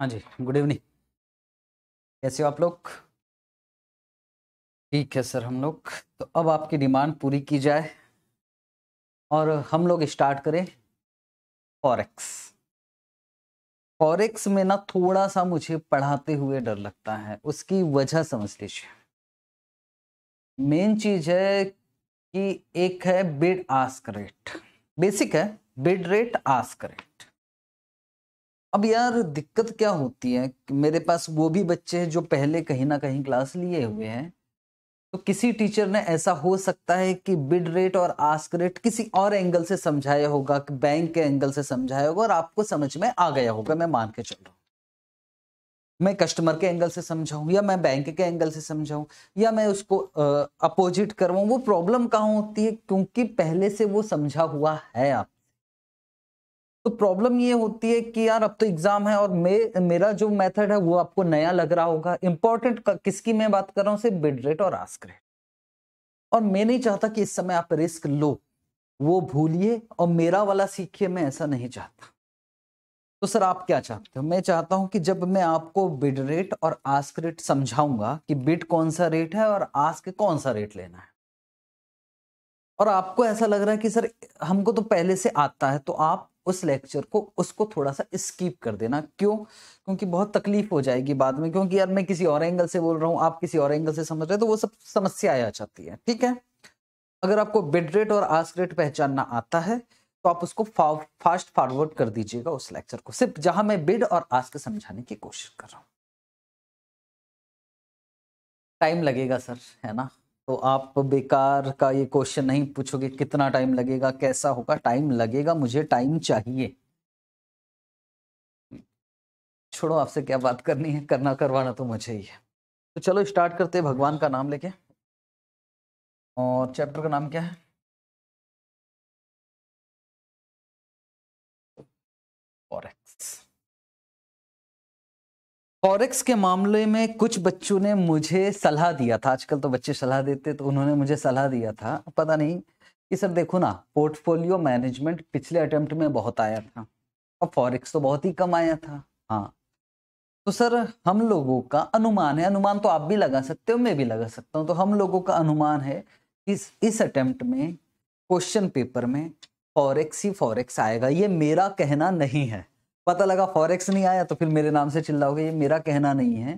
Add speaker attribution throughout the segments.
Speaker 1: हाँ जी good evening
Speaker 2: कैसे हो आप लोग ठीक है सर हम लोग तो अब आपकी डिमांड पूरी की जाए और हम लोग स्टार्ट करें फॉरेक्स फॉरेक्स में ना थोड़ा सा मुझे पढ़ाते हुए डर लगता है उसकी वजह समझ लीजिए मेन चीज़ है कि एक है बिड आस्क रेट बेसिक है बिड रेट आस्क रेट अब यार दिक्कत क्या होती है कि मेरे पास वो भी बच्चे हैं जो पहले कहीं ना कहीं क्लास लिए हुए हैं तो किसी टीचर ने ऐसा हो सकता है कि बिड रेट और आस्क रेट किसी और एंगल से समझाया होगा कि बैंक के एंगल से समझाया होगा और आपको समझ में आ गया होगा मैं मान के चल रहा हूँ मैं कस्टमर के एंगल से समझाऊं या मैं बैंक के एंगल से समझाऊं या मैं उसको अपोजिट करवाऊं वो प्रॉब्लम कहाँ होती है क्योंकि पहले से वो समझा हुआ है आप तो प्रॉब्लम ये होती है कि यार अब तो एग्जाम है और मे, मेरा जो मेथड है वो आपको नया लग रहा होगा इंपॉर्टेंट किसकी मैं बात कर रहा हूँ सिर्फ बिड रेट और आस्क रेट और मैं नहीं चाहता कि इस समय आप रिस्क लो वो भूलिए और मेरा वाला सीखिए मैं ऐसा नहीं चाहता तो सर आप क्या चाहते हो मैं चाहता हूं कि जब मैं आपको बिड रेट और आस्क रेट समझाऊंगा कि बिड कौन सा रेट है और आस्क कौन सा रेट लेना है और आपको ऐसा लग रहा है कि सर हमको तो पहले से आता है तो आप उस लेक्चर को उसको थोड़ा सा स्कीप कर देना क्यों क्योंकि बहुत तकलीफ हो जाएगी बाद में क्योंकि यार मैं किसी और एंगल से बोल रहा हूँ आप किसी और एंगल से समझ रहे हो तो वो सब समस्या आ जाती है ठीक है अगर आपको बिड रेट और आस्क रेट पहचानना आता है तो आप उसको फा, फास्ट फॉरवर्ड कर दीजिएगा उस लेक्चर को सिर्फ जहां मैं बिड और आस्क समझाने की कोशिश कर रहा हूँ टाइम लगेगा सर है ना तो आप बेकार का ये क्वेश्चन नहीं पूछोगे कितना टाइम लगेगा कैसा होगा टाइम लगेगा मुझे टाइम चाहिए छोड़ो आपसे क्या बात करनी है करना करवाना तो मुझे ही है तो चलो स्टार्ट करते हैं भगवान का नाम लेके और चैप्टर का नाम क्या है फॉरेक्स के मामले में कुछ बच्चों ने मुझे सलाह दिया था आजकल तो बच्चे सलाह देते तो उन्होंने मुझे सलाह दिया था पता नहीं कि सर देखो ना पोर्टफोलियो मैनेजमेंट पिछले अटेम्प्ट में बहुत आया था और फॉरेक्स तो बहुत ही कम आया था हाँ तो सर हम लोगों का अनुमान है अनुमान तो आप भी लगा सकते हो मैं भी लगा सकता हूँ तो हम लोगों का अनुमान है इस इस अटेम्प्ट में क्वेश्चन पेपर में फॉरेक्स ही फॉरेक्स आएगा ये मेरा कहना नहीं है पता लगा फॉरेक्स नहीं आया तो फिर मेरे नाम से चिल्लाओगे ये मेरा कहना नहीं है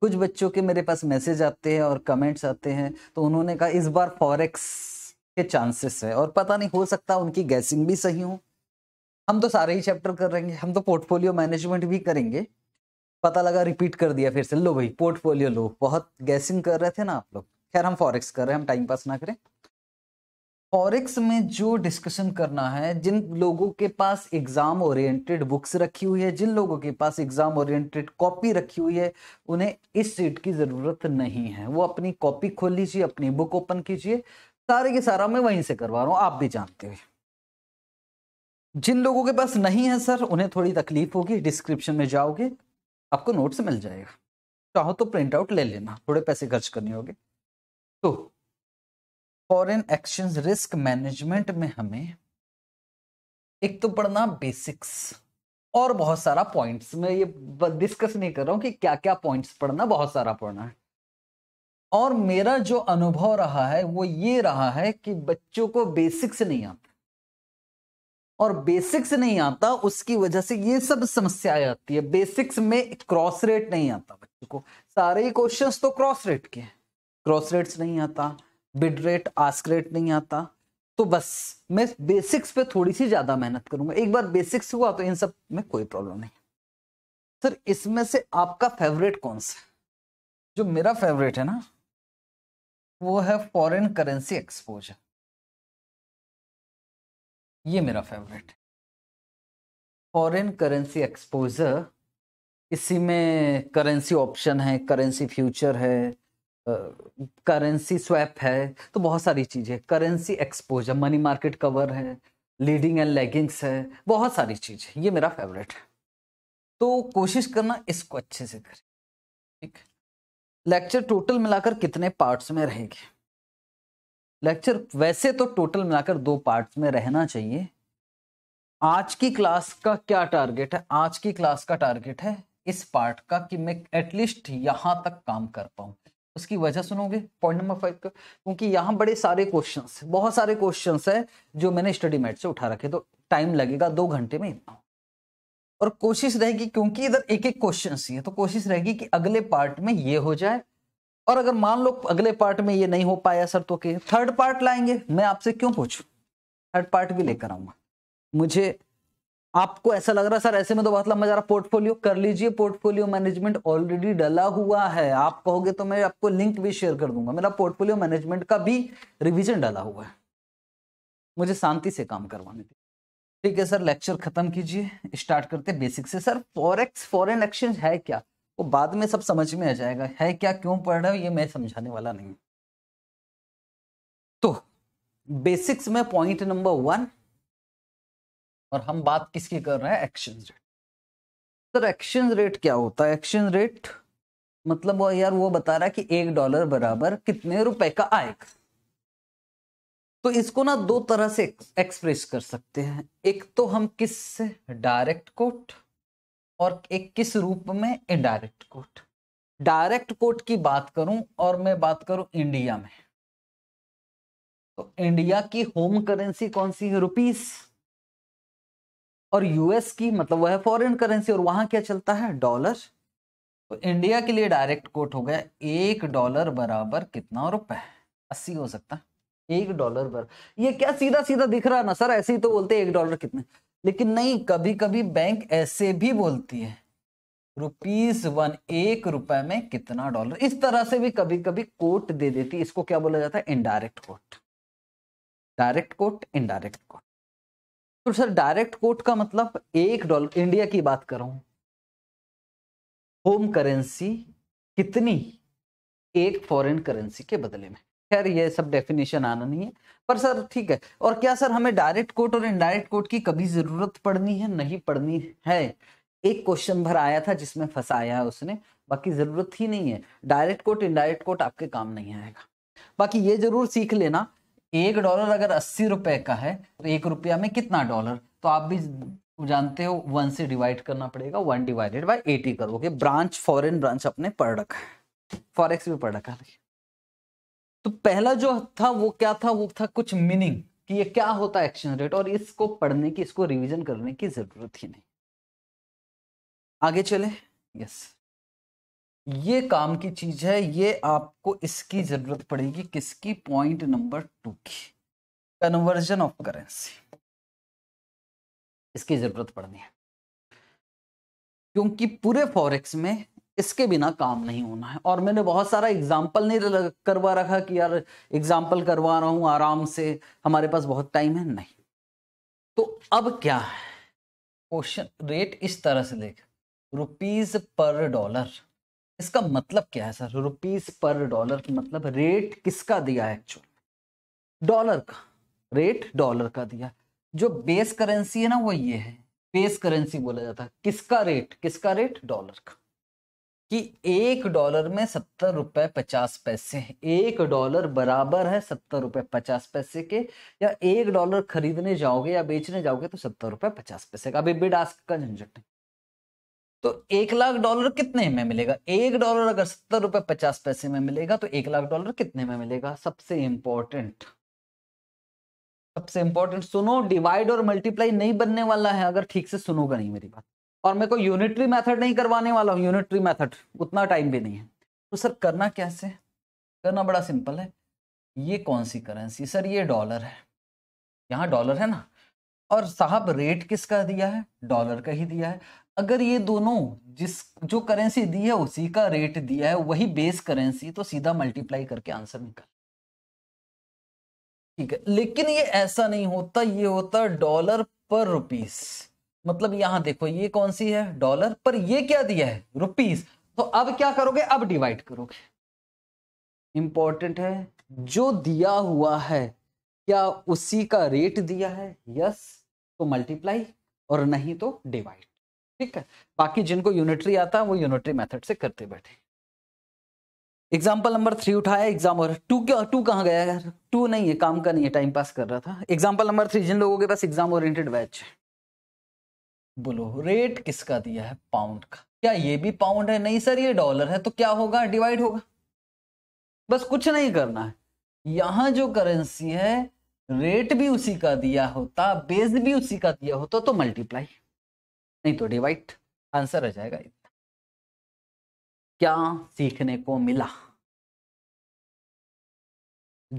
Speaker 2: कुछ बच्चों के मेरे पास मैसेज आते हैं और कमेंट्स आते हैं तो उन्होंने कहा इस बार फॉरेक्स के चांसेस है और पता नहीं हो सकता उनकी गैसिंग भी सही हो हम तो सारे ही चैप्टर कर रहे हम तो पोर्टफोलियो मैनेजमेंट भी करेंगे पता लगा रिपीट कर दिया फिर से लो भाई पोर्टफोलियो लो बहुत गैसिंग कर रहे थे ना आप लोग खैर हम फॉरेक्स कर रहे हैं हम टाइम पास ना करें फॉरेक्स में जो डिस्कशन करना है जिन लोगों के पास एग्जाम ओरिएंटेड बुक्स रखी हुई है जिन लोगों के पास एग्जाम ओरिएंटेड कॉपी रखी हुई है उन्हें इस सीट की जरूरत नहीं है वो अपनी कॉपी खोल लीजिए अपनी बुक ओपन कीजिए सारे के सारा मैं वहीं से करवा रहा हूँ आप भी जानते हुए जिन लोगों के पास नहीं है सर उन्हें थोड़ी तकलीफ होगी डिस्क्रिप्शन में जाओगे आपको नोट्स मिल जाएगा चाहो तो प्रिंट आउट ले लेना थोड़े पैसे खर्च करने होंगे तो फॉरेन एक्सचेंज रिस्क मैनेजमेंट में हमें एक तो पढ़ना बेसिक्स और बहुत सारा पॉइंट्स मैं ये डिस्कस नहीं कर रहा हूँ कि क्या क्या पॉइंट्स पढ़ना बहुत सारा पढ़ना है और मेरा जो अनुभव रहा है वो ये रहा है कि बच्चों को बेसिक्स नहीं आता और बेसिक्स नहीं आता उसकी वजह से ये सब समस्याएं आती है बेसिक्स में क्रॉस रेट नहीं आता बच्चों को सारे क्वेश्चंस तो क्रॉस रेट के हैं क्रॉस रेट्स नहीं आता बिड रेट आस्क रेट नहीं आता तो बस मैं बेसिक्स पे थोड़ी सी ज़्यादा मेहनत करूंगा एक बार बेसिक्स हुआ तो इन सब में कोई प्रॉब्लम नहीं सर इसमें से आपका फेवरेट कौन सा जो मेरा फेवरेट है ना वो है फॉरेन करेंसी एक्सपोजर
Speaker 1: ये मेरा फेवरेट
Speaker 2: फॉरेन करेंसी एक्सपोजर इसी में करेंसी ऑप्शन है करेंसी फ्यूचर है करेंसी स्वैप है तो बहुत सारी चीज़ें currency exposure money market cover है लीडिंग एंड लेगिंग्स है बहुत सारी चीज़ है ये मेरा फेवरेट है तो कोशिश करना इसको अच्छे से करें ठीक लेक्चर टोटल मिलाकर कितने पार्ट्स में रहेंगे लेक्चर वैसे तो टोटल मिलाकर दो पार्ट्स में रहना चाहिए आज की क्लास का क्या टारगेट है आज की क्लास का टारगेट है इस पार्ट का कि मैं एटलीस्ट यहाँ तक काम कर पाऊं उसकी वजह सुनोगे पॉइंट नंबर फाइव का क्योंकि यहाँ बड़े सारे क्वेश्चन बहुत सारे क्वेश्चन है जो मैंने स्टडी मैट से उठा रखे तो टाइम लगेगा दो घंटे में इतना और कोशिश रहेगी क्योंकि इधर एक एक क्वेश्चन ही है तो कोशिश रहेगी कि अगले पार्ट में ये हो जाए और अगर मान लो अगले पार्ट में ये नहीं हो पाया सर तो के थर्ड पार्ट लाएंगे मैं आपसे क्यों पूछू थर्ड पार्ट भी लेकर आऊंगा मुझे आपको ऐसा लग रहा है सर ऐसे में तो बहुत लंबा जा रहा पोर्टफोलियो कर लीजिए पोर्टफोलियो मैनेजमेंट ऑलरेडी डला हुआ है आप कहोगे तो मैं आपको लिंक भी शेयर कर दूंगा मेरा पोर्टफोलियो मैनेजमेंट का भी रिविजन डला हुआ है मुझे शांति से काम करवाने थे ठीक है सर लेक्चर खत्म कीजिए स्टार्ट करते बेसिक से सर फॉरेक्स फॉरेन एक्सचेंज है क्या वो बाद में सब समझ में आ जाएगा है क्या क्यों पढ़ रहा है ये मैं समझाने वाला नहीं तो बेसिक्स में पॉइंट नंबर वन और हम बात किसकी कर रहे हैं exchange rate sir exchange rate क्या होता है एक्सचेंज रेट मतलब वो यार वो बता रहा है कि एक डॉलर बराबर कितने रुपए का आएगा तो इसको ना दो तरह से एक्सप्रेस कर सकते हैं एक तो हम किस से डायरेक्ट कोट और एक किस रूप में इनडायरेक्ट कोट डायरेक्ट कोट की बात करूं और मैं बात करूं इंडिया में तो इंडिया की होम करेंसी कौन सी है रुपीस और यूएस की मतलब वह फॉरेन करेंसी और वहां क्या चलता है डॉलर तो इंडिया के लिए डायरेक्ट कोट हो गया एक डॉलर बराबर कितना रुपए अस्सी हो सकता है एक डॉलर बराबर ये क्या सीधा सीधा दिख रहा ना सर ऐसे ही तो बोलते एक डॉलर कितने लेकिन नहीं कभी कभी बैंक ऐसे भी बोलती है रुपीज वन एक रुपए में कितना डॉलर इस तरह से भी कभी कभी कोट दे देती इसको क्या बोला जाता है indirect quote direct quote indirect quote तो सर डायरेक्ट कोट का मतलब एक डॉलर इंडिया की बात करो होम करेंसी कितनी एक फॉरेन करेंसी के बदले में खैर ये सब डेफिनेशन आना नहीं है पर सर ठीक है और क्या सर हमें डायरेक्ट कोट और इनडायरेक्ट कोट की कभी जरूरत पड़नी है नहीं पड़नी है एक क्वेश्चन भर आया था जिसमें फंसाया है उसने बाकी जरूरत ही नहीं है डायरेक्ट कोट इनडायरेक्ट कोट आपके काम नहीं आएगा बाकी ये जरूर सीख लेना एक डॉलर अगर अस्सी रुपए का है तो एक रुपया में कितना डॉलर तो आप भी जानते हो वन से डिवाइड करना पड़ेगा वन डिवाइडेड बाई एटी करोगे ब्रांच फॉरेन ब्रांच अपने पढ़ रखा है फॉरेक्स भी पढ़ रखा है तो पहला जो था वो क्या था वो था कुछ मीनिंग कि ये क्या होता है एक्सचेंज रेट और इसको पढ़ने की इसको रिवीजन करने की जरूरत ही नहीं आगे चले यस yes. ये काम की चीज है ये आपको इसकी जरूरत पड़ेगी किसकी पॉइंट नंबर टू की कन्वर्जन ऑफ करेंसी इसकी जरूरत पड़नी है क्योंकि पूरे फॉरेक्स में इसके बिना काम नहीं होना है और मैंने बहुत सारा एग्जाम्पल नहीं करवा रखा कि यार एग्जाम्पल करवा रहा हूं आराम से हमारे पास बहुत टाइम है नहीं तो अब क्या है क्वेश्चन रेट इस तरह से देख रुपीज पर डॉलर इसका मतलब क्या है सर रुपीस पर डॉलर मतलब रेट किसका दिया है एक्चुअल डॉलर का रेट डॉलर का दिया जो बेस करेंसी है ना वो ये है बेस करेंसी बोला जाता है किसका रेट किसका रेट डॉलर का कि एक डॉलर में सत्तर रुपए पचास पैसे है एक डॉलर बराबर है सत्तर रुपए पचास पैसे के या एक डॉलर खरीदने जाओगे या बेचने जाओगे तो सत्तर रुपए पचास पैसे का अभी बिड आस्क का झंझट है तो एक लाख डॉलर कितने में मिलेगा एक डॉलर अगर सत्तर रुपए पचास पैसे में मिलेगा तो एक लाख डॉलर कितने में मिलेगा सबसे इंपॉर्टेंट सबसे इंपॉर्टेंट सुनो डिवाइड और मल्टीप्लाई नहीं बनने वाला है अगर ठीक से सुनोगा नहीं मेरी बात और मेरे को यूनिटरी मेथड नहीं करवाने वाला हूँ यूनिटरी मेथड उतना टाइम भी नहीं है तो सर करना कैसे करना बड़ा सिंपल है ये कौन सी करेंसी सर ये डॉलर है यहाँ डॉलर है ना और साहब रेट किसका दिया है डॉलर का ही दिया है अगर ये दोनों जिस जो करेंसी दी है उसी का रेट दिया है वही बेस करेंसी तो सीधा मल्टीप्लाई करके आंसर निकाल ठीक है लेकिन ये ऐसा नहीं होता ये होता डॉलर पर रुपीस मतलब यहां देखो ये कौन सी है डॉलर पर ये क्या दिया है रुपीस तो अब क्या करोगे अब डिवाइड करोगे इंपॉर्टेंट है जो दिया हुआ है क्या उसी का रेट दिया है यस तो मल्टीप्लाई और नहीं तो डिवाइड ठीक है बाकी जिनको यूनिटरी आता है वो यूनिटरी मेथड से करते बैठे एग्जाम्पल नंबर थ्री उठाया एग्जाम और टू क्या टू कहाँ गया यार टू नहीं है काम का नहीं है टाइम पास कर रहा था एग्जाम्पल नंबर थ्री जिन लोगों के पास एग्जाम ओरिएंटेड बैच है बोलो रेट किसका दिया है पाउंड का क्या ये भी पाउंड है नहीं सर ये डॉलर है तो क्या होगा डिवाइड होगा बस कुछ नहीं करना है यहां जो करेंसी है रेट भी उसी का दिया होता बेस भी उसी का दिया होता तो मल्टीप्लाई नहीं तो डिवाइड आंसर आ जाएगा इतना क्या सीखने को मिला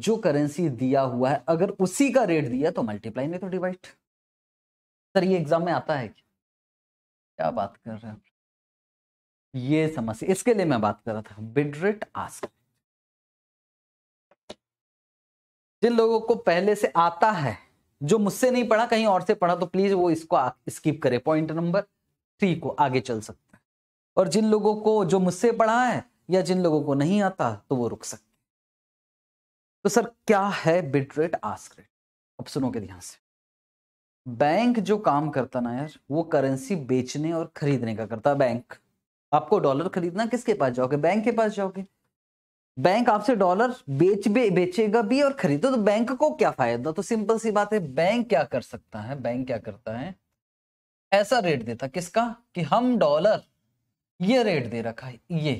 Speaker 2: जो करेंसी दिया हुआ है अगर उसी का रेट दिया तो मल्टीप्लाई नहीं तो डिवाइड सर ये एग्जाम में आता है क्या क्या बात कर रहे हैं ये समस्या इसके लिए मैं बात कर रहा था बिड रेट आस्क जिन लोगों को पहले से आता है जो मुझसे नहीं पढ़ा कहीं और से पढ़ा तो प्लीज वो इसको स्किप करे पॉइंट नंबर थ्री को आगे चल सकता है और जिन लोगों को जो मुझसे पढ़ा है या जिन लोगों को नहीं आता तो वो रुक सकते तो सर क्या है बिट रेट आस्क रेट अब ध्यान से बैंक जो काम करता ना यार वो करेंसी बेचने और खरीदने का करता बैंक आपको डॉलर खरीदना किसके पास जाओगे बैंक के पास जाओगे बैंक आपसे डॉलर बेच बे, बेचेगा भी और खरीदो तो बैंक को क्या फायदा तो सिंपल सी बात है बैंक क्या कर सकता है बैंक क्या करता है ऐसा रेट देता किसका कि हम डॉलर ये रेट दे रखा है ये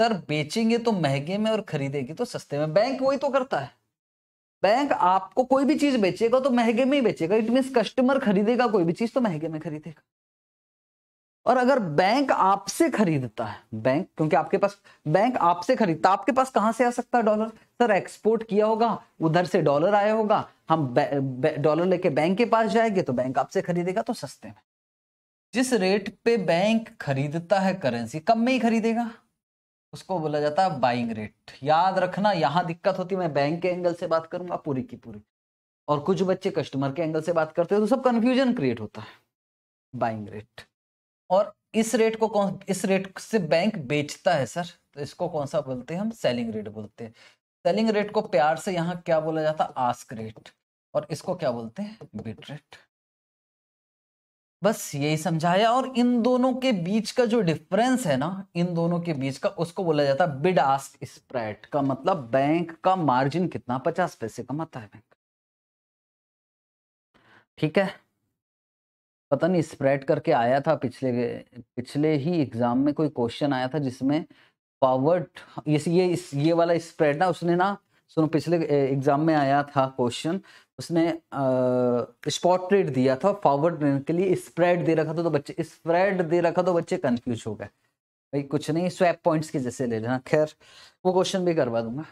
Speaker 2: सर बेचेंगे तो महंगे में और खरीदेगी तो सस्ते में बैंक वही तो करता है बैंक आपको कोई भी चीज बेचेगा तो महंगे में ही बेचेगा इट मीन कस्टमर खरीदेगा कोई भी चीज तो महंगे में खरीदेगा और अगर बैंक आपसे खरीदता है बैंक क्योंकि आपके पास बैंक आपसे खरीदता तो आपके पास कहां से आ सकता है डॉलर सर एक्सपोर्ट किया होगा उधर से डॉलर आया होगा हम डॉलर लेके बैंक के पास जाएंगे तो बैंक आपसे खरीदेगा तो सस्ते में जिस रेट पे बैंक खरीदता है करेंसी कम में ही खरीदेगा उसको बोला जाता है बाइंग रेट याद रखना यहाँ दिक्कत होती मैं बैंक के एंगल से बात करूंगा पूरी की पूरी और कुछ बच्चे कस्टमर के एंगल से बात करते हो तो सब कंफ्यूजन क्रिएट होता है बाइंग रेट और इस रेट को कौन इस रेट से बैंक बेचता है सर तो इसको कौन सा बोलते हैं हम सेलिंग रेट बोलते हैं सेलिंग रेट को प्यार से यहाँ क्या बोला जाता है आस्क रेट और इसको क्या बोलते हैं बिट रेट बस यही समझाया और इन दोनों के बीच का जो डिफरेंस है ना इन दोनों के बीच का उसको बोला जाता है बिड आस्क स्प्रेड का मतलब बैंक का मार्जिन कितना पचास पैसे कमाता है बैंक ठीक है पता नहीं स्प्रेड करके आया था पिछले पिछले ही एग्जाम में कोई क्वेश्चन आया था जिसमें पावर्ट ये ये ये वाला स्प्रेड ना उसने ना सुनो पिछले एग्जाम में आया था क्वेश्चन उसने स्पॉट रेट दिया था फॉरवर्ड के लिए स्प्रेड दे रखा था तो बच्चे स्प्रेड दे रखा तो बच्चे कंफ्यूज हो गए भाई कुछ नहीं स्वैप पॉइंट्स के जैसे ले लेना खैर वो क्वेश्चन भी करवा दूंगा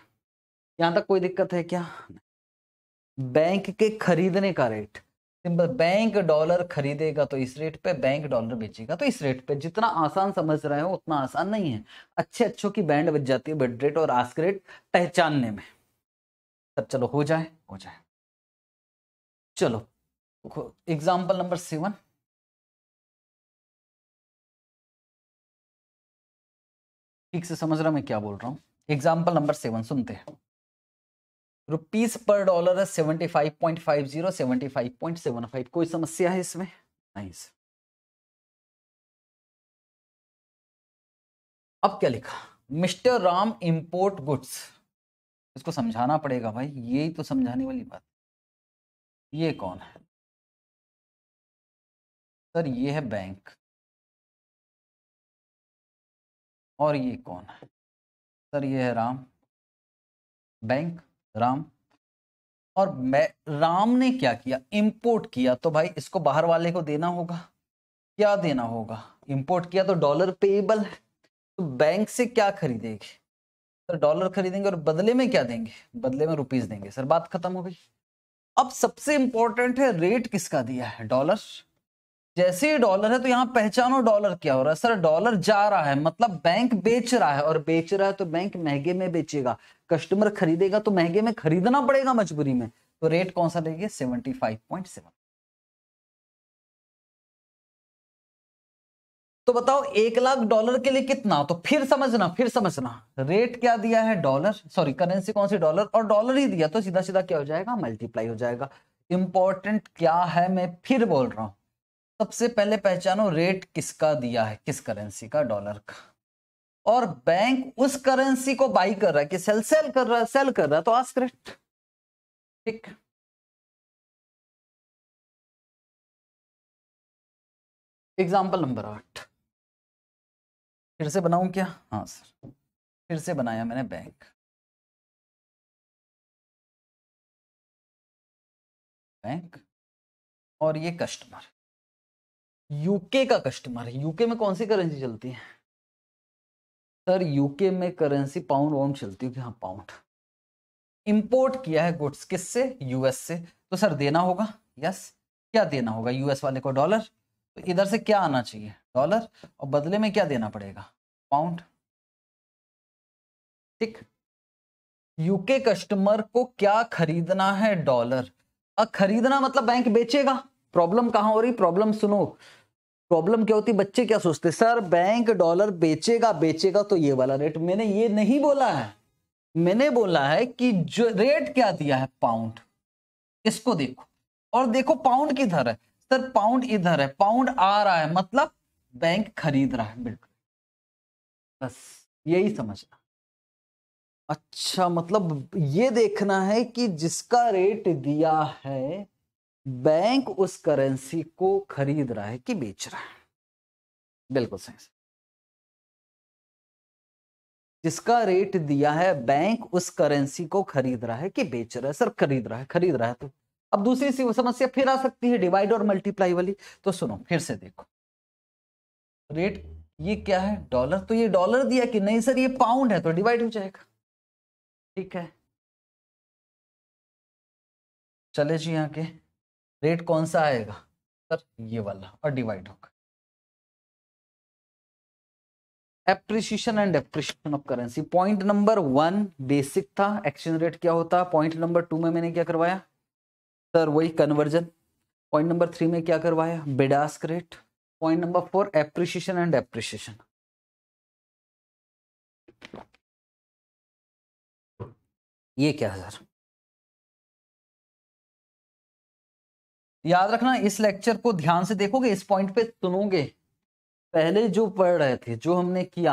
Speaker 2: यहाँ तक कोई दिक्कत है क्या बैंक के खरीदने का रेट सिंपल बैंक डॉलर खरीदेगा तो इस रेट पे बैंक डॉलर बेचेगा तो इस रेट पे जितना आसान समझ रहे हो उतना आसान नहीं है अच्छे अच्छों की बैंड बच जाती है बेड रेट और आस्क रेट पहचानने में तब चलो हो जाए हो जाए चलो एग्जाम्पल नंबर सेवन
Speaker 1: ठीक से समझ रहा मैं
Speaker 2: क्या बोल रहा हूं एग्जाम्पल नंबर सेवन सुनते हैं रुपीज पर डॉलर है seventy five point five zero seventy five point seven five कोई समस्या है इसमें नहीं सर अब क्या लिखा मिस्टर राम इंपोर्ट गुड्स इसको समझाना पड़ेगा भाई यही तो समझाने वाली बात ये कौन है सर ये है
Speaker 1: बैंक और ये कौन है
Speaker 2: सर ये है राम बैंक राम और मैं राम ने क्या किया इंपोर्ट किया तो भाई इसको बाहर वाले को देना होगा क्या देना होगा इंपोर्ट किया तो डॉलर पेएबल है तो बैंक से क्या खरीदेंगे सर तो डॉलर खरीदेंगे और बदले में क्या देंगे बदले में रुपीज देंगे सर बात खत्म हो गई अब सबसे इंपॉर्टेंट है रेट किसका दिया है डॉलर जैसे ही डॉलर है तो यहाँ पहचानो डॉलर क्या हो रहा है सर डॉलर जा रहा है मतलब बैंक बेच रहा है और बेच रहा है तो बैंक महंगे में बेचेगा कस्टमर खरीदेगा तो महंगे में खरीदना पड़ेगा मजबूरी में तो रेट कौन सा लेंगे सेवेंटी फाइव पॉइंट सेवन तो बताओ एक लाख डॉलर के लिए कितना तो फिर समझना फिर समझना रेट क्या दिया है डॉलर सॉरी करेंसी कौन सी डॉलर और डॉलर ही दिया तो सीधा सीधा क्या हो जाएगा मल्टीप्लाई हो जाएगा इंपॉर्टेंट क्या है मैं फिर बोल रहा हूं सबसे पहले पहचानो रेट किसका दिया है किस करेंसी का डॉलर का और बैंक उस करेंसी को बाई कर रहा है कि सेल सेल कर रहा है सेल कर रहा है तो आज करेक्ट ठीक
Speaker 1: एग्जाम्पल नंबर आठ फिर से बनाऊं क्या हाँ सर फिर से बनाया मैंने बैंक बैंक और ये कस्टमर यूके
Speaker 2: का कस्टमर है यूके में कौन सी करेंसी चलती है सर यूके में करेंसी पाउंड वाउंड चलती है हाँ पाउंड इंपोर्ट किया है गुड्स किस से यूएस से तो सर देना होगा यस क्या देना होगा यूएस वाले को डॉलर तो इधर से क्या आना चाहिए डॉलर और बदले में क्या देना पड़ेगा पाउंड ठीक यूके कस्टमर को क्या खरीदना है डॉलर अब खरीदना मतलब बैंक बेचेगा प्रॉब्लम कहां हो रही प्रॉब्लम सुनो प्रॉब्लम क्या होती बच्चे क्या सोचते सर बैंक डॉलर बेचेगा बेचेगा तो ये वाला रेट मैंने ये नहीं बोला है मैंने बोला है कि जो रेट क्या दिया है पाउंड इसको देखो और देखो पाउंड किधर है सर पाउंड इधर है पाउंड आ रहा है मतलब बैंक खरीद रहा है बिल्कुल बस यही समझना अच्छा मतलब ये देखना है कि जिसका रेट दिया है बैंक उस करेंसी को खरीद रहा है कि बेच रहा है बिल्कुल सही से जिसका रेट दिया है बैंक उस करेंसी को खरीद रहा है कि बेच रहा है सर खरीद रहा है खरीद रहा है तो अब दूसरी सी समस्या फिर आ सकती है डिवाइड और मल्टीप्लाई वाली तो सुनो फिर से देखो रेट ये क्या है डॉलर तो ये डॉलर दिया कि नहीं सर ये पाउंड है
Speaker 1: तो डिवाइड हो जाएगा ठीक है
Speaker 2: चले जी आगे रेट कौन सा आएगा सर ये वाला और डिवाइड होगा appreciation and depreciation of currency point number one basic था एक्सचेंज रेट क्या होता पॉइंट नंबर टू में मैंने क्या करवाया सर वही कन्वर्जन पॉइंट नंबर थ्री में क्या करवाया bid ask rate point number four appreciation and appreciation
Speaker 1: ये क्या है सर
Speaker 2: याद रखना इस लेक्चर को ध्यान से देखोगे इस पॉइंट पे सुनोगे पहले जो पढ़ रहे थे जो हमने किया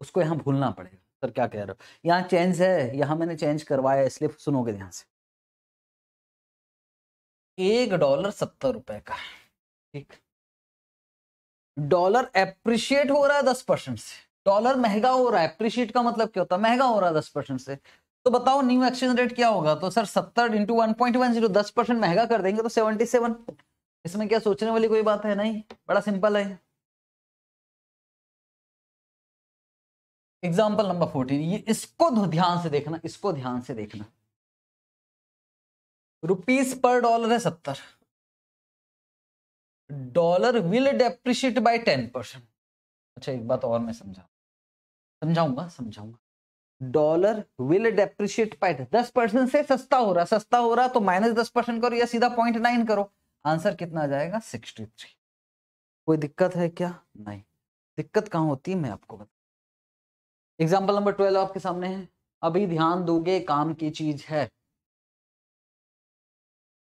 Speaker 2: उसको यहां भूलना पड़ेगा सर क्या कह रहे हो यहाँ चेंज है यहां मैंने चेंज करवाया इसलिए सुनोगे ध्यान से एक डॉलर सत्तर रुपए का ठीक डॉलर एप्रिशिएट हो रहा है दस परसेंट से डॉलर महंगा हो रहा है एप्रिशिएट का मतलब क्या होता है महंगा हो रहा है दस परसेंट से तो बताओ न्यू एक्सचेंज रेट क्या होगा तो सर सत्तर into one point one zero दस परसेंट महंगा कर देंगे तो सेवेंटी सेवन इसमें क्या सोचने वाली कोई बात है नहीं बड़ा सिंपल है
Speaker 1: एग्जाम्पल नंबर फोर्टीन
Speaker 2: ये इसको ध्यान से देखना इसको ध्यान से देखना रुपीस पर डॉलर है सत्तर dollar will depreciate by ten percent अच्छा एक बात और मैं समझा समझाऊंगा समझाऊंगा डॉलर विल डेप्रिशिएट बाय दस परसेंट से सस्ता हो रहा सस्ता हो रहा तो माइनस दस परसेंट करो या सीधा पॉइंट नाइन करो आंसर कितना जाएगा सिक्सटी थ्री कोई दिक्कत है क्या नहीं दिक्कत कहाँ होती है मैं आपको बता एग्जाम्पल नंबर ट्वेल्व आपके सामने है अभी ध्यान दोगे काम की चीज है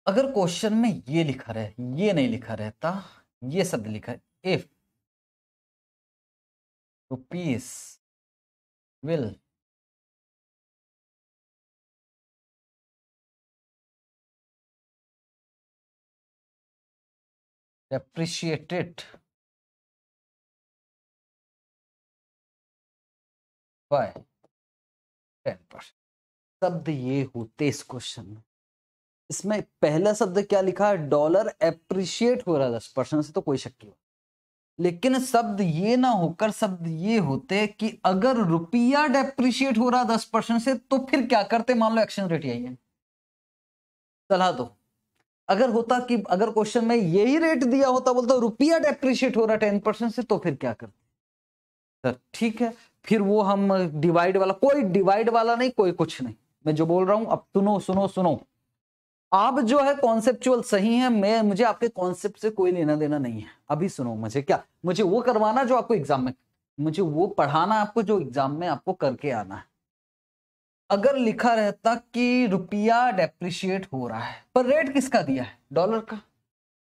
Speaker 2: अगर क्वेश्चन में ये लिखा रहे ये नहीं लिखा रहता ये शब्द लिखा है
Speaker 1: if rupees will depreciated by
Speaker 2: ten percent शब्द ये होते इस क्वेश्चन में इसमें पहला शब्द क्या लिखा है डॉलर एप्रिशिएट हो रहा है दस परसेंट से तो कोई शक नहीं लेकिन शब्द ये ना होकर शब्द ये होते कि अगर रुपया डेप्रिशिएट हो रहा है दस परसेंट से तो फिर क्या करते मान लो एक्सचेंज रेट यही है सलाह दो अगर होता कि अगर क्वेश्चन में यही रेट दिया होता बोलता रुपया डेप्रिशिएट हो रहा टेन परसेंट से तो फिर क्या करते सर ठीक है फिर वो हम डिवाइड वाला कोई डिवाइड वाला नहीं कोई कुछ नहीं मैं जो बोल रहा हूं अब सुनो सुनो सुनो आप जो है कॉन्सेप्चुअल सही है मैं मुझे आपके कॉन्सेप्ट से कोई लेना देना नहीं है अभी सुनो मुझे क्या मुझे वो करवाना जो आपको एग्जाम में मुझे वो पढ़ाना आपको जो एग्जाम में आपको करके आना है अगर लिखा रहता कि रुपया डेप्रिशिएट हो रहा है पर रेट किसका दिया है डॉलर का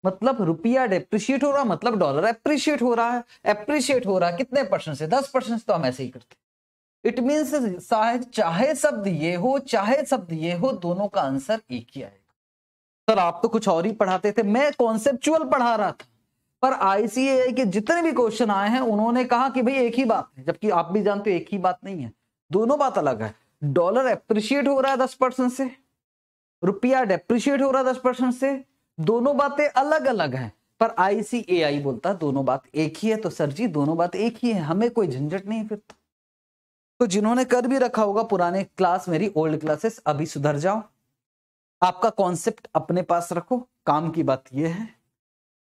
Speaker 2: मतलब रुपया डेप्रिशिएट हो रहा मतलब डॉलर एप्रिशिएट हो रहा है एप्रिशिएट हो रहा है कितने परसेंट से दस परसेंट तो हम ऐसे ही करते इट शायद चाहे शब्द ये हो चाहे शब्द ये हो दोनों का आंसर एक ही आएगा सर आप तो कुछ और ही पढ़ाते थे मैं कॉन्सेप्चुअल पढ़ा रहा था पर आईसीए के जितने भी क्वेश्चन आए हैं उन्होंने कहा कि भाई एक ही बात है जबकि आप भी जानते हो एक ही बात नहीं है दोनों बात अलग है डॉलर एप्रिशिएट हो रहा है दस परसेंट से रुपया डेप्रिशिएट हो रहा है दस परसेंट से दोनों बातें अलग अलग हैं पर आईसीएआई बोलता दोनों बात एक ही है तो सर जी दोनों बात एक ही है हमें कोई झंझट नहीं फिर तो तो जिन्होंने कर भी रखा होगा पुराने क्लास मेरी ओल्ड क्लासेस अभी सुधर जाओ आपका कॉन्सेप्ट अपने पास रखो काम की बात यह है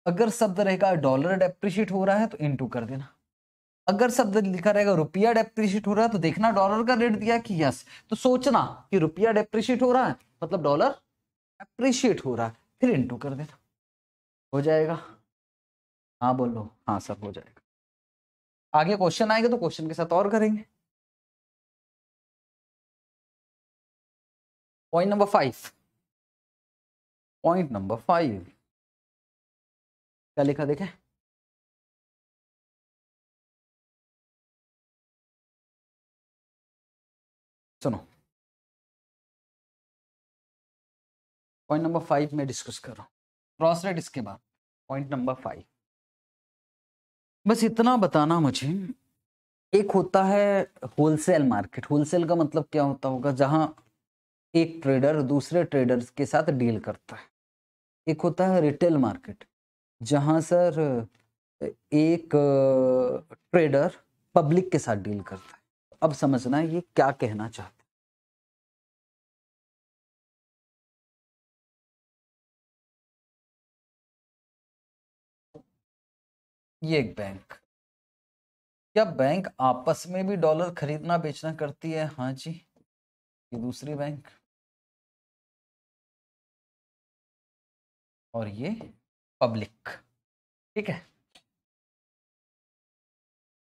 Speaker 2: अगर शब्द रहेगा डॉलर डेप्रिशिएट हो रहा है तो इंटू कर देना अगर शब्द लिखा रहेगा रुपया डेप्रिशिएट हो रहा है तो देखना डॉलर का रेट दिया कि यस तो सोचना कि रुपया डेप्रिशिएट हो रहा है मतलब डॉलर अप्रिशिएट हो रहा है फिर इंटू कर देना हो जाएगा हाँ बोलो हाँ सब हो
Speaker 1: जाएगा आगे क्वेश्चन आएगा तो क्वेश्चन के साथ और करेंगे point number five point number five क्या लिखा देखें सुनो पॉइंट नंबर
Speaker 2: फाइव में डिस्कस कर रहा हूँ क्रॉस रेट इसके बाद पॉइंट नंबर फाइव बस इतना बताना मुझे एक होता है होलसेल मार्केट होलसेल का मतलब क्या होता होगा जहां एक ट्रेडर दूसरे ट्रेडर्स के साथ डील करता है एक होता है रिटेल मार्केट जहां सर एक ट्रेडर पब्लिक के साथ डील करता है अब समझना ये क्या
Speaker 1: कहना चाहते ये एक
Speaker 2: बैंक क्या बैंक आपस में भी डॉलर खरीदना बेचना करती है हाँ जी ये दूसरी बैंक
Speaker 1: और ये पब्लिक ठीक है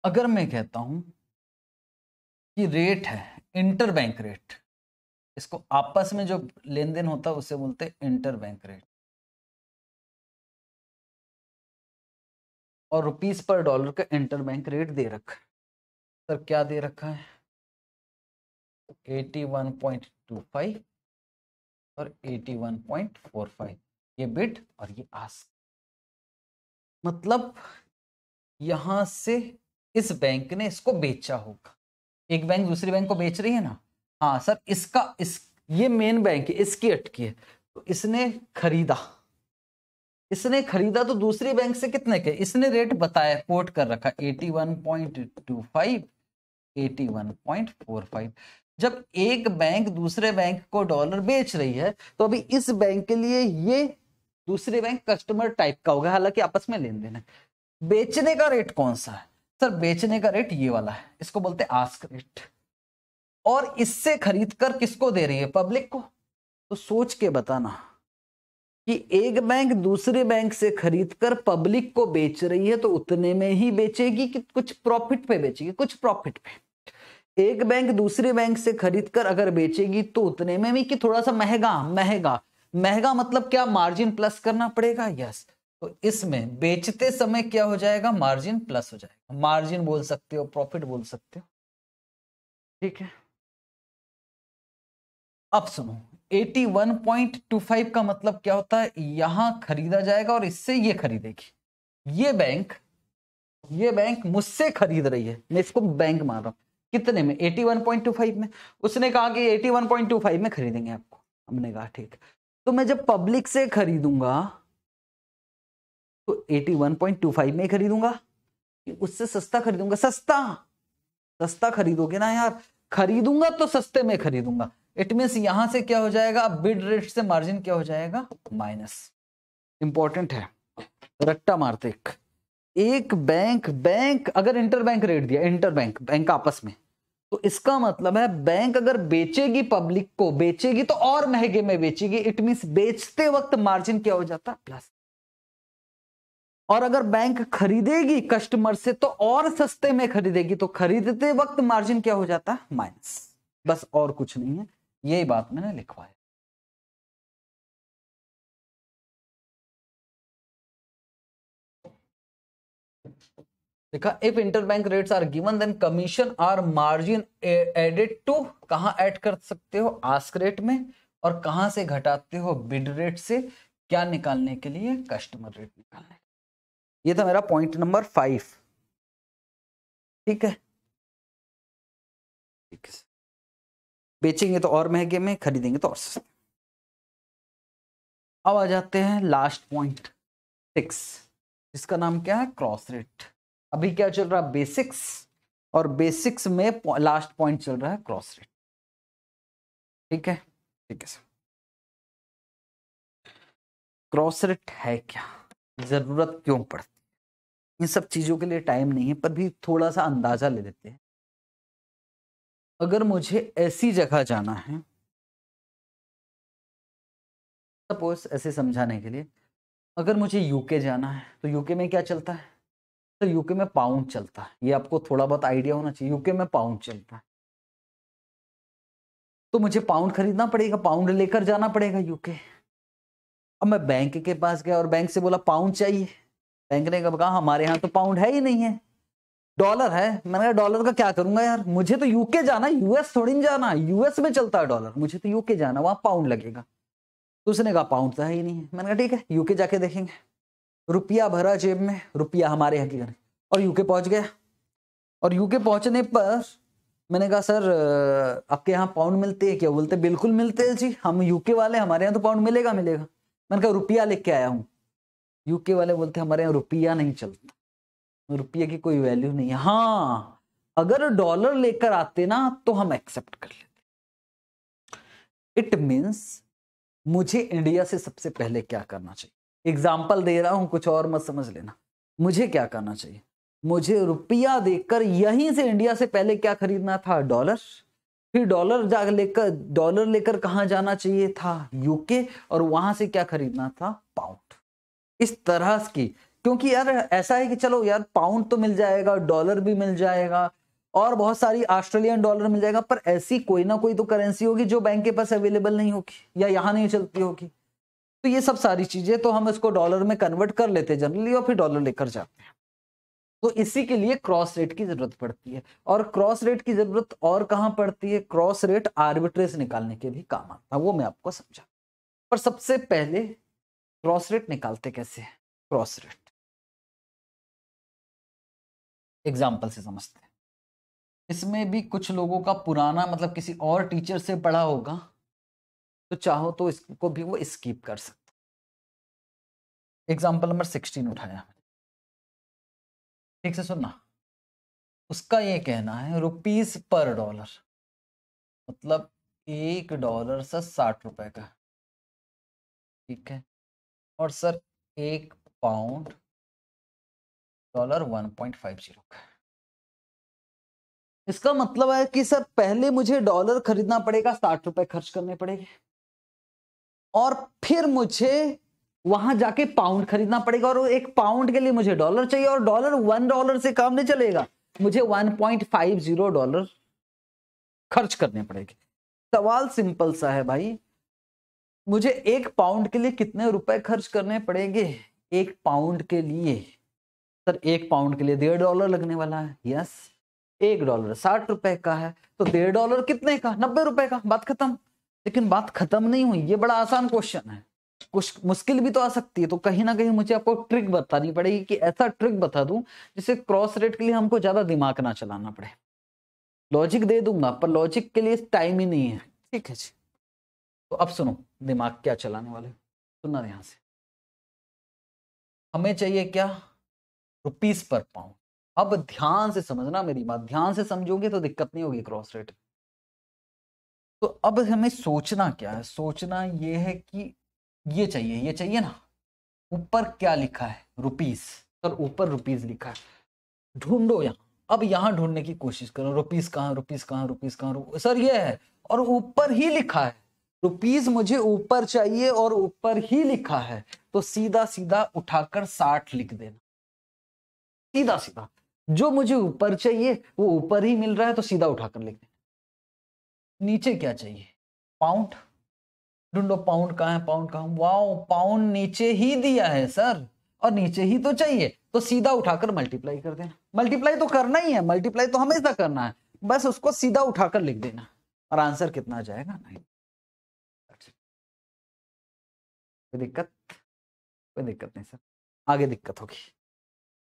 Speaker 2: अगर मैं कहता हूं की रेट है इंटर बैंक रेट इसको आपस में जो लेन देन होता है उसे बोलते हैं इंटर
Speaker 1: बैंक रेट और रुपीस
Speaker 2: पर डॉलर का इंटर बैंक रेट दे रखा है सर क्या दे रखा है 81.25 और 81.45 ये बिट और ये आस्क मतलब यहां से इस बैंक ने इसको बेचा होगा एक बैंक दूसरी बैंक को बेच रही है ना हाँ सर इसका इस ये मेन बैंक है इसकी अटकी है तो इसने खरीदा इसने खरीदा तो दूसरी बैंक से कितने के इसने रेट बताया कोट कर रखा 81.25 81.45 जब एक बैंक दूसरे बैंक को डॉलर बेच रही है तो अभी इस बैंक के लिए ये दूसरे बैंक कस्टमर टाइप का होगा हालांकि आपस में लेन देन है बेचने का रेट कौन सा है सर बेचने का रेट ये वाला है इसको बोलते हैं आस्क रेट और इससे खरीद कर किसको दे रही है पब्लिक को तो सोच के बताना कि एक बैंक दूसरे बैंक से खरीद कर पब्लिक को बेच रही है तो उतने में ही बेचेगी कि कुछ प्रॉफिट पे बेचेगी कुछ प्रॉफिट पे एक बैंक दूसरे बैंक से खरीद कर अगर बेचेगी तो उतने में भी कि थोड़ा सा महंगा महंगा महंगा मतलब क्या मार्जिन प्लस करना पड़ेगा यस तो इसमें बेचते समय क्या हो जाएगा मार्जिन प्लस हो जाएगा मार्जिन बोल सकते हो प्रॉफिट बोल सकते हो ठीक है अब सुनो 81.25 का मतलब क्या होता है यहां खरीदा जाएगा और इससे ये खरीदेगी ये बैंक ये बैंक मुझसे खरीद रही है मैं इसको बैंक मान रहा हूं कितने में 81.25 में उसने कहा कि 81.25 में खरीदेंगे आपको हमने कहा ठीक तो मैं जब पब्लिक से खरीदूंगा तो 81.25 में खरीदूंगा उससे सस्ता खरीदूंगा सस्ता सस्ता खरीदोगे ना यार खरीदूंगा तो सस्ते में खरीदूंगा इट मीन यहां से क्या हो जाएगा बिड रेट से मार्जिन क्या हो जाएगा माइनस इंपॉर्टेंट है रट्टा मारते एक एक बैंक बैंक अगर इंटर बैंक रेट दिया इंटर बैंक बैंक आपस में तो इसका मतलब है बैंक अगर बेचेगी पब्लिक को बेचेगी तो और महंगे में बेचेगी इट मीन बेचते वक्त मार्जिन क्या हो जाता प्लस और अगर बैंक खरीदेगी कस्टमर से तो और सस्ते में खरीदेगी तो खरीदते वक्त मार्जिन क्या हो जाता है माइनस बस और कुछ नहीं है यही बात मैंने लिखवाया देखा if interbank rates are given then commission are margin added to कहा ऐड कर सकते हो आस्क रेट में और कहां से घटाते हो बिड रेट से क्या निकालने के लिए कस्टमर रेट निकालने ये था मेरा पॉइंट नंबर फाइव ठीक है ठीक है बेचेंगे तो और महंगे में खरीदेंगे तो और सस्ते अब आ जाते हैं लास्ट पॉइंट सिक्स जिसका नाम क्या है क्रॉस रेट अभी क्या चल रहा है बेसिक्स और बेसिक्स में लास्ट पॉइंट चल रहा है क्रॉस रेट ठीक है ठीक है सर क्रॉस रेट है क्या जरूरत क्यों पड़ती इन सब चीज़ों के लिए टाइम नहीं है पर भी थोड़ा सा अंदाज़ा ले लेते हैं अगर मुझे ऐसी जगह जाना है सपोज ऐसे समझाने के लिए अगर मुझे यूके जाना है तो यूके में क्या चलता है सर तो यूके में पाउंड चलता है ये आपको थोड़ा बहुत आइडिया होना चाहिए यूके में पाउंड चलता है तो मुझे पाउंड खरीदना पड़ेगा पाउंड लेकर जाना पड़ेगा यूके अब मैं बैंक के पास गया और बैंक से बोला पाउंड चाहिए बैंक ने कहा हमारे यहाँ तो पाउंड है ही नहीं है डॉलर है मैंने कहा डॉलर का क्या करूंगा यार मुझे तो यूके जाना यूएस थोड़ी जाना यूएस में चलता है डॉलर मुझे तो यूके जाना वहां पाउंड लगेगा तो उसने कहा पाउंड तो है ही नहीं है मैंने कहा ठीक है यूके जाके देखेंगे रुपया भरा जेब में रुपया हमारे यहाँ की करें और यूके पहुंच गया और यूके पहुंचने पर मैंने कहा सर आपके यहाँ पाउंड मिलते हैं क्या बोलते बिल्कुल मिलते हैं जी हम यूके वाले हमारे यहाँ तो पाउंड मिलेगा मिलेगा मैंने कहा रुपया लेके आया हूँ यूके वाले बोलते हमारे यहाँ रुपया नहीं चलता रुपये की कोई वैल्यू नहीं है हाँ अगर डॉलर लेकर आते ना तो हम एक्सेप्ट कर लेते इट मीन्स मुझे इंडिया से सबसे पहले क्या करना चाहिए एग्जाम्पल दे रहा हूं कुछ और मत समझ लेना मुझे क्या करना चाहिए मुझे रुपया देकर यहीं से इंडिया से पहले क्या खरीदना था डॉलर फिर डॉलर जा लेकर डॉलर लेकर कहाँ जाना चाहिए था यूके और वहां से क्या खरीदना था इस तरह की क्योंकि यार ऐसा है कि चलो यार पाउंड तो मिल जाएगा डॉलर भी मिल जाएगा और बहुत सारी ऑस्ट्रेलियन डॉलर मिल जाएगा पर ऐसी कोई ना कोई तो करेंसी होगी जो बैंक के पास अवेलेबल नहीं होगी या यहाँ नहीं चलती होगी तो ये सब सारी चीजें तो हम इसको डॉलर में कन्वर्ट कर लेते हैं जनरली और फिर डॉलर लेकर जाते हैं तो इसी के लिए क्रॉस रेट की जरूरत पड़ती है और क्रॉस रेट की जरूरत और कहाँ पड़ती है क्रॉस रेट आर्बिट्रेज निकालने के भी काम आता है वो मैं आपको समझा पर सबसे पहले क्रॉस रेट निकालते कैसे क्रॉस रेट एग्जाम्पल से समझते हैं इसमें भी कुछ लोगों का पुराना मतलब किसी और टीचर से पढ़ा होगा तो चाहो तो इसको भी वो स्कीप कर सकते
Speaker 1: एग्जाम्पल नंबर सिक्सटीन उठाया
Speaker 2: ठीक से सुनना उसका ये कहना है रुपीस पर डॉलर मतलब एक डॉलर से साठ रुपए का ठीक
Speaker 1: है और सर एक pound dollar one
Speaker 2: point five zero का इसका मतलब है कि सर पहले मुझे डॉलर खरीदना पड़ेगा साठ रुपए खर्च करने पड़ेंगे और फिर मुझे वहां जाके पाउंड खरीदना पड़ेगा और एक पाउंड के लिए मुझे डॉलर चाहिए और डॉलर वन डॉलर से काम नहीं चलेगा मुझे one point five zero dollar खर्च करने पड़ेंगे सवाल सिंपल सा है भाई मुझे एक पाउंड के लिए कितने रुपए खर्च करने पड़ेंगे एक पाउंड के लिए सर एक पाउंड के लिए डेढ़ डॉलर लगने वाला है यस एक डॉलर साठ रुपए का है तो डेढ़ डॉलर कितने का नब्बे रुपए का बात खत्म लेकिन बात खत्म नहीं हुई ये बड़ा आसान क्वेश्चन है कुछ मुश्किल भी तो आ सकती है तो कहीं ना कहीं मुझे आपको ट्रिक बतानी पड़ेगी कि ऐसा ट्रिक बता दूं जिसे क्रॉस रेट के लिए हमको ज्यादा दिमाग ना चलाना पड़े लॉजिक दे दूंगा पर लॉजिक के लिए टाइम ही नहीं है ठीक है जी तो अब सुनो दिमाग क्या चलाने वाले सुनना यहां से हमें चाहिए क्या रुपीस पर पाउंड अब ध्यान से समझना मेरी बात ध्यान से समझोगे तो दिक्कत नहीं होगी क्रॉस रेट तो अब हमें सोचना क्या है सोचना ये है कि ये चाहिए ये चाहिए ना ऊपर क्या लिखा है रुपीस सर ऊपर रुपीस लिखा है ढूंढो यहां अब यहां ढूंढने की कोशिश करो रुपीस कहाँ रुपीस कहां रुपीस कहाँ सर ये है और ऊपर ही लिखा है रुपीज मुझे ऊपर चाहिए और ऊपर ही लिखा है तो सीधा सीधा उठाकर साठ लिख देना सीधा सीधा जो मुझे ऊपर चाहिए वो ऊपर ही मिल रहा है तो सीधा उठाकर लिख देना नीचे क्या चाहिए पाउंड ढूंढो पाउंड कहाँ है पाउंड कहा वाओ पाउंड नीचे ही दिया है सर और नीचे ही तो चाहिए तो सीधा उठाकर मल्टीप्लाई कर देना मल्टीप्लाई तो करना ही है मल्टीप्लाई तो हमेशा करना है बस उसको सीधा उठाकर लिख देना और आंसर कितना जाएगा नहीं कोई दिक्कत कोई दिक्कत नहीं सर आगे दिक्कत होगी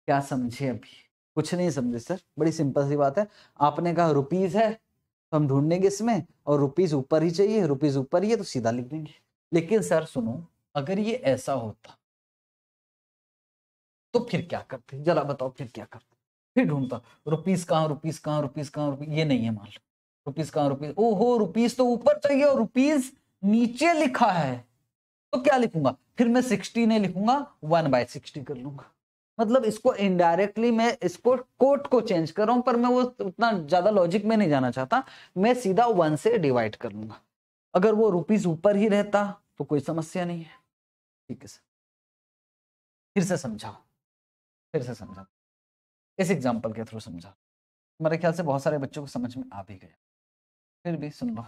Speaker 2: क्या समझे अभी कुछ नहीं समझे सर बड़ी सिंपल सी बात है आपने कहा रुपीज है तो हम ढूंढेंगे इसमें और रुपीज ऊपर ही चाहिए रुपीज ऊपर ही है तो सीधा लिख देंगे लेकिन सर सुनो अगर ये ऐसा होता तो फिर क्या करते जरा बताओ फिर क्या करते फिर ढूंढता रुपीज कहाँ रुपीज कहाँ रुपीज कहाँ रुपीज ये नहीं है मान लो रुपीज कहाँ रुपीज ओहो रुपीज तो ऊपर चाहिए और रुपीज नीचे लिखा है तो क्या लिखूंगा फिर मैं सिक्सटी नहीं लिखूंगा वन बाय सिक्सटी कर लूंगा मतलब इसको इनडायरेक्टली मैं इसको कोट को चेंज कर रहा हूं पर मैं वो उतना ज्यादा लॉजिक में नहीं जाना चाहता मैं सीधा वन से डिवाइड कर लूंगा अगर वो रुपीज ऊपर ही रहता तो कोई समस्या नहीं है
Speaker 1: ठीक है सर फिर से समझाओ फिर से समझा
Speaker 2: इस एग्जाम्पल के थ्रू समझा मेरे ख्याल से बहुत सारे बच्चों को समझ में आ भी गया फिर भी सुन लो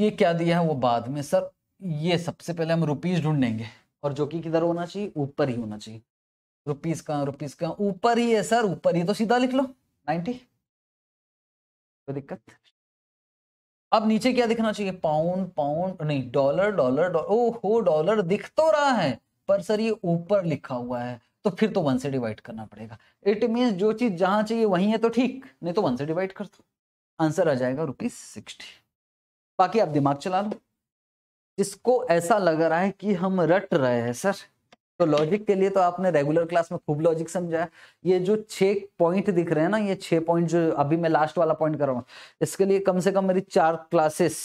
Speaker 2: ये क्या दिया है वो बाद में सर ये सबसे पहले हम रुपीज़ ढूंढेंगे और जो कि किधर होना चाहिए ऊपर ही होना चाहिए रुपीज़ कहा रुपीज़ कहा ऊपर ही है सर ऊपर ही तो सीधा लिख लो नाइनटी कोई दिक्कत अब नीचे क्या दिखना चाहिए पाउंड पाउंड नहीं डॉलर डॉलर ओ हो डॉलर दिख तो रहा है पर सर ये ऊपर लिखा हुआ है तो फिर तो वन से डिवाइड करना पड़ेगा इट मीन जो चीज जहां चाहिए वहीं है तो ठीक नहीं तो वन से डिवाइड कर दो आंसर आ जाएगा रुपीज सिक्सटी बाकी आप दिमाग चला लो जिसको ऐसा लग रहा है कि हम रट रहे हैं सर तो लॉजिक के लिए तो आपने रेगुलर क्लास में खूब लॉजिक समझा ये जो छः पॉइंट दिख रहे हैं ना ये छह पॉइंट जो अभी मैं लास्ट वाला पॉइंट कर रहा हूँ इसके लिए कम से कम मेरी चार क्लासेस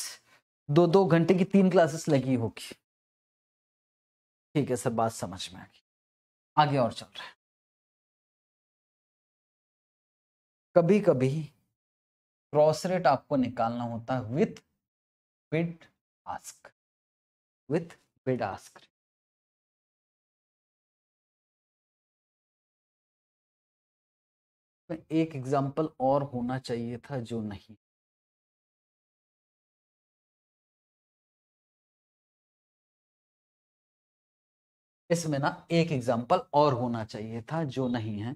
Speaker 2: दो दो घंटे की तीन क्लासेस लगी होगी ठीक है सर बात समझ में आ गई आगे और चल
Speaker 1: रहा है कभी कभी क्रॉस रेट आपको निकालना होता है with bid ask with bid ask तो एक एग्जाम्पल और होना चाहिए था जो नहीं
Speaker 2: इसमें ना एक एग्जाम्पल और होना चाहिए था जो नहीं है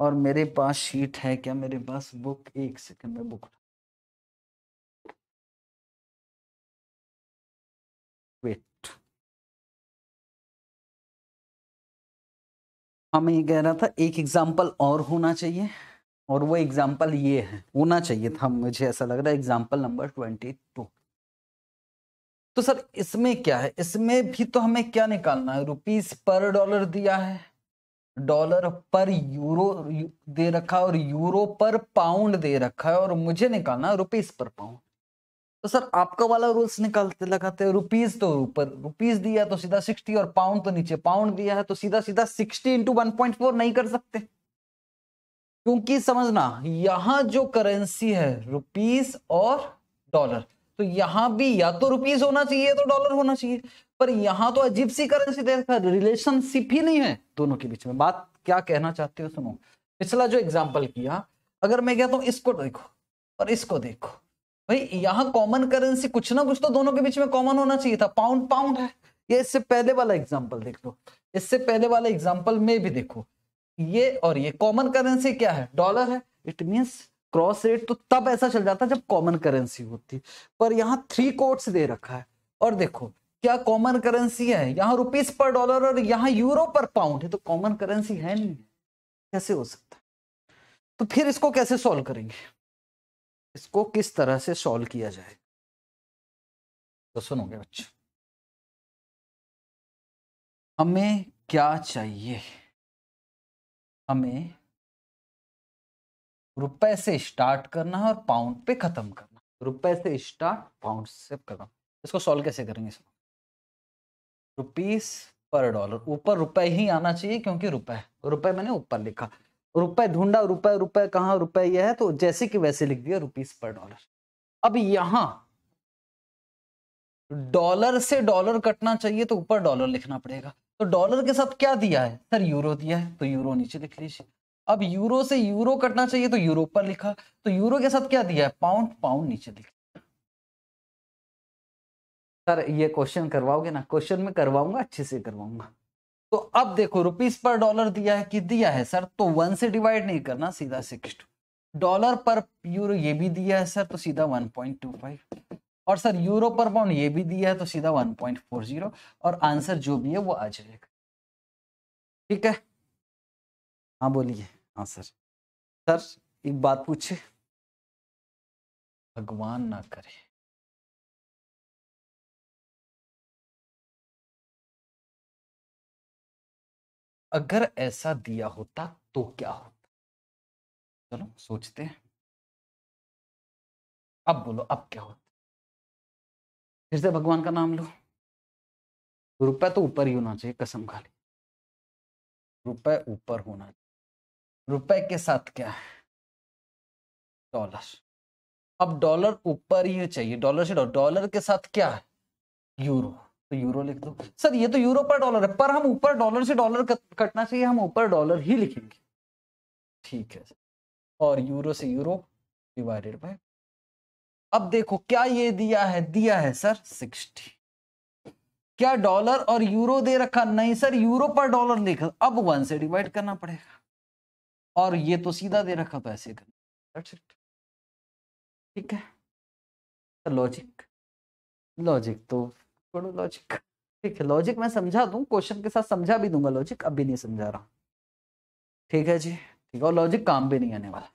Speaker 2: और मेरे पास शीट है क्या मेरे पास बुक एक सेकंड में बुक हमें ये कह रहा था एक एग्जाम्पल और होना चाहिए और वो एग्जाम्पल ये है होना चाहिए था मुझे ऐसा लग रहा है एग्जाम्पल नंबर ट्वेंटी टू तो सर इसमें क्या है इसमें भी तो हमें क्या निकालना है रुपीस पर डॉलर दिया है डॉलर पर यूरो दे रखा है और यूरो पर पाउंड दे रखा है और मुझे निकालना है रुपीस पर पाउंड तो सर आपका वाला रूल्स निकालते लगाते रुपीज तो ऊपर रुपीज दिया तो सीधा सिक्सटी और पाउंड तो नीचे पाउंड दिया है तो सीधा सीधा sixty into one point four नहीं कर सकते क्योंकि समझना यहां जो करेंसी है रुपीज और डॉलर तो यहां भी या तो रुपीज होना चाहिए तो डॉलर होना चाहिए पर यहां तो अजीब सी करेंसी देखा रिलेशनशिप ही नहीं है दोनों के बीच में बात क्या कहना चाहते हो सुनो पिछला जो एग्जाम्पल किया अगर मैं कहता हूं इसको देखो और इसको देखो भाई यहाँ कॉमन करेंसी कुछ ना कुछ तो दोनों के बीच में कॉमन होना चाहिए था पाउंड पाउंड है ये इससे पहले वाला एग्जाम्पल देख लो इससे पहले वाला एग्जाम्पल में भी देखो ये और ये कॉमन करेंसी क्या है डॉलर है इट मीन क्रॉस रेट तो तब ऐसा चल जाता जब कॉमन करेंसी होती पर यहाँ थ्री कोर्ट्स दे रखा है और देखो क्या कॉमन करेंसी है यहाँ रुपीस पर डॉलर और यहाँ यूरो पर पाउंड है तो कॉमन करेंसी है नहीं कैसे हो सकता है तो फिर इसको कैसे सॉल्व करेंगे इसको किस तरह से सॉल्व किया जाए तो सुनोगे बच्चों
Speaker 1: हमें क्या चाहिए
Speaker 2: हमें रुपए से स्टार्ट करना है और पाउंड पे खत्म करना रुपए से स्टार्ट पाउंड से खत्म इसको सॉल्व कैसे करेंगे सब रुपीस पर डॉलर ऊपर रुपए ही आना चाहिए क्योंकि रुपए रुपए मैंने ऊपर लिखा रुपए ढूंढा रुपए रुपए कहा रुपए यह है तो जैसे कि वैसे लिख दिया रुपीस पर डॉलर अब यहां डॉलर से डॉलर कटना चाहिए तो ऊपर डॉलर लिखना पड़ेगा तो डॉलर के साथ क्या दिया है सर यूरो दिया है तो यूरो नीचे लिख लीजिए अब यूरो से यूरो कटना चाहिए तो यूरो पर लिखा तो यूरो के साथ क्या दिया है पाउंड पाउंड नीचे लिख सर ये क्वेश्चन करवाओगे ना क्वेश्चन में करवाऊंगा अच्छे से करवाऊंगा तो अब देखो रुपीस पर डॉलर दिया है कि दिया है सर तो वन से डिवाइड नहीं करना सीधा सिक्स टू डॉलर पर यूरो ये भी दिया है सर तो सीधा वन पॉइंट टू फाइव और सर यूरो पर पाउंड ये भी दिया है तो सीधा वन पॉइंट फोर जीरो और आंसर जो भी है वो आ जाएगा ठीक है
Speaker 1: हाँ बोलिए हाँ सर सर एक बात पूछे भगवान ना करे अगर ऐसा दिया होता तो क्या होता चलो सोचते हैं अब बोलो अब क्या होता फिर से भगवान का नाम लो रुपए तो ऊपर ही होना चाहिए कसम खाली रुपए ऊपर
Speaker 2: होना चाहिए रुपए के साथ क्या है डॉलर अब डॉलर ऊपर ही चाहिए डॉलर से डॉलर के साथ क्या है यूरो तो यूरो लिख दो सर ये तो यूरो पर डॉलर है पर हम ऊपर डॉलर से डॉलर कटना चाहिए हम ऊपर डॉलर ही लिखेंगे ठीक है और यूरो से यूरो डिवाइडेड बाय अब देखो क्या ये दिया है दिया है सर सिक्सटी क्या डॉलर और यूरो दे रखा नहीं सर यूरो पर डॉलर लिख अब वन से डिवाइड करना पड़ेगा और ये तो सीधा दे रखा तो ऐसे
Speaker 1: करना
Speaker 2: ठीक है लॉजिक लॉजिक तो, तो- छोड़ो लॉजिक ठीक है लॉजिक मैं समझा दूं क्वेश्चन के साथ समझा भी दूंगा लॉजिक अभी नहीं समझा रहा ठीक है जी ठीक है और लॉजिक काम भी नहीं आने वाला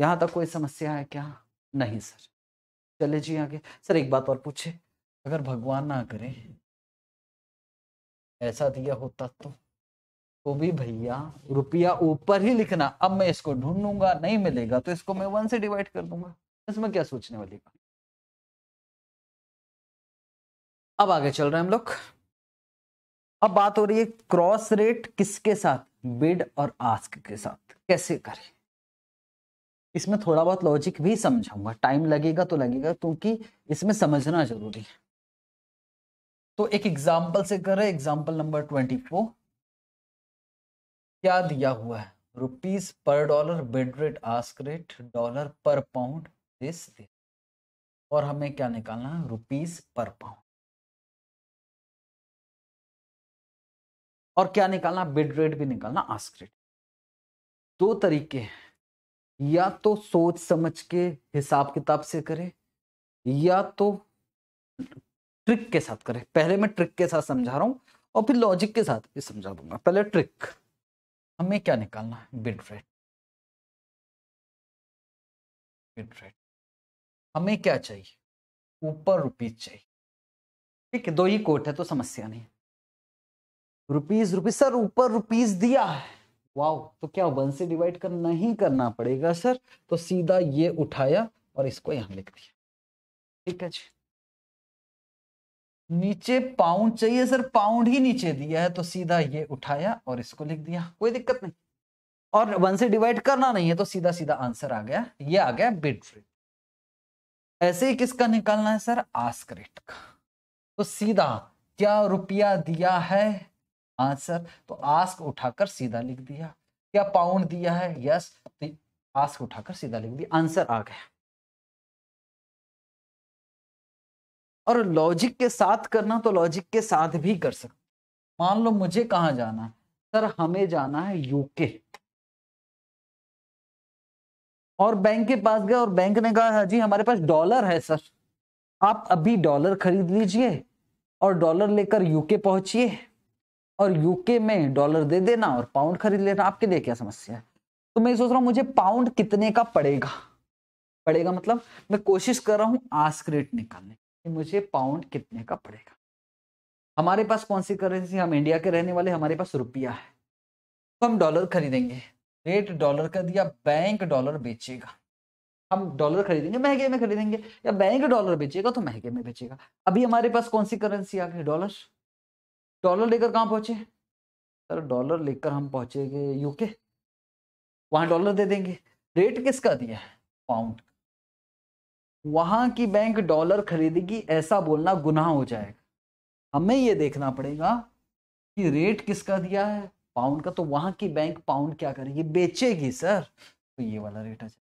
Speaker 2: यहाँ तक कोई समस्या है क्या नहीं सर चले जी आगे सर एक बात और पूछे अगर भगवान ना करे ऐसा दिया होता तो तो भी भैया रुपया ऊपर ही लिखना अब मैं इसको ढूंढूंगा नहीं मिलेगा तो इसको मैं वन से डिवाइड कर दूंगा इसमें क्या सोचने वाली बात अब आगे चल रहे हैं हम लोग अब बात हो रही है क्रॉस रेट किसके साथ बिड और आस्क के साथ कैसे करें इसमें थोड़ा बहुत लॉजिक भी समझाऊंगा टाइम लगेगा तो लगेगा क्योंकि इसमें समझना जरूरी है तो एक एग्जाम्पल से करें एग्जाम्पल नंबर ट्वेंटी फोर क्या दिया हुआ है रुपीज पर dollar bid rate ask rate dollar पर पाउंड दिस और हमें क्या निकालना है रुपीज पर पाउंड
Speaker 1: और क्या निकालना बिड रेट भी निकालना आस्क रेट
Speaker 2: दो तरीके हैं या तो सोच समझ के हिसाब किताब से करें या तो ट्रिक के साथ करें पहले मैं ट्रिक के साथ समझा रहा हूं और फिर लॉजिक के साथ भी समझा दूंगा पहले ट्रिक हमें क्या निकालना है बिड रेट बिड रेट हमें क्या चाहिए ऊपर रुपीज चाहिए ठीक है दो ही कोट है तो समस्या नहीं रुपीज रुपीज सर ऊपर रुपीज दिया है वाओ तो क्या वन से डिवाइड कर नहीं करना पड़ेगा सर तो सीधा ये उठाया और इसको यहां लिख दिया ठीक है जी नीचे पाउंड चाहिए सर पाउंड ही नीचे दिया है तो सीधा ये उठाया और इसको लिख दिया कोई दिक्कत नहीं और वन से डिवाइड करना नहीं है तो सीधा सीधा आंसर आ गया ये आ गया बिड रेट ऐसे ही किसका निकालना है सर आस्क रेट का तो सीधा क्या रुपया दिया है आंसर तो आस्क उठाकर सीधा लिख दिया क्या पाउंड दिया है यस तो आस्क उठाकर सीधा लिख दिया आंसर आ गया और लॉजिक के साथ करना तो लॉजिक के साथ भी कर सकते मान लो मुझे कहाँ जाना सर हमें जाना है यूके और बैंक के पास गया और बैंक ने कहा जी हमारे पास डॉलर है सर आप अभी डॉलर खरीद लीजिए और डॉलर लेकर यूके पहुंचिए और यूके में डॉलर दे देना और पाउंड खरीद लेना आपके लिए क्या समस्या है तो मैं सोच रहा हूँ मुझे पाउंड कितने का पड़ेगा पड़ेगा मतलब मैं कोशिश कर रहा हूँ आस्क रेट निकालने कि मुझे पाउंड कितने का पड़ेगा हमारे पास कौन सी करेंसी हम इंडिया के रहने वाले हमारे पास रुपया है तो हम डॉलर खरीदेंगे रेट डॉलर का दिया बैंक डॉलर बेचेगा हम डॉलर खरीदेंगे महंगे में खरीदेंगे या बैंक डॉलर बेचेगा तो महंगे में बेचेगा अभी हमारे पास कौन सी करेंसी आ गई डॉलर डॉलर लेकर कहाँ पहुंचे सर डॉलर लेकर हम पहुंचेंगे यूके वहां डॉलर दे देंगे रेट किसका दिया है पाउंड वहां की बैंक डॉलर खरीदेगी ऐसा बोलना गुनाह हो जाएगा हमें यह देखना पड़ेगा कि रेट किसका दिया है पाउंड का तो वहां की बैंक पाउंड क्या करेगी बेचेगी सर तो ये वाला रेट आ जाएगा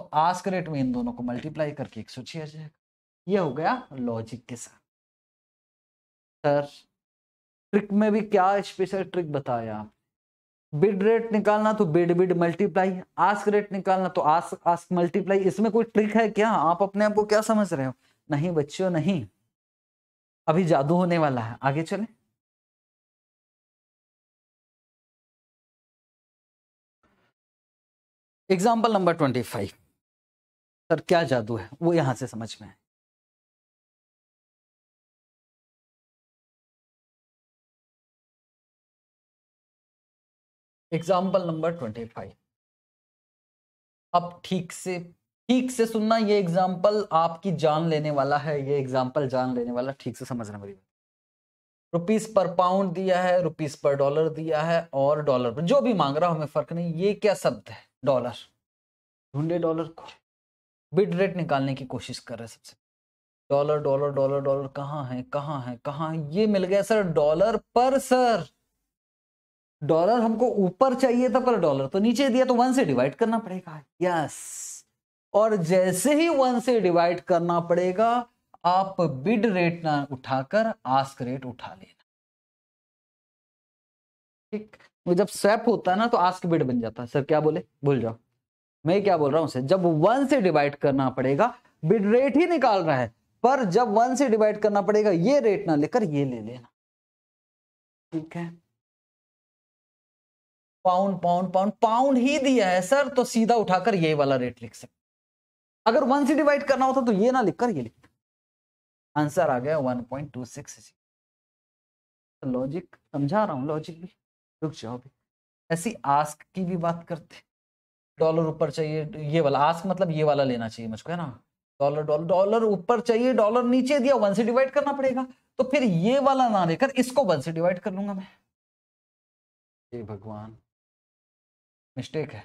Speaker 2: तो आस्क रेट में इन दोनों को मल्टीप्लाई करके एक सौ छह आ जाएगा यह हो गया लॉजिक के साथ सर ट्रिक में भी क्या स्पेशल ट्रिक बताया बिड रेट निकालना तो bid bid multiply ask rate निकालना तो आस्क आस्क मल्टीप्लाई इसमें कोई ट्रिक है क्या आप अपने आप को क्या समझ रहे हो नहीं बच्चों नहीं अभी
Speaker 1: जादू होने वाला है आगे चले example number twenty five sir क्या जादू है वो यहां से समझ में है
Speaker 2: एग्जाम्पल नंबर ट्वेंटी फाइव अब ठीक से ठीक से सुनना ये एग्जाम्पल आपकी जान लेने वाला है ये एग्जाम्पल जान लेने वाला ठीक से समझना मेरी रुपीस पर पाउंड दिया है रुपीस पर डॉलर दिया है और डॉलर पर जो भी मांग रहा हमें फर्क नहीं ये क्या शब्द है डॉलर ढूंढे डॉलर को बिड रेट निकालने की कोशिश कर रहे हैं सबसे डॉलर डॉलर डॉलर डॉलर कहाँ है कहाँ है कहाँ है ये मिल गया सर डॉलर पर सर डॉलर हमको ऊपर चाहिए था पर डॉलर तो नीचे दिया तो वन से डिवाइड करना पड़ेगा यस और जैसे ही वन से डिवाइड करना पड़ेगा आप बिड रेट ना उठाकर आस्क रेट उठा लेना ठीक तो जब स्वैप होता है ना तो आस्क बिड बन जाता है सर क्या बोले भूल जाओ मैं क्या बोल रहा हूं सर जब वन से डिवाइड करना पड़ेगा बिड रेट ही निकाल रहा है पर जब वन से डिवाइड करना पड़ेगा ये रेट ना लेकर ये ले लेना ठीक है पाउंड पाउंड पाउंड पाउंड ही दिया है सर तो सीधा उठाकर ये वाला रेट लिख सकते अगर वन से डिवाइड करना होता तो ये ना लिखकर ये लिख आंसर आ गया one point two six logic समझा रहा हूँ लॉजिक भी रुक जाओ भी ऐसी आस्क की भी बात करते डॉलर ऊपर चाहिए ये वाला आस्क मतलब ये वाला लेना चाहिए मुझको है ना डॉलर डॉलर डॉलर ऊपर चाहिए डॉलर नीचे दिया वन से डिवाइड करना पड़ेगा तो फिर ये वाला ना लेकर इसको वन से डिवाइड कर लूंगा मैं ये भगवान
Speaker 1: मिस्टेक है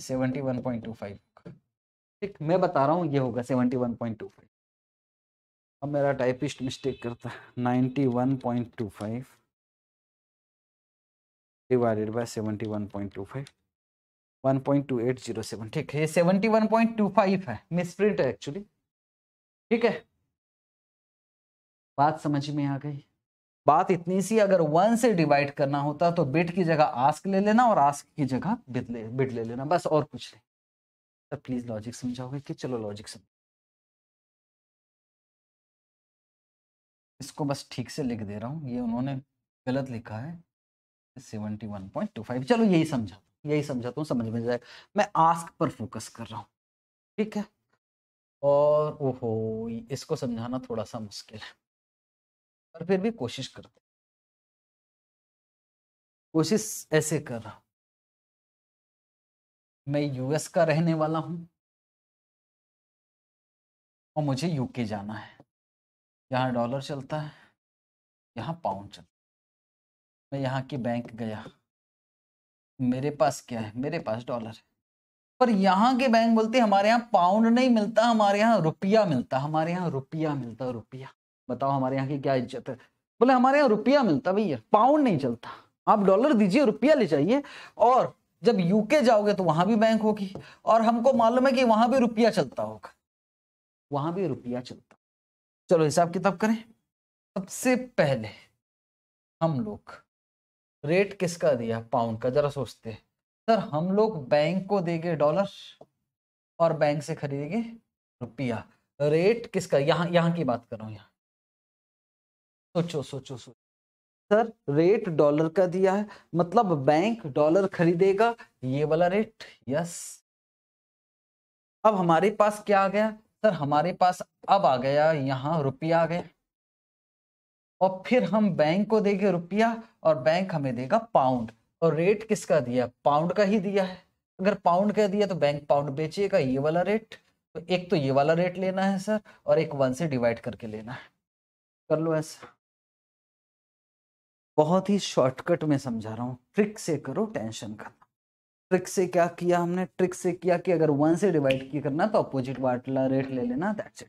Speaker 1: seventy one point two five
Speaker 2: ठीक मैं बता रहा हूँ ये होगा seventy one point two five अब मेरा टाइपिस्ट मिस्टेक करता है ninety one point two five divided by seventy one point two five one point two eight zero seven ठीक है ये seventy one point two five है मिसप्रिंट है actually ठीक है बात समझ में आ गई बात इतनी सी अगर वन से डिवाइड करना होता तो बिट की जगह आस्क ले लेना और आस्क की जगह बिट ले बिट ले लेना बस और कुछ नहीं तो प्लीज लॉजिक समझाओगे कि चलो लॉजिक समझ इसको बस ठीक से लिख दे रहा हूँ ये उन्होंने गलत लिखा है seventy one point two five चलो यही समझा यही समझाता हूँ समझ में जाएगा मैं आस्क पर फोकस कर रहा हूँ ठीक है और ओहो इसको समझाना थोड़ा सा मुश्किल
Speaker 1: है पर फिर भी कोशिश करते कोशिश ऐसे कर रहा हूं मैं यूएस का रहने वाला हूं और मुझे यूके जाना है यहाँ
Speaker 2: डॉलर चलता है यहाँ पाउंड चलता है मैं यहाँ के बैंक गया मेरे पास क्या है मेरे पास डॉलर है पर यहाँ के बैंक बोलते हमारे यहाँ पाउंड नहीं मिलता हमारे यहाँ रुपया मिलता हमारे यहाँ रुपया मिलता रुपया बताओ हमारे यहाँ की क्या इज्जत है बोले हमारे यहाँ रुपया मिलता भैया पाउंड नहीं चलता आप डॉलर दीजिए रुपया ले जाइए और जब यूके जाओगे तो वहां भी बैंक होगी और हमको मालूम है कि वहां भी रुपया चलता होगा वहां भी रुपया चलता चलो हिसाब किताब करें सबसे पहले हम लोग रेट किसका दिया पाउंड का जरा सोचते हैं सर हम लोग बैंक को देंगे डॉलर और बैंक से खरीदेंगे रुपया रेट किसका यहाँ यहाँ की बात कर रहा हूँ यहाँ सोचो सोचो सोचो सर रेट डॉलर का दिया है मतलब बैंक डॉलर खरीदेगा ये वाला रेट यस अब हमारे पास क्या आ गया सर हमारे पास अब आ गया यहाँ रुपया आ गया और फिर हम बैंक को देंगे रुपया और बैंक हमें देगा पाउंड और रेट किसका दिया पाउंड का ही दिया है अगर पाउंड का दिया तो बैंक पाउंड बेचिएगा ये वाला रेट तो एक तो ये वाला रेट लेना है सर और एक वन से डिवाइड करके लेना है कर लो ऐसा बहुत ही शॉर्टकट में समझा रहा हूँ ट्रिक से करो टेंशन खत्म ट्रिक से क्या किया हमने ट्रिक से किया कि अगर वन से डिवाइड किया करना तो अपोजिट वाटला रेट ले लेना दैट्स इट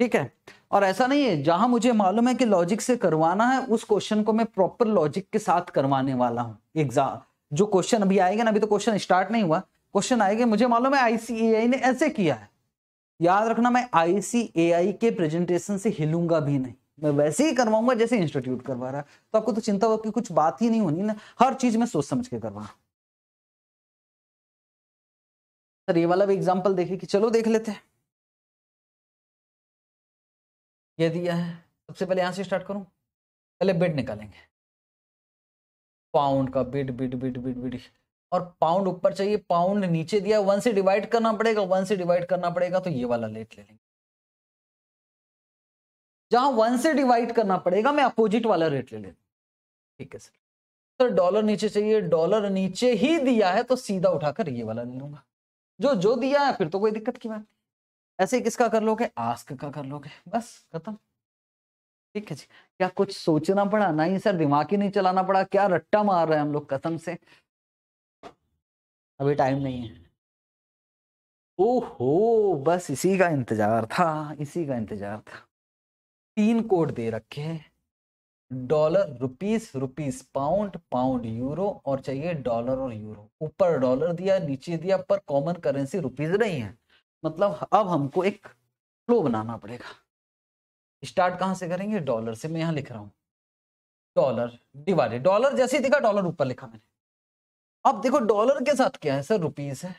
Speaker 2: ठीक है और ऐसा नहीं है जहां मुझे मालूम है कि लॉजिक से करवाना है उस क्वेश्चन को मैं प्रॉपर लॉजिक के साथ करवाने वाला हूँ एग्जाम जो क्वेश्चन अभी आएगा ना अभी तो क्वेश्चन स्टार्ट नहीं हुआ क्वेश्चन आएगा मुझे मालूम है आईसीएआई ने ऐसे किया है याद रखना मैं आईसीएआई के प्रेजेंटेशन से हिलूंगा भी नहीं मैं वैसे ही करवाऊंगा जैसे इंस्टीट्यूट करवा रहा है तो आपको तो चिंता होगी कुछ बात ही नहीं होनी ना हर चीज में सोच समझ के करवा सर ये वाला
Speaker 1: भी एग्जाम्पल देखे कि चलो देख लेते हैं ये दिया
Speaker 2: है सबसे पहले यहां से स्टार्ट करूं पहले बेड निकालेंगे पाउंड का bid bid bid bid bid और पाउंड ऊपर चाहिए पाउंड नीचे दिया वन से डिवाइड करना पड़ेगा वन से डिवाइड करना पड़ेगा तो ये वाला लेट ले लेंगे जहां वन से डिवाइड करना पड़ेगा मैं अपोजिट वाला रेट ले लेता ठीक है सर सर डॉलर नीचे चाहिए डॉलर नीचे ही दिया है तो सीधा उठाकर ये वाला ले लूंगा जो जो दिया है फिर तो कोई दिक्कत की बात ऐसे किसका कर लोगे आस्क का कर लोगे बस खत्म ठीक है जी क्या कुछ सोचना पड़ा नहीं सर दिमाग ही नहीं चलाना पड़ा क्या रट्टा मार रहे हैं हम लोग कसम से अभी टाइम नहीं है ओहो बस इसी का इंतजार था इसी का इंतजार था तीन कोड दे रखे हैं dollar rupees rupees pound pound euro और चाहिए डॉलर और यूरो ऊपर डॉलर दिया नीचे दिया पर कॉमन करेंसी रुपीस नहीं है मतलब अब हमको एक फ्लो बनाना पड़ेगा स्टार्ट कहाँ से करेंगे डॉलर से मैं यहाँ लिख रहा हूँ डॉलर डिवाइडेड डॉलर जैसे दिखा डॉलर ऊपर लिखा मैंने अब देखो डॉलर के साथ क्या है सर रुपीस है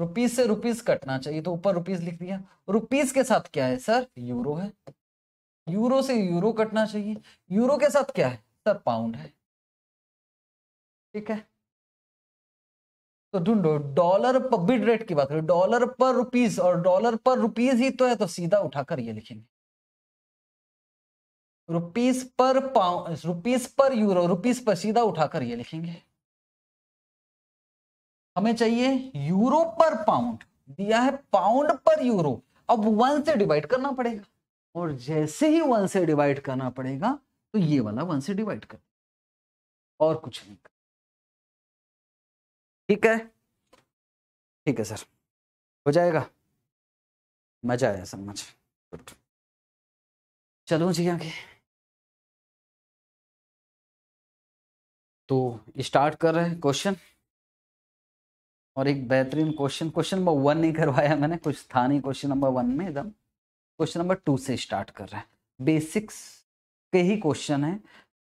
Speaker 2: रुपीज से रुपीज कटना चाहिए तो ऊपर रुपीज लिख दिया रुपीज के साथ क्या है सर यूरो है यूरो से यूरो कटना चाहिए यूरो के साथ क्या है सर पाउंड है ठीक है तो ढूंढो डॉलर पर बिड रेट की बात करें डॉलर पर रुपीज और डॉलर पर रुपीज ही तो है तो सीधा उठाकर ये लिखेंगे रुपीस पर पाउंड रुपीज पर यूरो रुपीज पर सीधा उठाकर ये लिखेंगे हमें चाहिए यूरो पर पाउंड दिया है पाउंड पर यूरो अब वन से डिवाइड करना पड़ेगा और जैसे ही वन से डिवाइड करना पड़ेगा तो ये वाला वन से डिवाइड कर और कुछ नहीं कर ठीक है
Speaker 1: ठीक है सर हो जाएगा मजा आया मच चलो जी आगे
Speaker 2: तो स्टार्ट कर रहे हैं क्वेश्चन और एक बेहतरीन क्वेश्चन क्वेश्चन नंबर वन नहीं करवाया मैंने कुछ था नहीं क्वेश्चन नंबर वन में एकदम क्वेश्चन नंबर टू से स्टार्ट कर रहे हैं बेसिक्स के ही क्वेश्चन है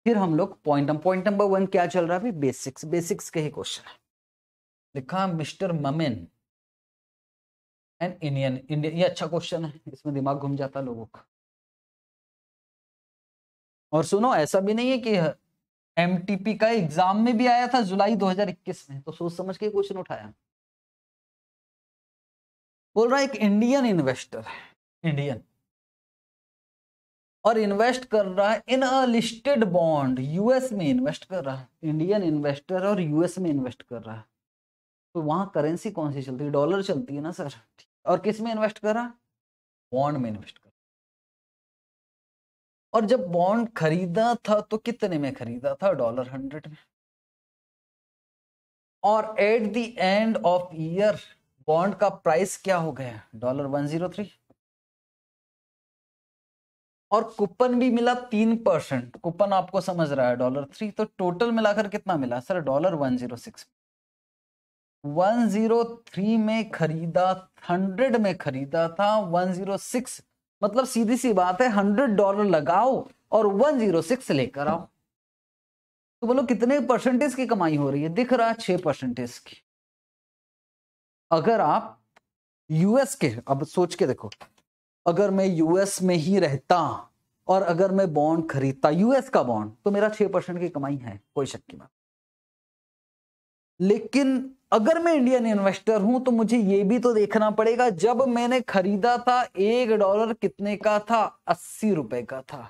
Speaker 2: फिर हम लोग पॉइंट पॉइंट नंबर वन क्या चल रहा है बेसिक्स बेसिक्स के ही क्वेश्चन है लिखा मिस्टर ममिन एन इंडियन इंडियन ये अच्छा क्वेश्चन है इसमें दिमाग घूम जाता लोगों का और सुनो ऐसा भी नहीं है कि एम का एग्जाम में भी आया था जुलाई 2021 में तो सोच समझ के क्वेश्चन उठाया बोल रहा एक इंडियन इन्वेस्टर है इंडियन और इन्वेस्ट कर रहा है in a listed bond US में इन्वेस्ट कर रहा है इंडियन इन्वेस्टर और यूएस में इन्वेस्ट कर रहा है तो वहां करेंसी कौन सी चलती है डॉलर चलती है ना सर और किस में इन्वेस्ट कर रहा है बॉन्ड में इन्वेस्ट और जब बॉन्ड खरीदा था तो कितने में खरीदा था डॉलर हंड्रेड में और at the end of year bond का प्राइस क्या हो गया डॉलर वन जीरो थ्री और कूपन भी मिला तीन परसेंट कूपन आपको समझ रहा है डॉलर थ्री तो टोटल मिलाकर कितना मिला sir dollar one zero six one zero three में खरीदा हंड्रेड में खरीदा था वन जीरो सिक्स मतलब सीधी सी बात है हंड्रेड डॉलर लगाओ और वन जीरो सिक्स लेकर आओ तो बोलो कितने परसेंटेज की कमाई हो रही है दिख रहा है छह परसेंटेज की अगर आप यूएस के अब सोच के देखो अगर मैं यूएस में ही रहता और अगर मैं बॉन्ड खरीदता यूएस का बॉन्ड तो मेरा छह परसेंट की कमाई है कोई शक की बात लेकिन अगर मैं इंडियन इन्वेस्टर हूं तो मुझे ये भी तो देखना पड़ेगा जब मैंने खरीदा था एक डॉलर कितने का था अस्सी रुपए का था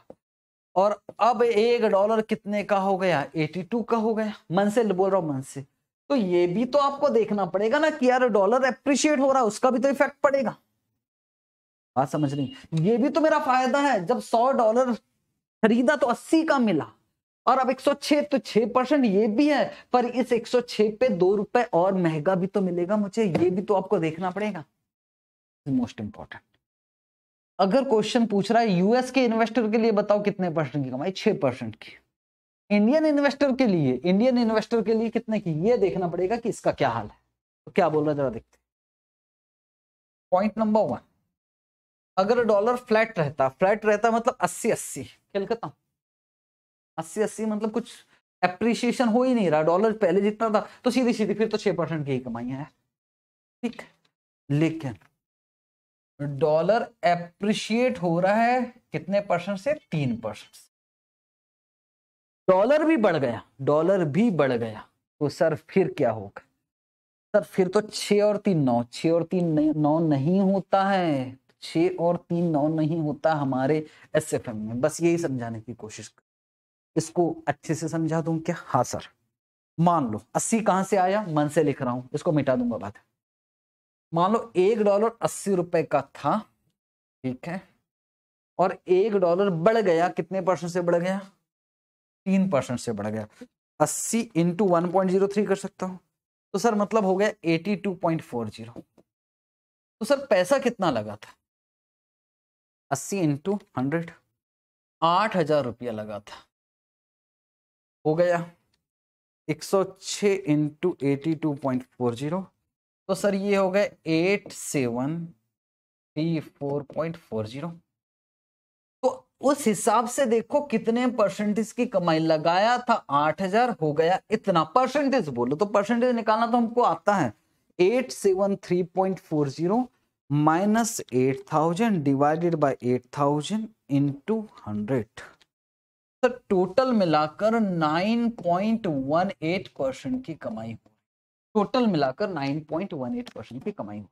Speaker 2: और अब एक डॉलर कितने का हो गया एटी टू का हो गया मन से बोल रहा हूं मन से तो ये भी तो आपको देखना पड़ेगा ना कि यार डॉलर एप्रिशिएट हो रहा है उसका भी तो इफेक्ट पड़ेगा बात समझ नहीं ये भी तो मेरा फायदा है जब सौ डॉलर खरीदा तो अस्सी का मिला और अब 106 तो 6 परसेंट ये भी है पर इस 106 पे दो रुपए और महंगा भी तो मिलेगा मुझे ये भी तो आपको देखना पड़ेगा मोस्ट इंपॉर्टेंट अगर क्वेश्चन पूछ रहा है यूएस के इन्वेस्टर के लिए बताओ कितने परसेंट की कमाई छह परसेंट की इंडियन इन्वेस्टर के लिए इंडियन इन्वेस्टर के लिए कितने की ये देखना पड़ेगा कि इसका क्या हाल है तो क्या बोल रहा जरा देखते पॉइंट नंबर वन अगर डॉलर फ्लैट रहता फ्लैट रहता मतलब अस्सी अस्सी कलकत्ता अस्सी अस्सी मतलब कुछ एप्रिसिएशन हो ही नहीं रहा डॉलर पहले जितना था तो सीधी सीधी फिर तो छह परसेंट की ही कमाई है ठीक लेकिन डॉलर एप्रिशिएट हो रहा है कितने परसेंट से तीन परसेंट डॉलर भी बढ़ गया डॉलर भी बढ़ गया तो सर फिर क्या होगा सर फिर तो छ और तीन नौ छ और तीन नौ नहीं होता है छ और तीन नौ नहीं होता हमारे एस एफ एम में बस यही समझाने की कोशिश कर इसको अच्छे से समझा दूं क्या हाँ सर मान लो अस्सी कहां से आया मन से लिख रहा हूं इसको मिटा दूंगा बात मान लो एक डॉलर अस्सी रुपए का था ठीक है और एक डॉलर बढ़ गया कितने परसेंट से बढ़ गया तीन परसेंट से बढ़ गया अस्सी into one point zero three कर सकता हूं तो सर मतलब हो गया eighty two point four zero तो सर पैसा कितना लगा था अस्सी इंटू हंड्रेड आठ हजार रुपया लगा था हो गया 106 सौ छ into eighty two point four zero तो सर ये हो गया eight seven three four point four zero तो उस हिसाब से देखो कितने परसेंटेज की कमाई लगाया था आठ हजार हो गया इतना परसेंटेज बोलो तो परसेंटेज निकालना तो हमको आता है eight seven three point four zero minus eight thousand divided by eight thousand into hundred तो टोटल मिलाकर 9.18 परसेंट की कमाई हो टोटल मिलाकर 9.18 परसेंट की कमाई हो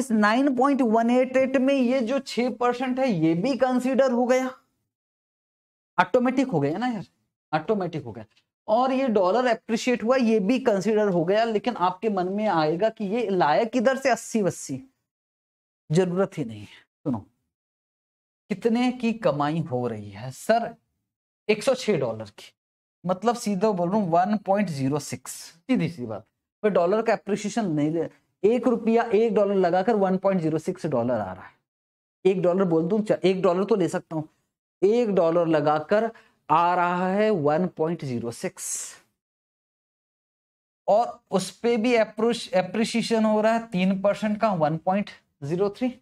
Speaker 2: इस 9.188 में ये जो 6 परसेंट है ये भी कंसीडर हो गया ऑटोमेटिक हो गया ना यार ऑटोमेटिक हो गया और ये डॉलर अप्रिशिएट हुआ ये भी कंसीडर हो गया लेकिन आपके मन में आएगा कि ये लायक इधर से अस्सी वस्सी जरूरत ही नहीं है सुनो कितने की कमाई हो रही है सर 106 डॉलर की मतलब सीधा बोल रहा हूँ वन पॉइंट जीरो सिक्स सीधी सी बात पर डॉलर का अप्रिशिएशन नहीं ले एक रुपया एक डॉलर लगाकर one point zero six dollar आ रहा है एक डॉलर बोल दू एक डॉलर तो ले सकता हूँ एक डॉलर लगाकर आ रहा है वन पॉइंट जीरो सिक्स और उस पर भी अप्रिशिएशन हो रहा है तीन परसेंट का वन पॉइंट जीरो थ्री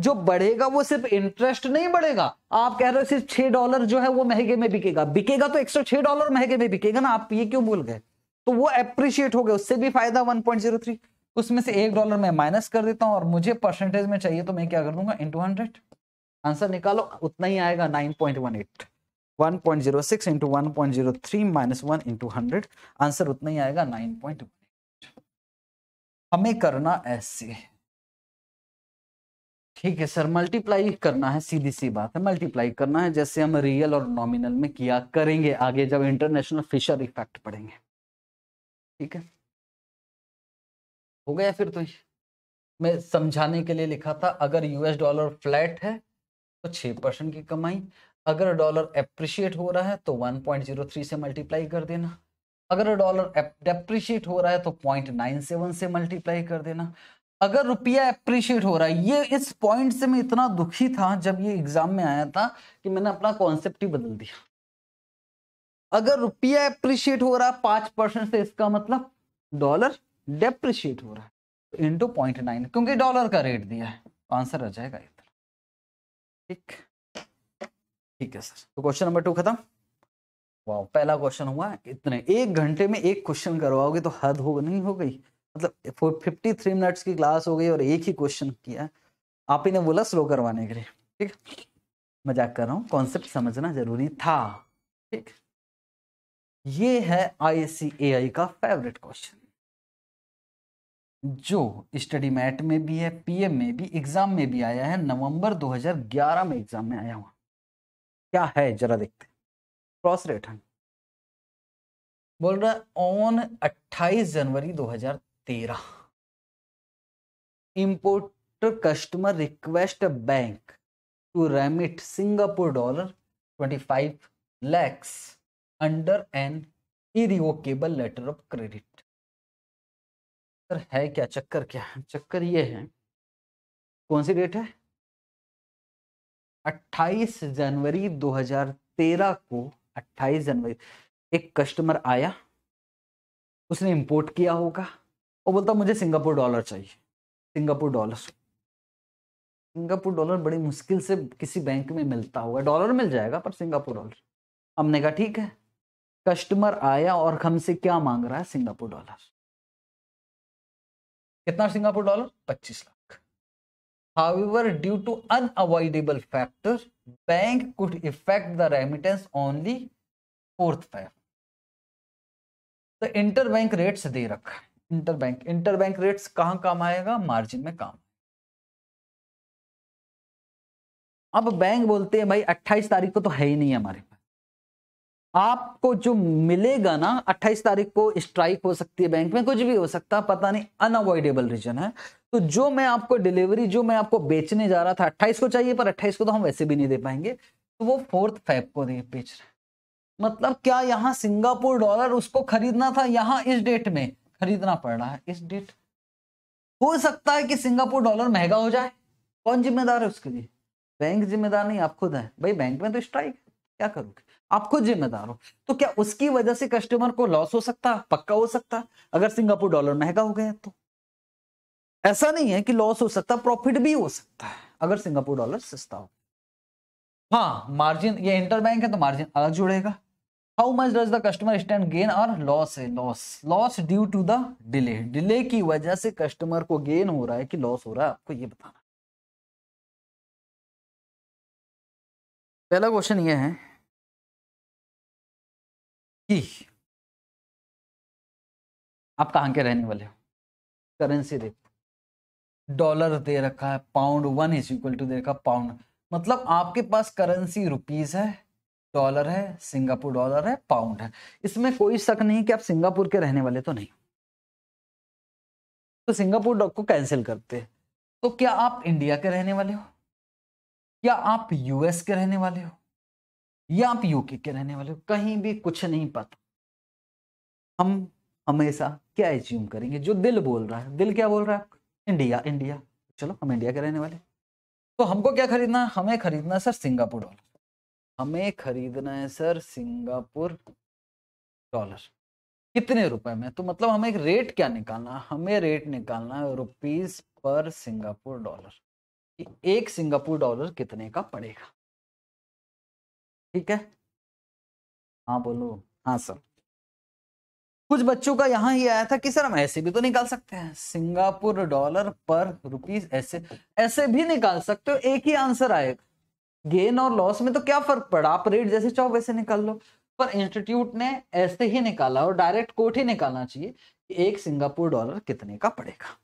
Speaker 2: जो बढ़ेगा वो सिर्फ इंटरेस्ट नहीं बढ़ेगा आप कह रहे हो सिर्फ छह डॉलर जो है वो महंगे में बिकेगा बिकेगा तो एक्स्ट्रा छह डॉलर महंगे में बिकेगा ना आप ये क्यों भूल गए तो वो अप्रिशिएट हो गया उससे भी फायदा वन उसमें से एक डॉलर मैं माइनस कर देता हूं और मुझे परसेंटेज में चाहिए तो मैं क्या कर दूंगा इंटू हंड्रेड आंसर निकालो उतना ही आएगा nine point one eight one point zero six into one point zero three minus one into hundred answer उतना ही आएगा नाइन पॉइंट हमें करना ऐसे ठीक है सर मल्टीप्लाई करना है सीधी सी बात है मल्टीप्लाई करना है जैसे हम रियल और नॉमिनल में किया करेंगे आगे जब इंटरनेशनल फिशर इफेक्ट पड़ेंगे ठीक है हो गया फिर तो मैं समझाने के लिए लिखा था अगर यूएस डॉलर फ्लैट है तो छह परसेंट की कमाई अगर डॉलर एप्रिशिएट हो रहा है तो थ्री से मल्टीप्लाई कर देना अगर डॉलर डेप्रिशिएट हो रहा है तो सेवन से मल्टीप्लाई कर देना अगर रुपया अप्रिशिएट हो रहा है ये इस पॉइंट से मैं इतना दुखी था जब ये एग्जाम में आया था कि मैंने अपना कॉन्सेप्ट ही बदल दिया अगर रुपया अप्रिशिएट हो रहा है पांच परसेंट से इसका मतलब डॉलर डेप्रिशिएट हो रहा है इंटू पॉइंट नाइन क्योंकि डॉलर का रेट दिया है आंसर आ जाएगा इतना ठीक ठीक है सर तो क्वेश्चन नंबर टू खत्म वाह पहला क्वेश्चन हुआ इतने एक घंटे में एक क्वेश्चन करवाओगे तो हद हो नहीं हो गई मतलब फिफ्टी थ्री मिनट्स की क्लास हो गई और एक ही क्वेश्चन किया आप ही ने बोला स्लो करवाने के लिए ठीक मजाक कर रहा हूँ कॉन्सेप्ट समझना जरूरी था ठीक ये है आई का फेवरेट क्वेश्चन जो स्टडी मैट में भी है पीएम में भी एग्जाम में भी आया है नवंबर 2011 में एग्जाम में आया हुआ क्या है जरा देखते क्रॉस रेट बोल रहा ऑन 28 जनवरी तेरह importer customer request bank to remit Singapore dollar twenty five lakhs under an irrevocable letter of credit sir है क्या चक्कर क्या है चक्कर ये है कौन सी डेट है अट्ठाईस जनवरी दो हजार तेरह को अट्ठाईस जनवरी एक कस्टमर आया उसने इंपोर्ट किया होगा वो बोलता मुझे सिंगापुर डॉलर चाहिए सिंगापुर डॉलर सिंगापुर डॉलर बड़ी मुश्किल से किसी बैंक में मिलता होगा डॉलर मिल जाएगा पर सिंगापुर डॉलर हमने कहा ठीक है कस्टमर आया और हमसे क्या मांग रहा है सिंगापुर डॉलर कितना सिंगापुर डॉलर पच्चीस lakh However, due to unavoidable factors, bank could effect the remittance only fourth five. The interbank rates दे रखा है इंटरबैंक इंटरबैंक रेट्स कहां काम आएगा मार्जिन में काम अब बैंक बोलते हैं भाई 28 तारीख को तो है ही नहीं हमारे पास आपको जो मिलेगा ना 28 तारीख को स्ट्राइक हो सकती है बैंक में कुछ भी हो सकता है पता नहीं अनअवॉइडेबल रीजन है तो जो मैं आपको डिलीवरी जो मैं आपको बेचने जा रहा था 28 को चाहिए पर 28 को तो हम वैसे भी नहीं दे पाएंगे तो वो फोर्थ फैब को दे बेच रहे मतलब क्या यहाँ सिंगापुर डॉलर उसको खरीदना था यहाँ इस डेट में खरीदना पड़ रहा है इस डेट हो सकता है कि सिंगापुर डॉलर महंगा हो जाए कौन जिम्मेदार है उसके लिए बैंक जिम्मेदार नहीं आप खुद है भाई बैंक में तो स्ट्राइक क्या करोगे आप खुद जिम्मेदार हो तो क्या उसकी वजह से कस्टमर को लॉस हो सकता पक्का हो सकता अगर सिंगापुर डॉलर महंगा हो गया तो ऐसा नहीं है कि लॉस हो सकता प्रॉफिट भी हो सकता है अगर सिंगापुर डॉलर सस्ता हो हाँ मार्जिन ये इंटर बैंक है तो मार्जिन अलग जुड़ेगा how much does the customer stand gain और लॉस है loss loss due to the delay delay की वजह से कस्टमर को गेन हो रहा है कि लॉस हो रहा है आपको ये बताना
Speaker 1: पहला क्वेश्चन ये है
Speaker 2: कि आप कहाँ के रहने वाले हो करेंसी रेट डॉलर दे रखा है pound one is equal to दे रखा पाउंड मतलब आपके पास करेंसी रुपीज है डॉलर है सिंगापुर डॉलर है पाउंड है इसमें कोई शक नहीं कि आप सिंगापुर के रहने वाले तो नहीं तो सिंगापुर को कैंसिल करते तो क्या आप इंडिया के रहने वाले हो या आप यूएस के रहने वाले हो या आप यूके के रहने वाले हो कहीं भी कुछ नहीं पता हम हमेशा क्या एज्यूम करेंगे जो दिल बोल रहा है दिल क्या बोल रहा है इंडिया इंडिया चलो हम इंडिया के रहने वाले तो हमको क्या खरीदना है हमें खरीदना सर सिंगापुर डॉलर हमें खरीदना है सर सिंगापुर डॉलर कितने रुपए में तो मतलब हमें एक रेट क्या निकालना हमें रेट निकालना है रुपीज पर सिंगापुर डॉलर कि एक सिंगापुर डॉलर कितने का पड़ेगा ठीक है हाँ बोलो हाँ सर कुछ बच्चों का यहाँ ही आया था कि सर हम ऐसे भी तो निकाल सकते हैं सिंगापुर डॉलर पर रुपीस ऐसे ऐसे भी निकाल सकते हो एक ही आंसर आएगा गेन और लॉस में तो क्या फर्क पड़ा आप रेट जैसे चाहो वैसे निकाल लो पर इंस्टीट्यूट ने ऐसे ही निकाला और डायरेक्ट कोट ही निकालना चाहिए कि एक सिंगापुर डॉलर कितने का पड़ेगा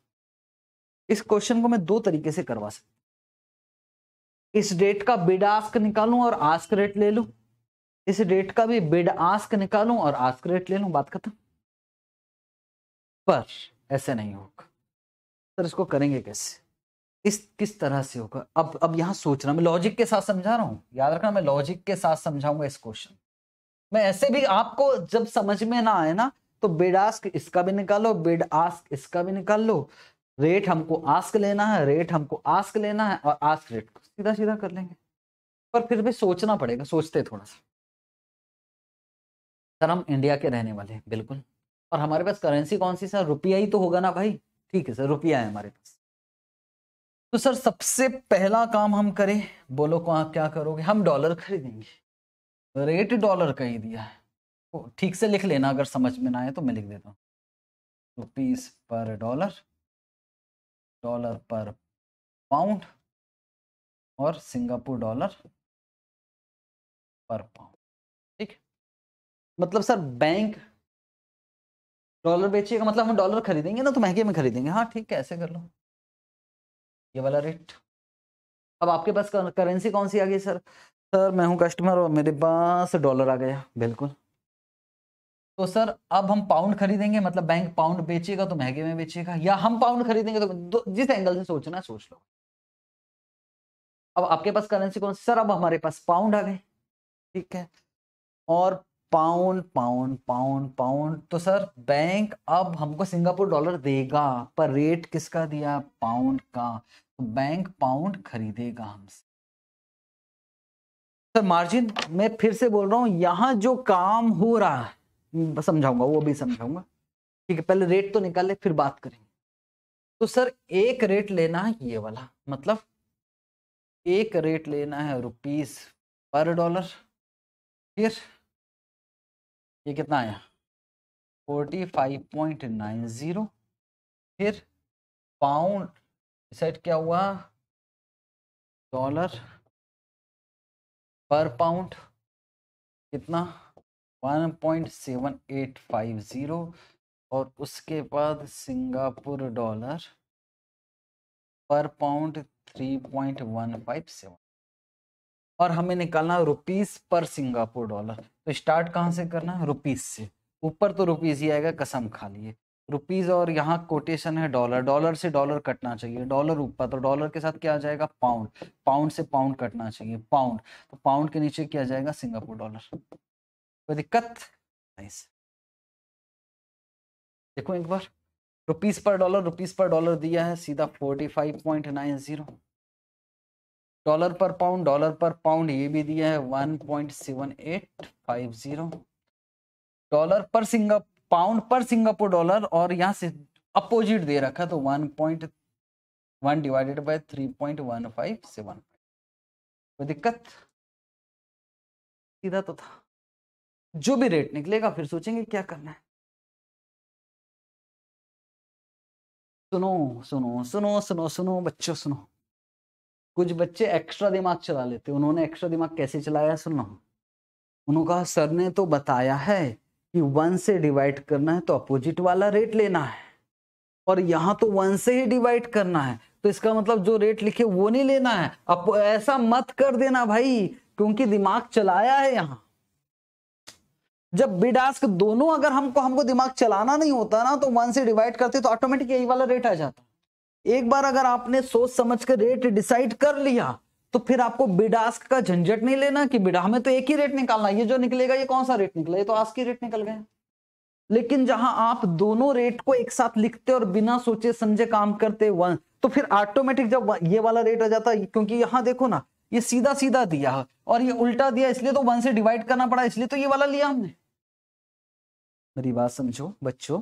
Speaker 2: इस क्वेश्चन को मैं दो तरीके से करवा सकता इस डेट का बिड आस्क निकालू और आस्क रेट ले लू इस डेट का भी बिड आस्क निकालू और आस्क रेट ले लू बात खत्म पर ऐसे नहीं होगा सर इसको करेंगे कैसे इस किस तरह से होगा अब अब यहाँ सोचना मैं लॉजिक के साथ समझा रहा हूँ याद रखना मैं लॉजिक के साथ समझाऊंगा इस क्वेश्चन मैं ऐसे भी आपको जब समझ में ना आए ना तो बेड आस्क इसका भी निकाल लो बेड आस्क इसका भी निकाल लो रेट हमको आस्क लेना है रेट हमको आस्क लेना है और आस्क रेट को सीधा सीधा कर लेंगे पर फिर भी सोचना पड़ेगा सोचते थोड़ा सा सर हम इंडिया के रहने वाले हैं बिल्कुल और हमारे पास करेंसी कौन सी सर रुपया ही तो होगा ना भाई ठीक है सर रुपया है हमारे पास तो सर सबसे पहला काम हम करें बोलो को आप क्या करोगे हम डॉलर खरीदेंगे रेट डॉलर का ही दिया है ठीक से लिख लेना अगर समझ में ना आए तो मैं लिख देता हूँ रुपीस पर डॉलर डॉलर पर पाउंड और
Speaker 1: सिंगापुर डॉलर पर पाउंड ठीक
Speaker 2: मतलब सर बैंक डॉलर बेचिएगा मतलब हम डॉलर खरीदेंगे ना तो महंगे में खरीदेंगे हाँ ठीक है ऐसे कर लो ये वाला रेट अब आपके पास करेंसी कौन सी आ गई सर सर मैं हूँ कस्टमर और मेरे पास डॉलर आ गया बिल्कुल तो सर अब हम पाउंड खरीदेंगे मतलब बैंक पाउंड बेचेगा तो महंगे में बेचेगा या हम पाउंड खरीदेंगे तो जिस एंगल से सोचना है सोच लो अब आपके पास करेंसी कौन सी सर अब हमारे पास पाउंड आ गए ठीक है और पाउंड पाउंड पाउंड पाउंड तो सर बैंक अब हमको सिंगापुर डॉलर देगा पर रेट किसका दिया पाउंड का तो बैंक पाउंड खरीदेगा हमसे सर मार्जिन मैं फिर से बोल रहा हूँ यहाँ जो काम हो रहा है हम्म, समझाऊंगा वो भी समझाऊंगा ठीक है पहले रेट तो निकाले फिर बात करेंगे तो सर एक रेट लेना है ये वाला मतलब एक रेट लेना है रुपीस पर डॉलर फिर ये कितना आया forty five point nine zero फिर पाउंड सेट क्या हुआ डॉलर पर पाउंड कितना one point seven eight five zero और उसके बाद सिंगापुर डॉलर पर pound three point one five seven और हमें निकालना रुपीस पर सिंगापुर डॉलर तो स्टार्ट कहाँ से करना है रुपीस से ऊपर तो रुपीस ही आएगा कसम खा लिए रुपीस और यहाँ कोटेशन है डॉलर डॉलर से डॉलर कटना चाहिए डॉलर ऊपर तो डॉलर के साथ क्या आ जाएगा पाउंड पाउंड से पाउंड कटना चाहिए पाउंड तो पाउंड के नीचे क्या जाएगा सिंगापुर डॉलर कोई दिक्कत नाइस देखो एक बार रुपीस पर डॉलर रुपीस पर डॉलर दिया है सीधा forty five point nine zero dollar पर पाउंड डॉलर पर पाउंड ये भी दिया है one point seven eight five zero dollar पर सिंगा पाउंड पर सिंगापुर डॉलर और यहाँ से अपोजिट दे रखा तो one point one divided by three point one five seven कोई दिक्कत सीधा तो था जो भी
Speaker 1: रेट निकलेगा फिर सोचेंगे क्या करना है
Speaker 2: सुनो सुनो सुनो सुनो सुनो बच्चों सुनो कुछ बच्चे एक्स्ट्रा दिमाग चला लेते उन्होंने एक्स्ट्रा दिमाग कैसे चलाया सुनना उन्होंने कहा सर ने तो बताया है कि वन से डिवाइड करना है तो अपोजिट वाला रेट लेना है और यहाँ तो वन से ही डिवाइड करना है तो इसका मतलब जो रेट लिखे वो नहीं लेना है अब ऐसा मत कर देना भाई क्योंकि दिमाग चलाया है यहाँ जब बिडास्क दोनों अगर हमको हमको दिमाग चलाना नहीं होता ना तो वन से डिवाइड करते तो ऑटोमेटिक यही वाला रेट आ जाता एक बार अगर आपने सोच समझ कर रेट डिसाइड कर लिया तो फिर आपको बिडास्क का झंझट नहीं लेना कि बिडा हमें तो एक ही रेट निकालना ये जो निकलेगा ये कौन सा रेट निकला ये तो आज की रेट निकल गया लेकिन जहां आप दोनों रेट को एक साथ लिखते और बिना सोचे समझे काम करते वन तो फिर ऑटोमेटिक जब ये वाला रेट आ जाता है क्योंकि यहां देखो ना ये सीधा सीधा दिया और ये उल्टा दिया इसलिए तो वन से डिवाइड करना पड़ा इसलिए तो ये वाला लिया हमने मेरी बात समझो बच्चों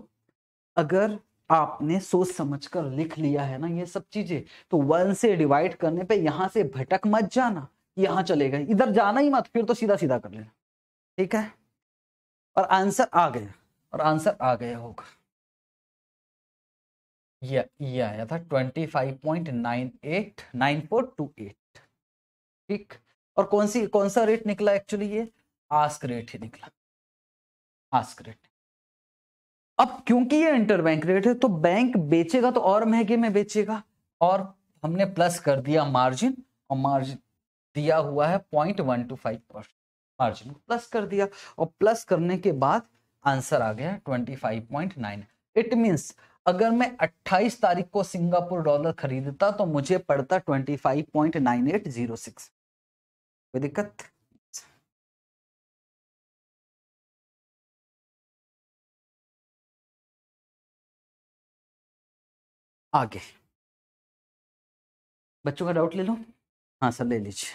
Speaker 2: अगर आपने सोच समझ कर लिख लिया है ना ये सब चीजें तो वन से डिवाइड करने पे यहां से भटक मत जाना यहां चले गए इधर जाना ही मत फिर तो सीधा सीधा कर लेना ठीक है और आंसर आ गया और आंसर आ गया होगा ये ये आया था twenty five point nine eight nine four two eight ठीक और कौन सी कौन सा रेट निकला एक्चुअली ये आस्क रेट ही निकला आस्क रेट अब क्योंकि ये इंटरबैंक रेट है तो बैंक बेचेगा तो और महंगे में बेचेगा और हमने प्लस कर दिया मार्जिन और मार्जिन दिया हुआ है point one two five percent margin plus कर दिया और प्लस करने के बाद आंसर आ गया twenty five point nine it means अगर मैं अट्ठाईस तारीख को सिंगापुर डॉलर खरीदता तो मुझे पड़ता twenty five point nine eight zero six कोई दिक्कत
Speaker 1: आगे बच्चों का डाउट ले लो हाँ सर ले लीजिए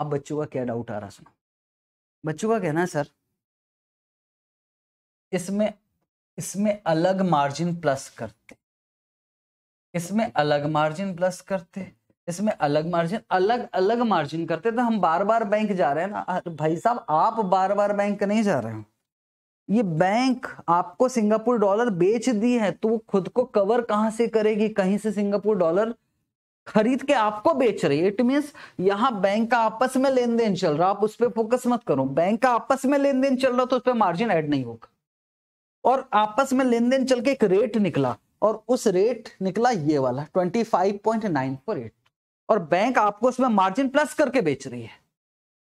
Speaker 2: अब बच्चों का क्या डाउट आ रहा सुनो बच्चों का कहना है सर इसमें इसमें अलग मार्जिन प्लस करते इसमें अलग मार्जिन प्लस करते इसमें अलग मार्जिन अलग अलग मार्जिन करते तो हम बार बार बैंक जा रहे हैं ना भाई साहब आप बार बार बैंक नहीं जा रहे हो ये बैंक आपको सिंगापुर डॉलर बेच दी है तो वो खुद को कवर कहां से करेगी कहीं से सिंगापुर डॉलर खरीद के आपको बेच रही है इट मीन यहां बैंक का आपस में लेन देन चल रहा आप उस पर फोकस मत करो बैंक का आपस में लेन देन चल रहा तो उस पर मार्जिन ऐड नहीं होगा और आपस में लेन देन चल के एक रेट निकला और उस रेट निकला ये वाला twenty five point nine four eight और बैंक आपको उसमें मार्जिन प्लस करके बेच रही है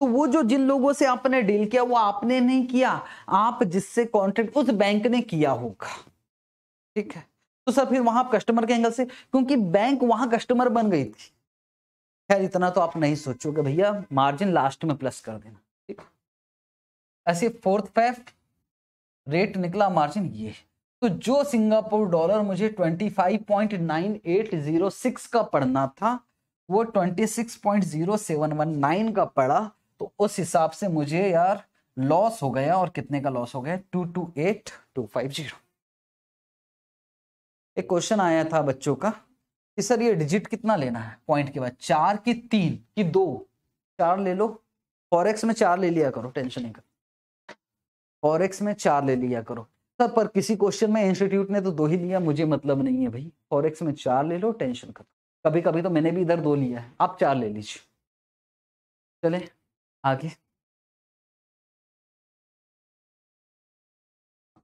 Speaker 2: तो वो जो जिन लोगों से आपने डील किया वो आपने नहीं किया आप जिससे कॉन्ट्रैक्ट उस बैंक ने किया होगा ठीक है तो सर फिर वहां कस्टमर के एंगल से क्योंकि बैंक वहां कस्टमर बन गई थी खैर इतना तो आप नहीं सोचोगे भैया मार्जिन लास्ट में प्लस कर देना ठीक ऐसे फोर्थ फाइव रेट निकला मार्जिन ये तो जो सिंगापुर डॉलर मुझे 25.9806 का पड़ना था वो 26.0719 का पड़ा तो उस हिसाब से मुझे यार लॉस हो गया और कितने का लॉस हो गया two two eight two five zero एक क्वेश्चन आया था बच्चों का कि सर ये डिजिट कितना लेना है पॉइंट के बाद चार की तीन की दो चार ले लो फॉरेक्स में चार ले लिया करो टेंशन नहीं करो फॉरेक्स में चार ले लिया करो सर पर किसी क्वेश्चन में इंस्टीट्यूट ने तो दो ही लिया मुझे मतलब नहीं है भाई फॉरेक्स में चार ले लो टेंशन करो कभी कभी तो मैंने भी इधर दो लिया है आप चार ले लीजिए
Speaker 1: चले आगे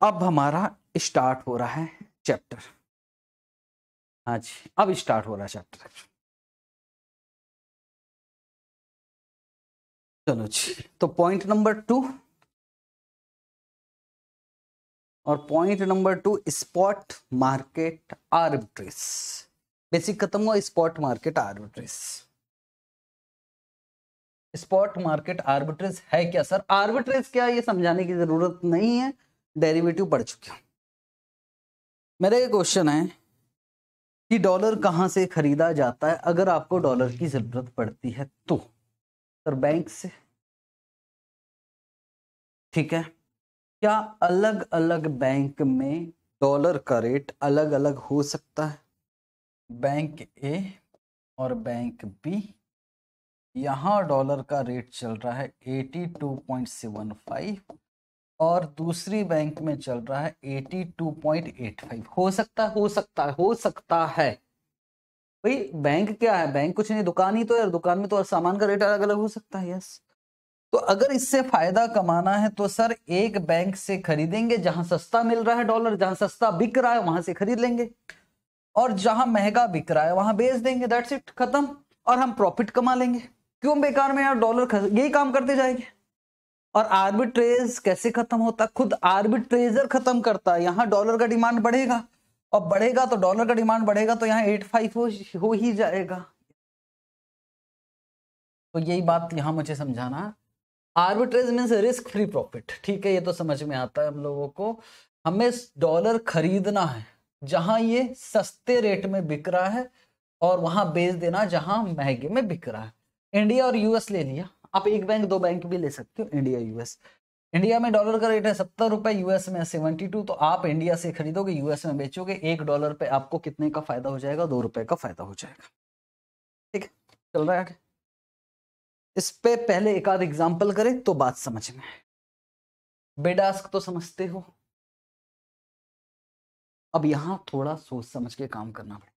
Speaker 1: अब हमारा स्टार्ट हो रहा है चैप्टर हाँ जी अब स्टार्ट हो रहा है चैप्टर
Speaker 2: चलो जी तो पॉइंट नंबर टू और point number two spot market arbitrage basic खत्म हुआ spot market arbitrage spot market arbitrage है क्या सर आर्बिट्रेज क्या ये समझाने की जरूरत नहीं है डेरिवेटिव पढ़ चुके हूं मेरा ये क्वेश्चन है कि डॉलर कहां से खरीदा जाता है अगर आपको डॉलर की जरूरत पड़ती है तो सर बैंक से ठीक है क्या अलग अलग बैंक में डॉलर का रेट अलग अलग हो सकता है बैंक ए और बैंक बी यहाँ डॉलर का रेट चल रहा है 82.75 और दूसरी बैंक में चल रहा है 82.85 हो सकता हो सकता हो सकता है भाई बैंक क्या है बैंक कुछ नहीं दुकान ही तो यार दुकान में तो सामान का रेट अलग अलग हो सकता है यस तो अगर इससे फायदा कमाना है तो सर एक बैंक से खरीदेंगे जहां सस्ता मिल रहा है डॉलर जहां सस्ता बिक रहा है वहां से खरीद लेंगे और जहां महंगा बिक रहा है वहां बेच देंगे दैट्स इट खत्म और हम प्रॉफिट कमा लेंगे क्यों बेकार में यार डॉलर यही काम करते जाएंगे और आर्बिट्रेज कैसे खत्म होता खुद आर्बिट्रेजर खत्म करता यहाँ डॉलर का डिमांड बढ़ेगा और बढ़ेगा तो डॉलर का डिमांड बढ़ेगा तो यहाँ एट फाइव हो, हो ही जाएगा तो यही बात यहाँ मुझे समझाना arbitrage mean risk free profit ठीक है ये तो समझ में आता है हम लोगों को हमें डॉलर खरीदना है जहां ये सस्ते रेट में बिक रहा है और वहां बेच देना जहां महंगे में बिक रहा है इंडिया और यूएस ले लिया आप एक बैंक दो बैंक भी ले सकते हो इंडिया यूएस इंडिया में डॉलर का रेट है सत्तर रुपए यूएस में सेवेंटी टू तो आप इंडिया से खरीदोगे यूएस में बेचोगे एक डॉलर पे आपको कितने का फायदा हो जाएगा दो रुपए का फायदा हो जाएगा ठीक है चल रहा है आगे इस पे पहले एक आध एग्जाम्पल करें तो बात समझ में बेडास्क तो समझते हो अब यहां थोड़ा सोच समझ के काम करना पड़ेगा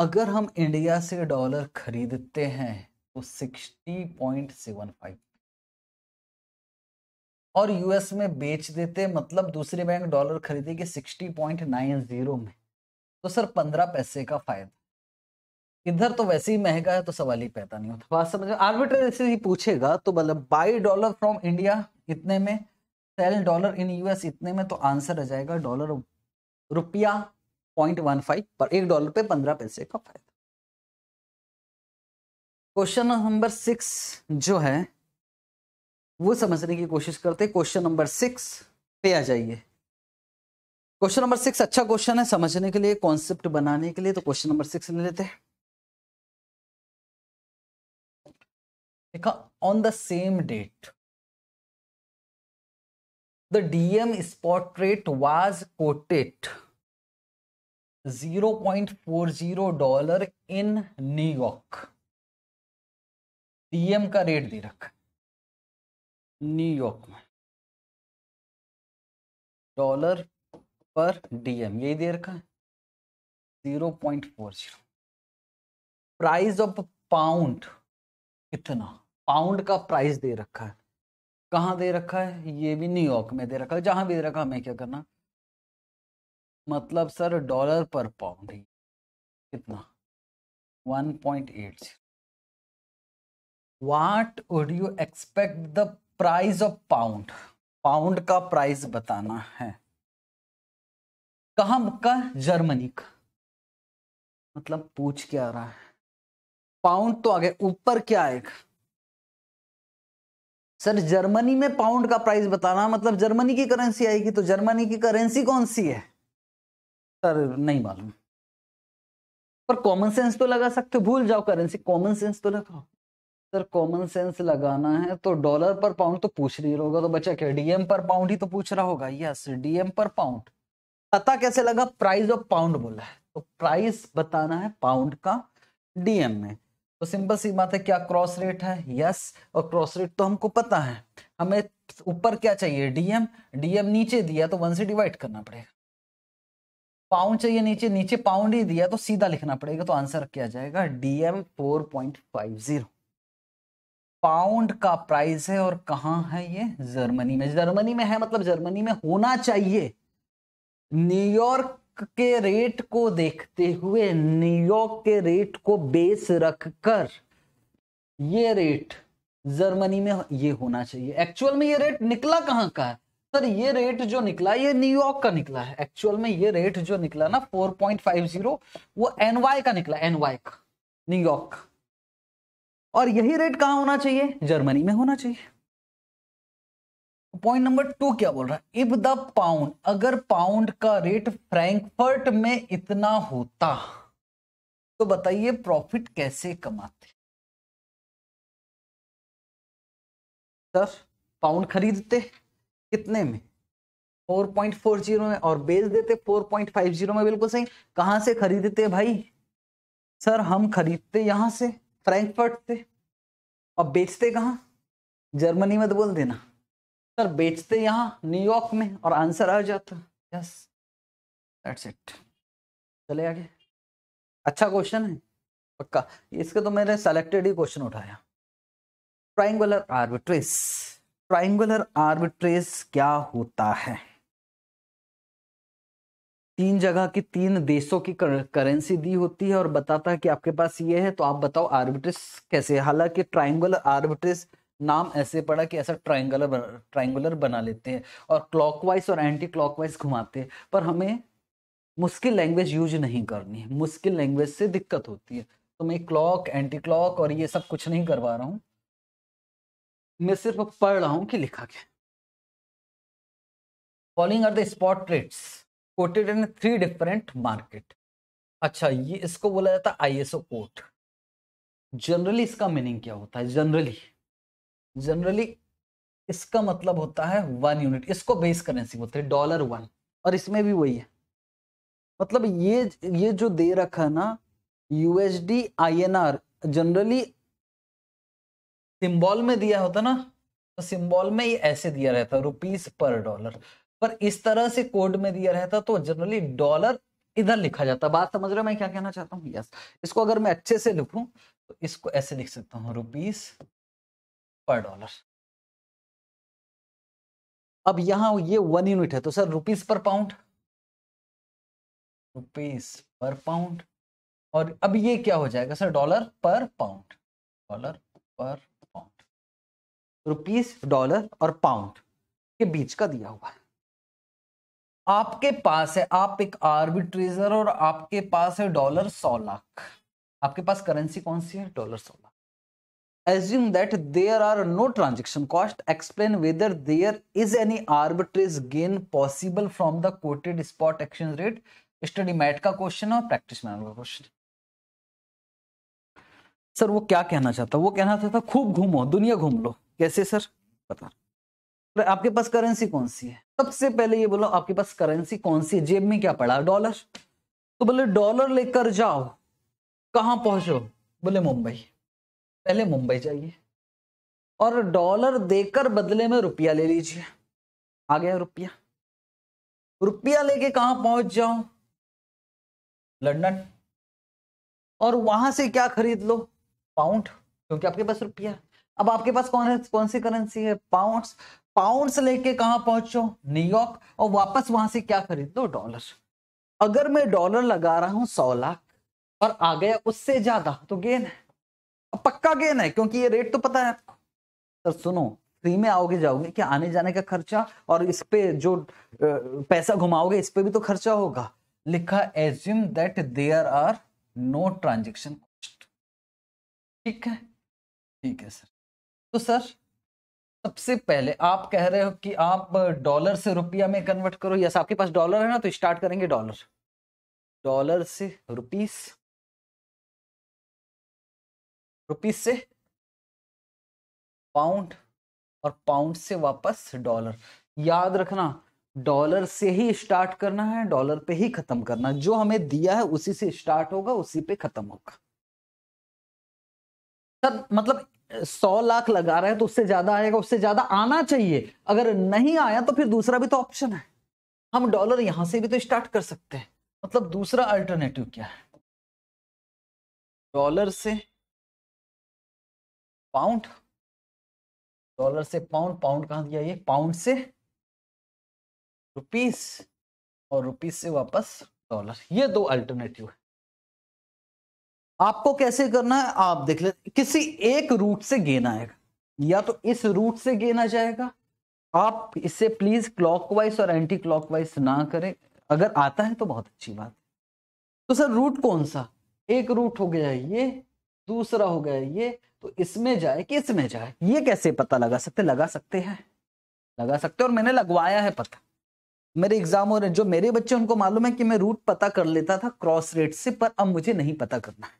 Speaker 2: अगर हम इंडिया से डॉलर खरीदते हैं तो 60.75 और यूएस में बेच देते मतलब दूसरे बैंक डॉलर खरीदेगी 60.90 में तो सर 15 पैसे का फायदा इधर तो वैसे ही महंगा है तो सवाल ही पैदा नहीं होता बात समझ आर्बिट्रेज से ही पूछेगा तो मतलब बाई डॉलर फ्रॉम इंडिया इतने में सेल डॉलर इन यूएस इतने में तो आंसर आ जाएगा डॉलर रुपया पॉइंट वन फाइव पर एक डॉलर पे पंद्रह पैसे का फायदा क्वेश्चन नंबर सिक्स जो है वो समझने की कोशिश करते क्वेश्चन नंबर सिक्स पे आ जाइए क्वेश्चन नंबर सिक्स अच्छा क्वेश्चन है समझने के लिए कॉन्सेप्ट बनाने के लिए तो क्वेश्चन नंबर सिक्स ले लेते हैं
Speaker 1: on the same date
Speaker 2: the DM spot rate was quoted zero point four zero dollar in New York DM का रेट दे रखा न्यूयॉर्क में
Speaker 1: डॉलर पर डीएम यही दे रखा है
Speaker 2: zero point four zero price of pound कितना पाउंड का प्राइस दे रखा है कहाँ दे रखा है ये भी न्यूयॉर्क में दे रखा है जहां भी दे रखा हमें क्या करना मतलब सर डॉलर पर पाउंड कितना at what would you expect the price of pound pound का प्राइस बताना है कहा का जर्मनी का मतलब पूछ के आ रहा है पाउंड तो आ गया ऊपर क्या आएगा सर जर्मनी में पाउंड का प्राइस बताना मतलब जर्मनी की करेंसी आएगी तो जर्मनी की करेंसी कौन सी है सर नहीं मालूम पर कॉमन सेंस तो लगा सकते हो भूल जाओ करेंसी कॉमन सेंस तो लगाओ सर कॉमन सेंस लगाना है तो डॉलर पर पाउंड तो पूछ रही होगा तो बचा क्या डीएम पर पाउंड ही तो पूछ रहा होगा यस डीएम पर पाउंड पता कैसे लगा प्राइस ऑफ पाउंड बोला है तो प्राइस बताना है पाउंड का डीएम में तो सिंपल सी बात है क्या क्रॉस रेट है यस और क्रॉस रेट तो हमको पता है हमें ऊपर क्या चाहिए डीएम डीएम नीचे दिया तो वन से डिवाइड करना पड़ेगा पाउंड चाहिए नीचे नीचे पाउंड ही दिया तो सीधा लिखना पड़ेगा तो आंसर क्या जाएगा DM four point five zero pound का प्राइस है और कहा है ये जर्मनी में जर्मनी में है मतलब जर्मनी में होना चाहिए न्यूयॉर्क के रेट को देखते हुए न्यूयॉर्क के रेट को बेस रखकर ये रेट जर्मनी में ये होना चाहिए एक्चुअल में ये रेट निकला कहाँ का है सर ये रेट जो निकला ये न्यूयॉर्क का निकला है एक्चुअल में ये रेट जो निकला ना 4.50 वो एनवाई का निकला एनवाई का न्यूयॉर्क और यही रेट कहा होना चाहिए जर्मनी में होना चाहिए पॉइंट नंबर टू क्या बोल रहा है इफ द पाउंड अगर पाउंड का रेट फ्रैंकफर्ट में इतना होता तो बताइए प्रॉफिट कैसे कमाते सर पाउंड खरीदते कितने में 4.40 में और बेच देते 4.50 में बिल्कुल सही कहाँ से खरीदते भाई सर हम खरीदते यहां से फ्रैंकफर्ट से और बेचते कहा जर्मनी में तो बोल देना सर बेचते यहाँ न्यूयॉर्क में और आंसर आ जाता यस दैट्स इट चले आगे अच्छा क्वेश्चन है पक्का इसके तो मैंने सेलेक्टेड ही क्वेश्चन उठाया ट्राइंगुलर आर्बिट्रेस ट्राइंगुलर आर्बिट्रेज क्या होता है तीन जगह की तीन देशों की करेंसी दी होती है और बताता है कि आपके पास ये है तो आप बताओ आर्बिट्रेज कैसे हालांकि ट्राइंगुलर आर्बिट्रेज नाम ऐसे पड़ा कि ऐसा ट्राइंगुलर ट्राइंगुलर बना लेते हैं और क्लॉकवाइज और एंटी क्लॉकवाइज घुमाते हैं पर हमें मुश्किल लैंग्वेज यूज नहीं करनी है मुश्किल लैंग्वेज से दिक्कत होती है तो मैं क्लॉक एंटी क्लॉक और ये सब कुछ नहीं करवा रहा हूँ मैं सिर्फ पढ़ रहा हूं कि लिखा क्या following are the spot rates quoted in three different market अच्छा ये इसको बोला जाता है आईएसओ कोट जनरली इसका मीनिंग क्या होता है जनरली जनरली इसका मतलब होता है वन यूनिट इसको बेस करेंसी बोलते हैं डॉलर वन और इसमें भी वही है मतलब ये ये जो दे रखा है ना यूएसडी आईएनआर जनरली सिंबल में दिया होता ना तो सिंबल में ये ऐसे दिया रहता रुपीस पर डॉलर पर इस तरह से कोड में दिया रहता तो जनरली डॉलर इधर लिखा जाता बात समझ रहे हो मैं क्या कहना चाहता हूँ यस इसको अगर मैं अच्छे से लिखूं तो इसको ऐसे लिख सकता हूँ रुपीस पर डॉलर अब यहां ये वन यूनिट है तो सर रुपीस पर पाउंड रुपीस पर पाउंड और अब ये क्या हो जाएगा सर डॉलर पर पाउंड डॉलर पर रुपीस डॉलर और पाउंड के बीच का दिया हुआ है आपके पास है आप एक आर्बिट्रेजर और आपके पास है डॉलर सौ लाख आपके पास करेंसी कौन सी है डॉलर सौ lakh assume that there are no transaction cost explain whether there is any arbitrage gain possible from the quoted spot exchange rate study mat का क्वेश्चन और प्रैक्टिस मैन का क्वेश्चन सर वो क्या कहना चाहता वो कहना चाहता खूब घूमो दुनिया घूम लो कैसे सर बता तो आपके पास करेंसी कौन सी है सबसे पहले ये बोलो आपके पास करेंसी कौन सी है जेब में क्या पड़ा डॉलर तो बोले डॉलर लेकर जाओ कहा पहुंचो बोले मुंबई पहले मुंबई जाइए और डॉलर देकर बदले में रुपया ले लीजिए आ गया रुपया रुपया लेके कहा पहुंच जाओ लंदन और वहां से क्या खरीद लो पाउंड क्योंकि आपके पास रुपया अब आपके पास कौन है कौन सी करेंसी है पाउंड पाउंड लेके कहा पहुंचो न्यूयॉर्क और वापस वहां से क्या खरीद दो डॉलर अगर मैं डॉलर लगा रहा हूं सौ लाख और आ गया उससे ज्यादा तो गेन है पक्का गेन है क्योंकि ये रेट तो पता है आपको सर सुनो फ्री में आओगे जाओगे कि आने जाने का खर्चा और इस पे जो पैसा घुमाओगे इस पे भी तो खर्चा होगा लिखा assume that there are no transaction cost ठीक है ठीक है सर तो सर सबसे पहले आप कह रहे हो कि आप डॉलर से रुपया में कन्वर्ट करो यस आपके पास डॉलर है ना तो स्टार्ट करेंगे डॉलर डॉलर से रुपीस रुपीस से पाउंड और पाउंड से वापस डॉलर याद रखना डॉलर से ही स्टार्ट करना है डॉलर पे ही खत्म करना जो हमें दिया है उसी से स्टार्ट होगा उसी पे खत्म होगा सर मतलब सौ लाख लगा रहे हैं तो उससे ज्यादा आएगा उससे ज्यादा आना चाहिए अगर नहीं आया तो फिर दूसरा भी तो ऑप्शन है हम डॉलर यहां से भी तो स्टार्ट कर सकते हैं मतलब दूसरा अल्टरनेटिव
Speaker 1: क्या है डॉलर से
Speaker 2: पाउंड डॉलर से पाउंड पाउंड कहां दिया ये पाउंड से रुपीस और रुपीस से वापस डॉलर ये दो अल्टरनेटिव है आपको कैसे करना है आप देख ले किसी एक रूट से गेन आएगा या तो इस रूट से गेन आ जाएगा आप इससे प्लीज क्लॉकवाइज और एंटी क्लॉकवाइज ना करें अगर आता है तो बहुत अच्छी बात है तो सर रूट कौन सा एक रूट हो गया ये दूसरा हो गया ये तो इसमें जाए कि इसमें जाए ये कैसे पता लगा सकते लगा सकते हैं लगा सकते और मैंने लगवाया है पता मेरे एग्जाम और जो मेरे बच्चे उनको मालूम है कि मैं रूट पता कर लेता था क्रॉस रेट से पर अब मुझे नहीं पता करना है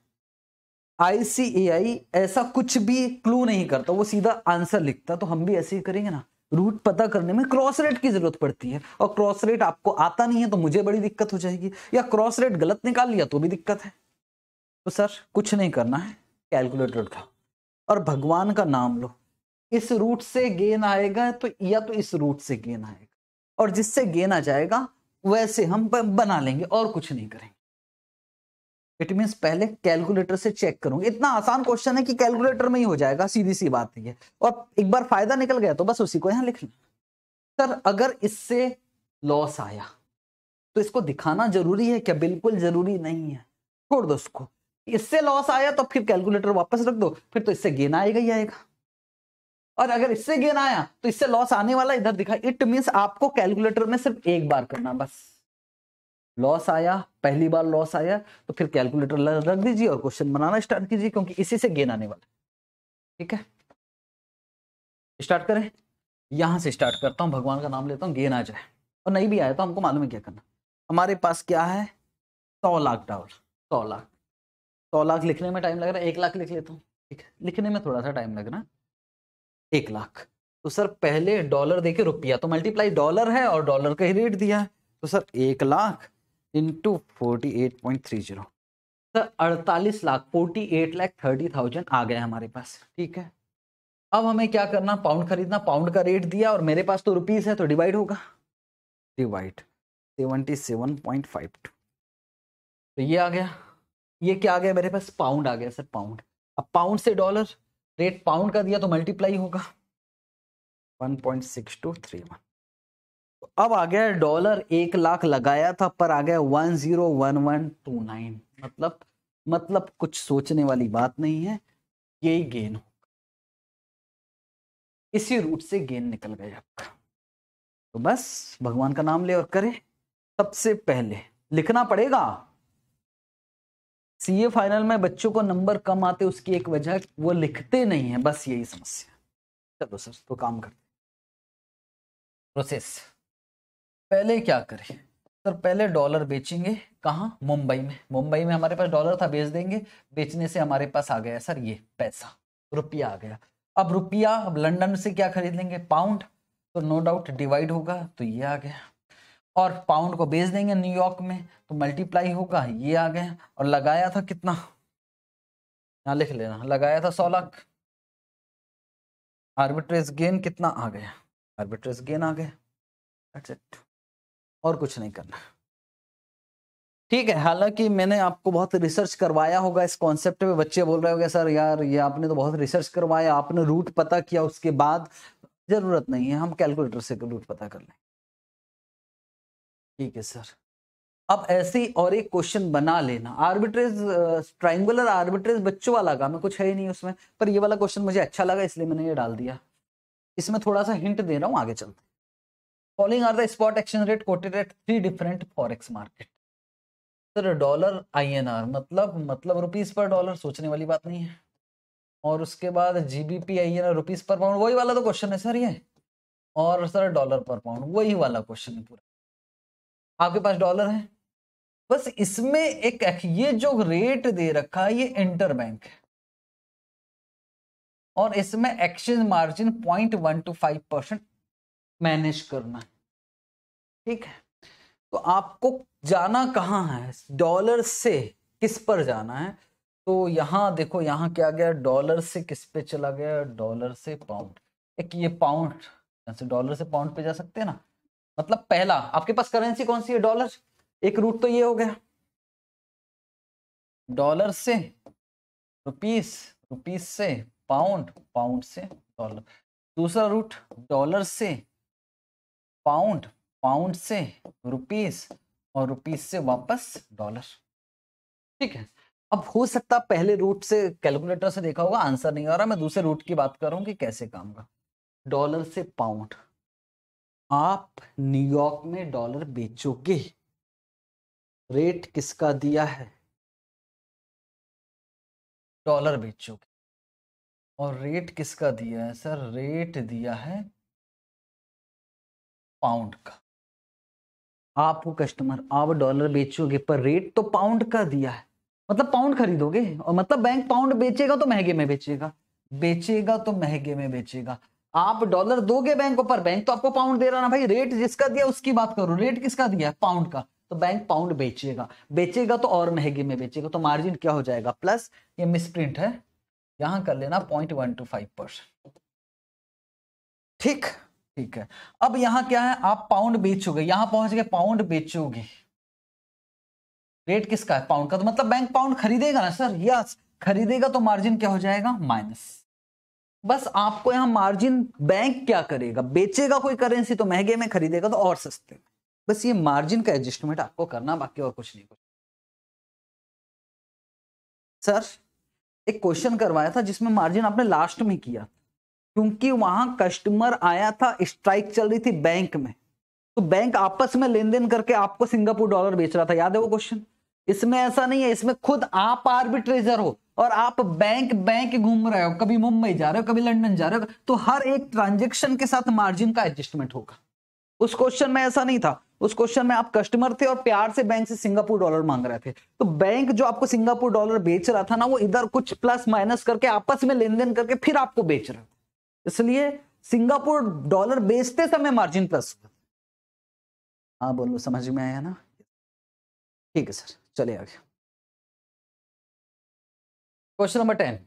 Speaker 2: आईसीएआई ऐसा कुछ भी क्लू नहीं करता वो सीधा आंसर लिखता तो हम भी ऐसे ही करेंगे ना रूट पता करने में क्रॉस रेट की जरूरत पड़ती है और क्रॉस रेट आपको आता नहीं है तो मुझे बड़ी दिक्कत हो जाएगी या क्रॉस रेट गलत निकाल लिया तो भी दिक्कत है तो सर कुछ नहीं करना है कैलकुलेटर उठाओ और भगवान का नाम लो इस रूट से गेन आएगा तो या तो इस रूट से गेन आएगा और जिससे गेन आ जाएगा वैसे हम बना लेंगे और कुछ नहीं करेंगे इट मीन्स पहले कैलकुलेटर से चेक करूंगा इतना आसान क्वेश्चन है कि कैलकुलेटर में ही हो जाएगा सीधी सी बात है और एक बार फायदा निकल गया तो बस उसी को यहां लिख लें सर अगर इससे लॉस आया तो इसको दिखाना जरूरी है क्या बिल्कुल जरूरी नहीं है छोड़ दो उसको इससे लॉस आया तो फिर कैलकुलेटर वापस रख दो फिर तो इससे गेन आएगा ही आएगा और अगर इससे गेन आया तो इससे लॉस आने वाला इधर दिखा इट मीन्स आपको कैलकुलेटर में सिर्फ एक बार करना बस लॉस आया पहली बार लॉस आया तो फिर कैलकुलेटर रख दीजिए और क्वेश्चन बनाना स्टार्ट कीजिए क्योंकि इसी से गेन आने वाला ठीक है स्टार्ट करें यहां से स्टार्ट करता हूं भगवान का नाम लेता हूं गेन आ जाए और नहीं भी आया तो हमको मालूम है क्या करना हमारे पास क्या है सौ लाख डॉलर सौ लाख सौ लाख लिखने में टाइम लग रहा है एक लाख लिख लेता हूँ ठीक है लिखने में थोड़ा सा टाइम लग रहा है एक लाख तो सर पहले डॉलर देके रुपया तो मल्टीप्लाई डॉलर है और डॉलर का ही रेट दिया है तो सर एक lakh into forty eight point three zero sir अड़तालीस lakh forty eight lakh thirty thousand आ गया हमारे पास ठीक है अब हमें क्या करना पाउंड खरीदना पाउंड का रेट दिया और मेरे पास तो रुपीज़ है तो डिवाइड होगा divide seventy seven point five two तो ये आ गया ये क्या आ गया मेरे पास पाउंड आ गया सर पाउंड अब पाउंड से डॉलर रेट पाउंड का दिया तो मल्टीप्लाई होगा one point six two three one अब आ गया डॉलर एक लाख लगाया था पर आ गया one zero one one two nine मतलब मतलब कुछ सोचने वाली बात नहीं है यही गेन होगा इसी रूट से गेन निकल गया आपका तो बस भगवान का नाम ले और करें सबसे पहले लिखना पड़ेगा सीए फाइनल में बच्चों को नंबर कम आते उसकी एक वजह वो लिखते नहीं है बस यही समस्या चलो सर तो काम करते प्रोसेस पहले क्या करें सर पहले डॉलर बेचेंगे कहाँ मुंबई में मुंबई में हमारे पास डॉलर था बेच देंगे बेचने से हमारे पास आ गया सर ये पैसा रुपया आ गया अब रुपया अब लंदन से क्या खरीद लेंगे पाउंड तो नो डाउट डिवाइड होगा तो ये आ गया और पाउंड को बेच देंगे न्यूयॉर्क में तो मल्टीप्लाई होगा ये आ गया और लगाया था कितना यहाँ लिख लेना लगाया था सौ लाख आर्बिट्रेज गेन कितना आ गया आर्बिट्रेज गेन आ गया और कुछ नहीं करना ठीक है हालांकि मैंने आपको बहुत रिसर्च करवाया होगा इस कॉन्सेप्ट में बच्चे बोल रहे होंगे सर यार ये आपने तो बहुत रिसर्च करवाया आपने रूट पता किया उसके बाद जरूरत नहीं है हम कैलकुलेटर से रूट पता कर लें ठीक है सर अब ऐसे ही और एक क्वेश्चन बना लेना आर्बिट्रेज ट्राइंगुलर आर्बिट्रेज बच्चों वाला काम है कुछ है ही नहीं उसमें पर ये वाला क्वेश्चन मुझे अच्छा लगा इसलिए मैंने ये डाल दिया इसमें थोड़ा सा हिंट दे रहा हूँ आगे चलते following are the spot exchange rate quoted at three different forex market sir dollar INR मतलब मतलब रुपीस पर डॉलर सोचने वाली बात नहीं है और उसके बाद जीबीपी आईएनआर रुपीस पर पाउंड वही वाला तो क्वेश्चन है सर ये और सर डॉलर पर पाउंड वही वाला क्वेश्चन है पूरा आपके पास डॉलर है बस इसमें एक ये जो रेट दे रखा है ये इंटर बैंक है और इसमें exchange margin point one two five percent manage करना है ठीक है तो आपको जाना कहाँ है डॉलर से किस पर जाना है तो यहाँ देखो यहाँ क्या गया डॉलर से किस पे चला गया डॉलर से पाउंड एक ये पाउंड जैसे डॉलर से पाउंड पे जा सकते हैं ना मतलब पहला आपके पास करेंसी कौन सी है डॉलर एक रूट तो ये हो गया डॉलर से रुपीस रुपीस से पाउंड पाउंड से डॉलर दूसरा रूट डॉलर से पाउंड पाउंड से रुपीस और रुपीस से वापस डॉलर ठीक है अब हो सकता पहले रूट से कैलकुलेटर से देखा होगा आंसर नहीं आ रहा मैं दूसरे रूट की बात कर रहा हूँ कि कैसे काम का डॉलर से पाउंड आप न्यूयॉर्क में डॉलर बेचोगे रेट किसका दिया है
Speaker 1: डॉलर बेचोगे और रेट
Speaker 2: किसका दिया है सर रेट दिया है पाउंड का आपको कस्टमर आप डॉलर बेचोगे पर रेट तो पाउंड का दिया है मतलब पाउंड खरीदोगे और मतलब बैंक पाउंड बेचेगा तो महंगे में बेचेगा बेचेगा तो महंगे में बेचेगा आप डॉलर दोगे बैंक को पर बैंक तो आपको पाउंड दे रहा ना भाई रेट जिसका दिया उसकी बात करो रेट किसका दिया पाउंड का तो बैंक पाउंड बेचेगा बेचेगा तो और महंगे में बेचेगा तो मार्जिन क्या हो जाएगा प्लस ये मिसप्रिंट है यहां कर लेना point one two five percent ठीक ठीक है अब यहां क्या है आप पाउंड बेचोगे यहां पहुंच गए पाउंड बेचोगे रेट किसका है पाउंड का तो मतलब बैंक पाउंड खरीदेगा ना सर यस खरीदेगा तो मार्जिन क्या हो जाएगा माइनस बस आपको यहां मार्जिन बैंक क्या करेगा बेचेगा कोई करेंसी तो महंगे में खरीदेगा तो और सस्ते में बस ये मार्जिन का एडजस्टमेंट आपको करना बाकी और कुछ नहीं कुछ सर एक क्वेश्चन करवाया था जिसमें मार्जिन आपने लास्ट में किया क्योंकि वहां कस्टमर आया था स्ट्राइक चल रही थी बैंक में तो बैंक आपस में लेन देन करके आपको सिंगापुर डॉलर बेच रहा था याद है वो क्वेश्चन इसमें ऐसा नहीं है इसमें खुद आप आर्बिट्रेजर हो और आप बैंक बैंक घूम रहे हो कभी मुंबई जा रहे हो कभी लंदन जा रहे हो तो हर एक ट्रांजेक्शन के साथ मार्जिन का एडजस्टमेंट होगा उस क्वेश्चन में ऐसा नहीं था उस क्वेश्चन में आप कस्टमर थे और प्यार से बैंक से सिंगापुर डॉलर मांग रहे थे तो बैंक जो आपको सिंगापुर डॉलर बेच रहा था ना वो इधर कुछ प्लस माइनस करके आपस में लेन देन करके फिर आपको बेच रहा था इसलिए सिंगापुर डॉलर बेचते समय मार्जिन प्लस हुआ हाँ बोलो समझ में आया ना ठीक है सर चले आगे
Speaker 1: question number ten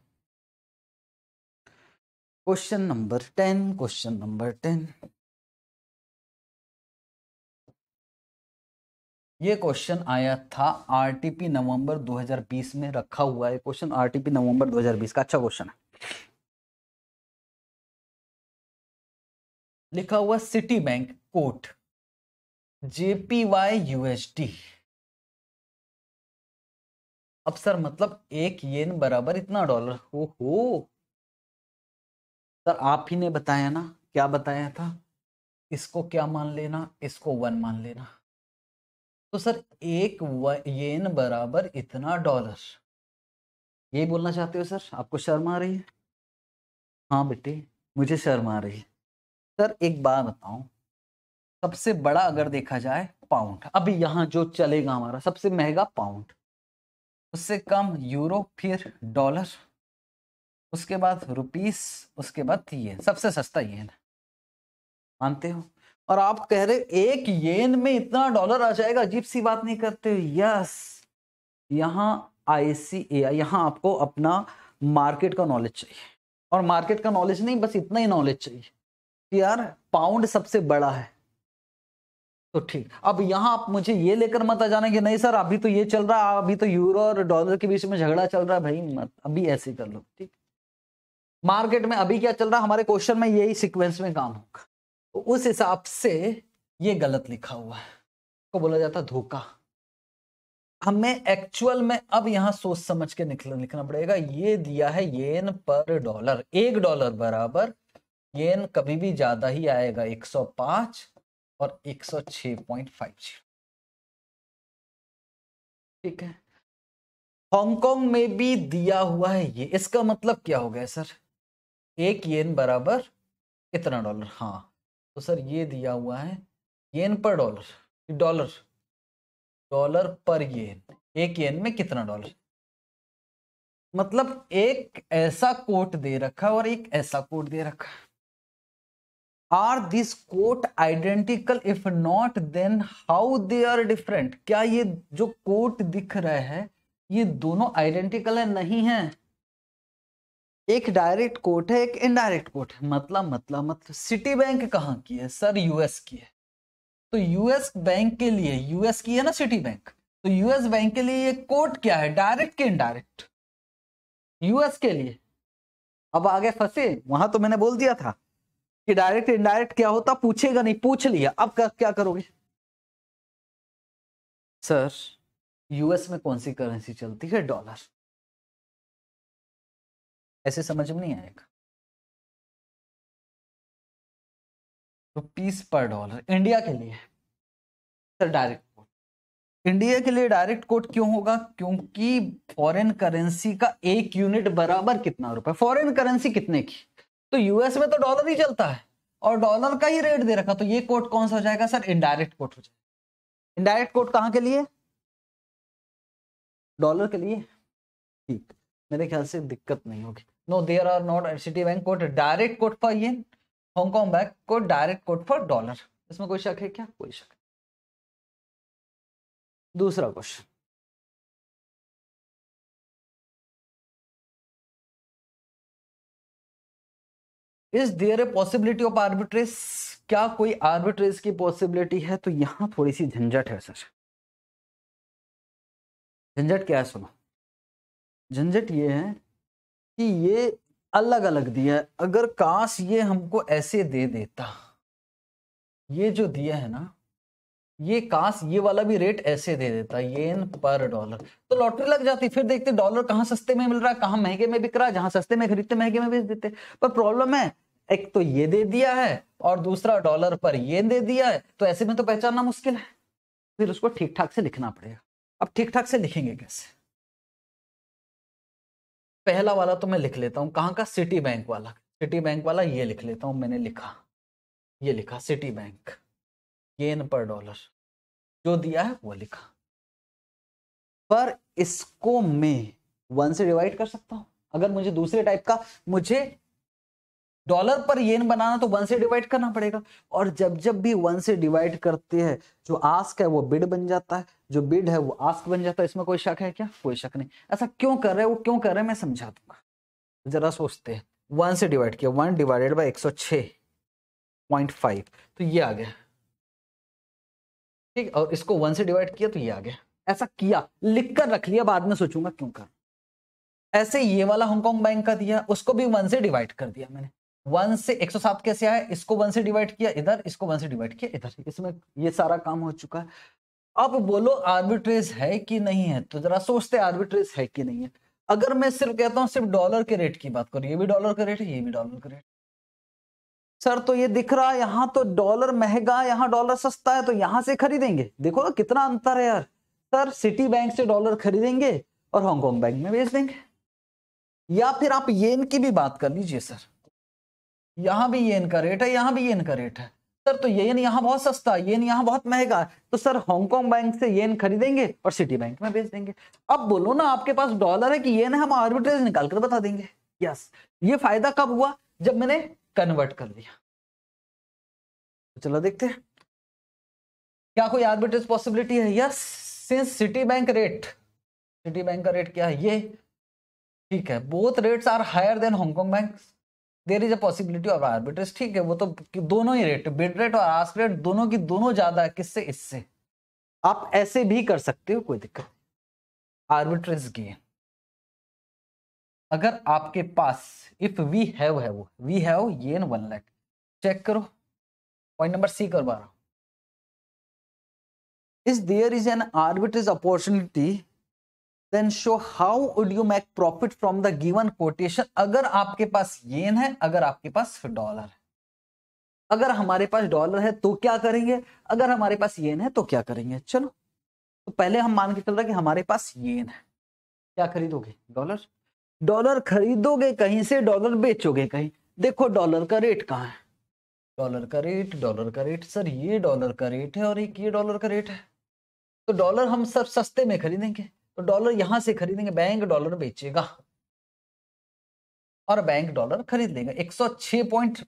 Speaker 1: question number ten question number ten
Speaker 2: ये क्वेश्चन आया था आरटीपी नवंबर 2020 में रखा हुआ है क्वेश्चन आरटीपी नवंबर 2020 का अच्छा क्वेश्चन है लिखा हुआ Citibank quote
Speaker 1: JPY USD
Speaker 2: अब सर मतलब एक येन बराबर इतना डॉलर हो हो सर आप ही ने बताया ना क्या बताया था इसको क्या मान लेना इसको वन मान लेना तो सर एक येन बराबर इतना डॉलर यही बोलना चाहते हो सर आपको शर्म आ रही है हाँ बेटे मुझे शर्म आ रही है सर एक बात बताऊं सबसे बड़ा अगर देखा जाए पाउंड अभी यहाँ जो चलेगा हमारा सबसे महंगा पाउंड उससे कम यूरो फिर डॉलर उसके बाद रुपीस उसके बाद येन सबसे सस्ता येन मानते हो और आप कह रहे एक येन में इतना डॉलर आ जाएगा अजीब सी बात नहीं करते हो यस यहाँ आई सी ए आई यहाँ आपको अपना मार्केट का नॉलेज चाहिए और मार्केट का नॉलेज नहीं बस इतना ही नॉलेज चाहिए कि यार पाउंड सबसे बड़ा है तो ठीक अब यहां आप मुझे ये लेकर मत आ जाना कि नहीं सर अभी तो ये चल रहा है अभी तो यूरो और डॉलर के बीच में झगड़ा चल रहा है भाई मत अभी ऐसे कर लो ठीक मार्केट में अभी क्या चल रहा है हमारे क्वेश्चन में यही सीक्वेंस में काम होगा तो उस हिसाब से ये गलत लिखा हुआ है को बोला जाता धोखा हमें एक्चुअल में अब यहां सोच समझ के निकल लिखना पड़ेगा ये दिया है येन पर डॉलर एक डॉलर बराबर गेन कभी भी ज्यादा ही आएगा 105 और 106.50 ठीक है हांगकॉन्ग में भी दिया हुआ है ये इसका मतलब क्या हो गया सर एक येन बराबर कितना डॉलर हाँ तो सर ये दिया हुआ है येन पर डॉलर डॉलर डॉलर पर येन एक येन में कितना डॉलर मतलब एक ऐसा कोट दे रखा और एक ऐसा कोट दे रखा are this quote identical if not then how they are different क्या ये जो कोट दिख रहे हैं ये दोनों आइडेंटिकल है नहीं है एक डायरेक्ट कोट है एक इनडायरेक्ट कोट है मतलब मतलब मतलब सिटी बैंक कहाँ की है सर यूएस की है तो यूएस बैंक के लिए यूएस की है ना सिटी बैंक तो यूएस बैंक के लिए ये कोट क्या है डायरेक्ट के इनडायरेक्ट यूएस के लिए अब आगे फंसे वहां तो मैंने बोल दिया था कि डायरेक्ट इनडायरेक्ट क्या होता पूछेगा नहीं पूछ लिया अब क्या करोगे सर यूएस में कौन सी करेंसी
Speaker 1: चलती है डॉलर ऐसे समझ में नहीं आएगा तो पीस पर डॉलर इंडिया के लिए
Speaker 2: सर डायरेक्ट कोट इंडिया के लिए डायरेक्ट कोट क्यों होगा क्योंकि फॉरेन करेंसी का एक यूनिट बराबर कितना रुपए फॉरेन करेंसी कितने की तो यूएस में तो डॉलर ही चलता है और डॉलर का ही रेट दे रखा तो ये कोर्ट कौन सा हो जाएगा सर इनडायरेक्ट कोर्ट हो जाएगा इनडायरेक्ट कोड कहाँ के लिए डॉलर के लिए ठीक मेरे ख्याल से दिक्कत नहीं होगी no there are not Citibank quote direct quote for ये Hong Kong bank quote direct quote for dollar इसमें कोई शक है क्या कोई शक दूसरा question is there a possibility of arbitrage क्या कोई आर्बिट्रेज की पॉसिबिलिटी है तो यहां थोड़ी सी झंझट है सर झंझट क्या है सुनो झंझट ये है कि ये अलग अलग दिया है अगर काश ये हमको ऐसे दे देता ये जो दिया है ना ये काश ये वाला भी रेट ऐसे दे देता ये पर डॉलर तो लॉटरी लग जाती फिर देखते डॉलर कहाँ सस्ते में मिल रहा है कहाँ महंगे में बिक रहा है जहां सस्ते में खरीदते महंगे में बेच देते पर प्रॉब्लम है एक तो ये दे दिया है और दूसरा डॉलर पर ये दे दिया है तो ऐसे में तो पहचानना मुश्किल है फिर उसको ठीक ठाक से लिखना पड़ेगा अब ठीक ठाक से लिखेंगे कैसे पहला वाला तो मैं लिख लेता हूं कहां का सिटी बैंक वाला सिटी बैंक वाला ये लिख लेता हूं मैंने लिखा ये लिखा सिटी बैंक येन पर डॉलर जो दिया है वो लिखा पर इसको मैं वन से डिवाइड कर सकता हूं अगर मुझे दूसरे टाइप का मुझे डॉलर पर येन बनाना तो वन से डिवाइड करना पड़ेगा और जब जब भी वन से डिवाइड करते हैं जो आस्क है वो बिड बन जाता है जो बिड है वो आस्क बन जाता है इसमें कोई शक है क्या कोई शक नहीं ऐसा क्यों कर रहे हैं वो क्यों कर रहे हैं मैं समझा दूंगा जरा सोचते हैं वन से डिवाइड किया वन डिवाइडेड बाई एक सौ पॉइंट फाइव तो ये आ गया ठीक और इसको वन से डिवाइड किया तो ये आ गया ऐसा किया लिख कर रख लिया बाद में सोचूंगा क्यों कर ऐसे ये वाला हांगकांग बैंक का दिया उसको भी वन से डिवाइड कर दिया मैंने वन से एक सौ सात कैसे आया इसको वन से डिवाइड किया इधर इसको वन से डिवाइड किया इधर इसमें ये सारा काम हो चुका है अब बोलो आर्बिट्रेज है कि नहीं है तो जरा सोचते आर्बिट्रेज है कि नहीं है अगर मैं सिर्फ कहता हूँ सिर्फ डॉलर के रेट की बात करूं ये भी डॉलर का रेट है ये भी डॉलर का रेट सर तो ये दिख रहा है यहाँ तो डॉलर महंगा यहाँ डॉलर सस्ता है तो यहां से खरीदेंगे देखो ना कितना अंतर है यार सर सिटी बैंक से डॉलर खरीदेंगे और हांगकांग बैंक में बेच देंगे या फिर आप येन की भी बात कर लीजिए सर यहां भी येन का रेट है यहां भी येन का रेट है सर तो येन यहाँ बहुत सस्ता येन यहाँ बहुत महंगा है तो सर हांगकांग बैंक से येन खरीदेंगे और सिटी बैंक में बेच देंगे अब बोलो ना आपके पास डॉलर है कि येन है हम आर्बिट्रेज निकाल कर बता देंगे यस ये फायदा कब हुआ जब मैंने कन्वर्ट कर लिया तो चलो देखते हैं क्या कोई आर्बिट्रेज पॉसिबिलिटी है yes since Citibank rate Citibank का रेट क्या है ये ठीक है both rates are higher than Hong Kong bank there is a possibility of arbitrage ठीक है वो तो दोनों ही रेट बिड रेट और आस्क रेट दोनों की दोनों ज्यादा है किससे इससे आप ऐसे भी कर सकते हो कोई दिक्कत आर्बिट्रेज गेन अगर आपके पास इफ वी हैव है वो वी हैव ये वन लैख चेक करो पॉइंट नंबर सी रहा बारह is there is an arbitrage opportunity then show how would you make profit from the given quotation अगर आपके पास येन है अगर आपके पास डॉलर है अगर हमारे पास डॉलर है तो क्या करेंगे अगर हमारे पास येन है तो क्या करेंगे चलो तो पहले हम मान के चल रहे कि हमारे पास येन है क्या खरीदोगे डॉलर डॉलर खरीदोगे कहीं से डॉलर बेचोगे कहीं देखो डॉलर का रेट कहाँ है डॉलर का रेट डॉलर का रेट सर ये डॉलर का रेट है और एक ये डॉलर का रेट है तो डॉलर हम सर सस्ते में खरीदेंगे तो डॉलर यहां से खरीदेंगे बैंक डॉलर बेचेगा और बैंक डॉलर खरीद लेगा 106 पॉइंट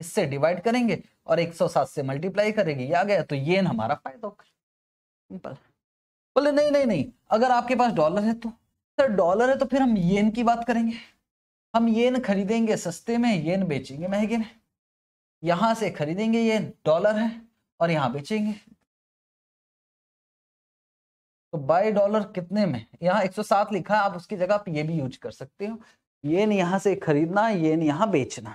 Speaker 2: इससे डिवाइड करेंगे और 107 से मल्टीप्लाई करेंगे ये आ गया तो ये हमारा फायदा होगा सिंपल बोले नहीं नहीं नहीं अगर आपके पास डॉलर है तो सर डॉलर है तो फिर हम येन की बात करेंगे हम येन खरीदेंगे सस्ते में येन बेचेंगे महंगे में यहां से खरीदेंगे ये डॉलर है और यहां बेचेंगे तो बाई डॉलर कितने में यहाँ 107 लिखा है आप उसकी जगह आप ये भी यूज कर सकते हो ये नहीं यहाँ से खरीदना ये नहीं यहाँ बेचना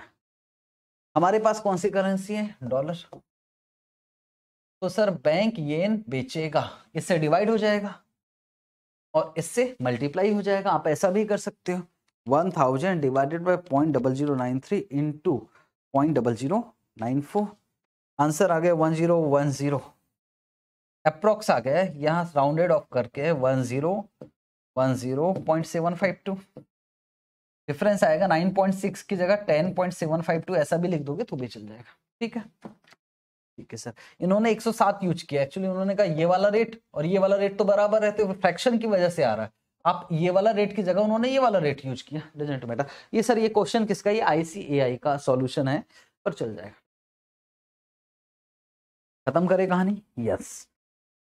Speaker 2: हमारे पास कौन सी करेंसी है डॉलर तो सर बैंक येन बेचेगा इससे डिवाइड हो जाएगा और इससे मल्टीप्लाई हो जाएगा आप ऐसा भी कर सकते हो one thousand divided by point double zero nine three in two point double zero nine four answer आ गया one zero one zero approx आ गया है यहाँ राउंडेड ऑफ करके one zero one zero point seven five two difference आएगा nine point six की जगह ten point seven five two ऐसा भी लिख दोगे तो भी चल जाएगा ठीक है ठीक है सर इन्होंने एक सौ सात यूज किया एक्चुअली उन्होंने कहा ये वाला रेट और ये वाला रेट तो बराबर है तो फ्रैक्शन की वजह से आ रहा है आप ये वाला रेट की जगह उन्होंने ये वाला रेट यूज किया डिजेंट बेटा ये सर ये क्वेश्चन किसका ये आईसीएआई का सॉल्यूशन है पर चल जाएगा खत्म करे कहानी यस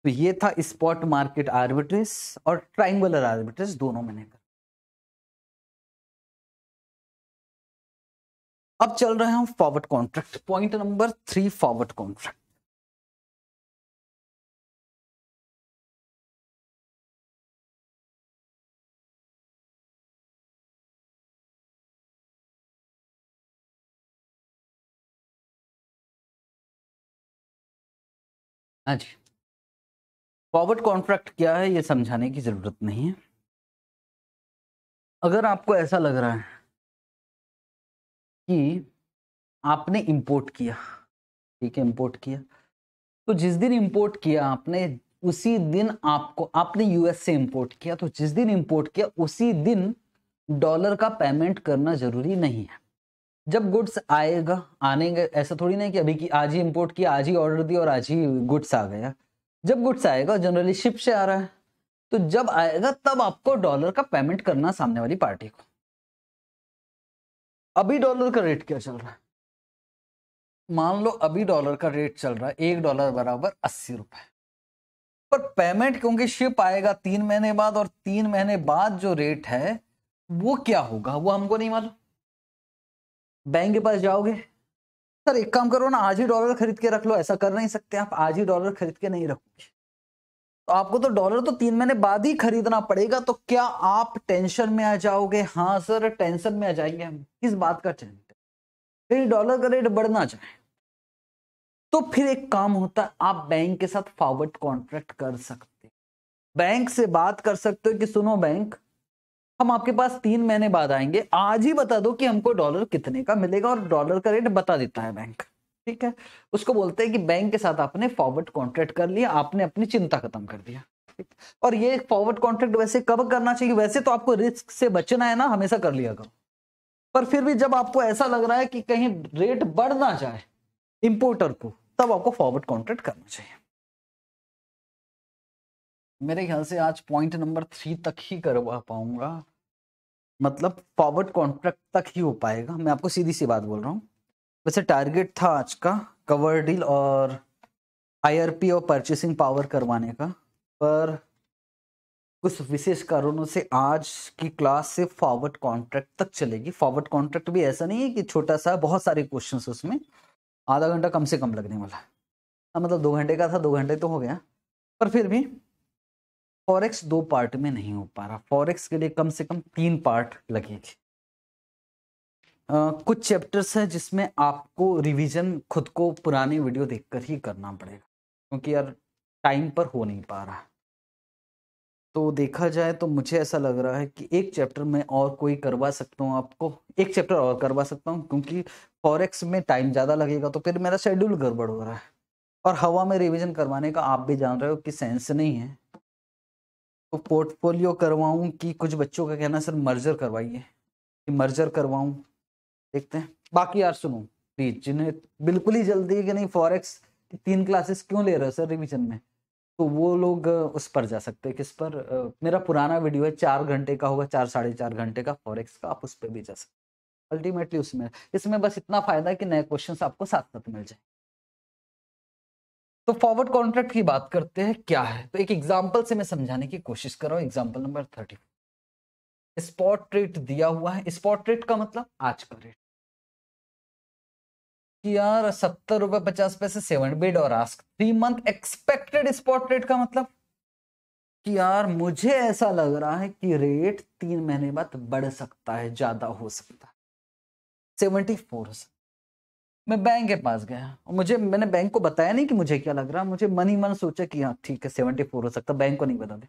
Speaker 2: तो ये था स्पॉट मार्केट आर्बिट्रेज और ट्राइंगुलर आर्बिट्रेज
Speaker 1: दोनों मैंने कर अब चल रहे हैं हम forward contract point number three forward contract हाँ जी फॉरवर्ड कॉन्ट्रैक्ट क्या है ये समझाने की ज़रूरत नहीं है अगर आपको ऐसा लग रहा है कि
Speaker 2: आपने इंपोर्ट किया ठीक है इंपोर्ट किया तो जिस दिन इंपोर्ट किया आपने उसी दिन आपको आपने यूएस से इंपोर्ट किया तो जिस दिन इंपोर्ट किया उसी दिन डॉलर का पेमेंट करना जरूरी नहीं है जब गुड्स आएगा आने ऐसा थोड़ी नहीं कि अभी कि आज ही इंपोर्ट किया आज ही ऑर्डर दिया और आज ही गुड्स आ गया जब गुड्स आएगा जनरली शिप से आ रहा है तो जब आएगा तब आपको डॉलर का पेमेंट करना सामने वाली पार्टी को अभी डॉलर का रेट क्या चल रहा है मान लो अभी डॉलर का रेट चल रहा है एक डॉलर बराबर अस्सी रुपए पर पेमेंट क्योंकि शिप आएगा तीन महीने बाद और तीन महीने बाद जो रेट है वो क्या होगा वो हमको नहीं मालूम बैंक के पास जाओगे सर एक काम करो ना आज ही डॉलर खरीद के रख लो ऐसा कर नहीं सकते आप आज ही डॉलर खरीद के नहीं रखोगे तो आपको तो डॉलर तो तीन महीने बाद ही खरीदना पड़ेगा तो क्या आप टेंशन में आ जाओगे हाँ सर टेंशन में आ जाएंगे हम किस बात का टेंशन फिर डॉलर का रेट बढ़ना चाहे तो फिर एक काम होता है आप बैंक के साथ फॉरवर्ड कॉन्ट्रैक्ट कर सकते बैंक से बात कर सकते हो कि सुनो बैंक हम आपके पास तीन महीने बाद आएंगे आज ही बता दो कि हमको डॉलर कितने का मिलेगा और डॉलर का रेट बता देता है बैंक ठीक है उसको बोलते हैं कि बैंक के साथ आपने फॉरवर्ड कॉन्ट्रैक्ट कर लिया आपने अपनी चिंता खत्म कर दिया और ये फॉरवर्ड कॉन्ट्रैक्ट वैसे कब करना चाहिए वैसे तो आपको रिस्क से बचना है ना हमेशा कर लिया करो पर फिर भी जब आपको ऐसा लग रहा है कि कहीं रेट बढ़ ना जाए इंपोर्टर को तब आपको फॉरवर्ड कॉन्ट्रैक्ट करना चाहिए मेरे ख्याल से आज पॉइंट नंबर थ्री तक ही करवा पाऊंगा मतलब फॉरवर्ड कॉन्ट्रैक्ट तक ही हो पाएगा मैं आपको सीधी सी बात बोल रहा हूँ वैसे टारगेट था आज का कवर डील और आईआरपी और परचेसिंग पावर करवाने का पर कुछ विशेष कारणों से आज की क्लास से फॉरवर्ड कॉन्ट्रैक्ट तक चलेगी फॉरवर्ड कॉन्ट्रैक्ट भी ऐसा नहीं है कि छोटा सा बहुत सारे क्वेश्चंस उसमें आधा घंटा कम से कम लगने वाला है हाँ, मतलब दो घंटे का था दो घंटे तो हो गया पर फिर भी फॉरेक्स दो पार्ट में नहीं हो पा रहा फॉरेक्स के लिए कम से कम तीन पार्ट लगेगी Uh, कुछ चैप्टर्स हैं जिसमें आपको रिवीजन खुद को पुराने वीडियो देखकर ही करना पड़ेगा क्योंकि यार टाइम पर हो नहीं पा रहा तो देखा जाए तो मुझे ऐसा लग रहा है कि एक चैप्टर में और कोई करवा सकता हूँ आपको एक चैप्टर और करवा सकता हूँ क्योंकि फॉरेक्स में टाइम ज़्यादा लगेगा तो फिर मेरा शेड्यूल गड़बड़ हो रहा है और हवा में रिविजन करवाने का आप भी जान रहे हो कि सेंस नहीं है तो पोर्टफोलियो करवाऊँ कि कुछ बच्चों का कहना सर मर्जर करवाइए कि मर्जर करवाऊँ देखते हैं बाकी यार सुनो प्लीज जिन्हें बिल्कुल ही जल्दी है कि नहीं फॉरेक्स तीन क्लासेस क्यों ले रहे हो सर रिविजन में तो वो लोग उस पर जा सकते हैं किस पर मेरा पुराना वीडियो है चार घंटे का होगा चार साढ़े चार घंटे का फॉरेक्स का आप उस पर भी जा सकते अल्टीमेटली उसमें इसमें बस इतना फायदा है कि नए क्वेश्चन आपको साथ साथ मिल जाए तो फॉरवर्ड कॉन्ट्रैक्ट की बात करते हैं क्या है तो एक एग्जाम्पल से मैं समझाने की कोशिश कर रहा हूँ example number thirty spot rate दिया हुआ है स्पॉट रेट का मतलब आज का रेट कि यार सत्तर रुपए पचास पैसे सेवन बेड और ask three month expected spot rate का मतलब कि यार मुझे ऐसा लग रहा है कि रेट तीन महीने बाद बढ़ सकता है ज्यादा हो सकता है सेवेंटी फोर हो सकता मैं बैंक के पास गया और मुझे मैंने बैंक को बताया नहीं कि मुझे क्या लग रहा मुझे मन ही मन सोचा कि हाँ ठीक है सेवेंटी फोर हो सकता बैंक को नहीं बता दे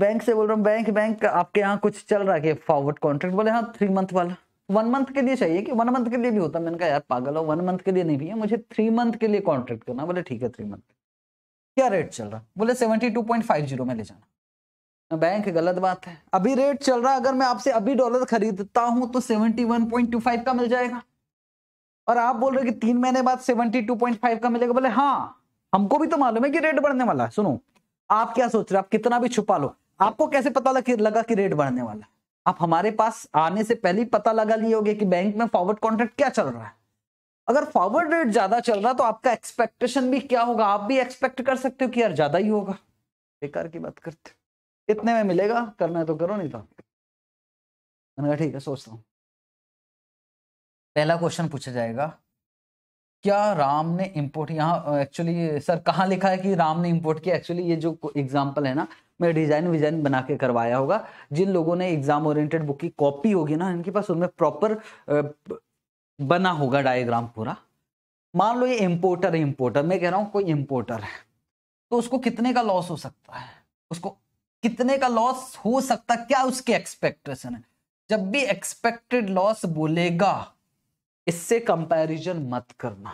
Speaker 2: बैंक से बोल रहा हूँ बैंक बैंक आपके यहाँ कुछ चल रहा है फॉरवर्ड कॉन्ट्रैक्ट बोले हाँ थ्री मंथ वाला वन मंथ के लिए चाहिए कि वन मंथ के लिए भी होता मैंने कहा यार पागल हो वन मंथ के लिए नहीं भी है मुझे थ्री मंथ के लिए कॉन्ट्रैक्ट करना बोले ठीक है थ्री मंथ क्या रेट चल रहा बोले seventy two point five zero में ले जाना बैंक गलत बात है अभी रेट चल रहा है अगर मैं आपसे अभी डॉलर खरीदता हूं तो seventy one point two five का मिल जाएगा और आप बोल रहे कि तीन महीने बाद 72.5 का मिलेगा बोले हाँ हमको भी तो मालूम है कि रेट बढ़ने वाला है सुनो आप क्या सोच रहे हो आप कितना भी छुपा लो आपको कैसे पता लग, लगा कि रेट बढ़ने वाला है आप हमारे पास आने से पहले पता लगा लिए होगे कि बैंक में फॉरवर्ड कॉन्ट्रैक्ट क्या चल रहा है अगर फॉरवर्ड रेट ज्यादा चल रहा तो आपका एक्सपेक्टेशन भी क्या होगा आप भी एक्सपेक्ट कर सकते हो कि यार ज्यादा ही होगा बेकार की बात करते इतने में मिलेगा करना तो करो नहीं तो मैंने कहा ठीक है सोचता हूँ पहला क्वेश्चन पूछा जाएगा क्या राम ने इम्पोर्ट यहाँ एक्चुअली सर कहाँ लिखा है कि राम ने इम्पोर्ट किया एक्चुअली ये जो एग्जाम्पल है ना मैं डिजाइन विजाइन बना के करवाया होगा जिन लोगों ने एग्जाम ओरिएंटेड बुक की कॉपी होगी ना इनके पास उनमें प्रॉपर बना होगा डायग्राम पूरा मान लो ये इम्पोर्टर है इम्पोर्टर मैं कह रहा हूँ कोई इम्पोर्टर है तो उसको कितने का लॉस हो सकता है उसको कितने का लॉस हो सकता क्या उसके एक्सपेक्टेशन है जब भी एक्सपेक्टेड लॉस बोलेगा इससे कंपैरिजन मत करना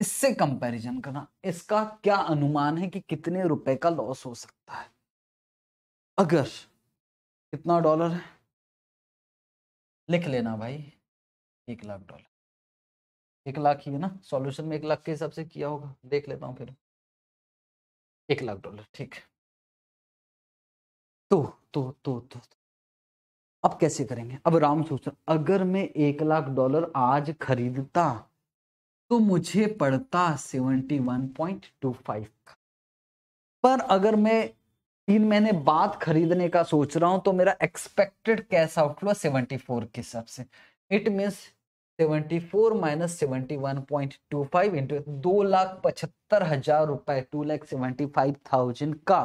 Speaker 2: इससे कंपैरिजन करना इसका क्या अनुमान है कि कितने रुपए का लॉस हो सकता है अगर कितना डॉलर है लिख लेना भाई एक लाख डॉलर एक लाख ही है ना सॉल्यूशन में एक लाख के हिसाब से किया होगा देख लेता हूं फिर एक लाख डॉलर ठीक है तो तो तो तो, तो, अब कैसे करेंगे अब राम सोच रहा अगर मैं एक लाख डॉलर आज खरीदता तो मुझे पड़ता seventy one point two five का पर अगर मैं तीन महीने बाद खरीदने का सोच रहा हूं तो मेरा expected cash outflow seventy four के हिसाब से it means seventy four minus seventy one point two five into दो लाख पचहत्तर हजार रुपए two lakh seventy five thousand का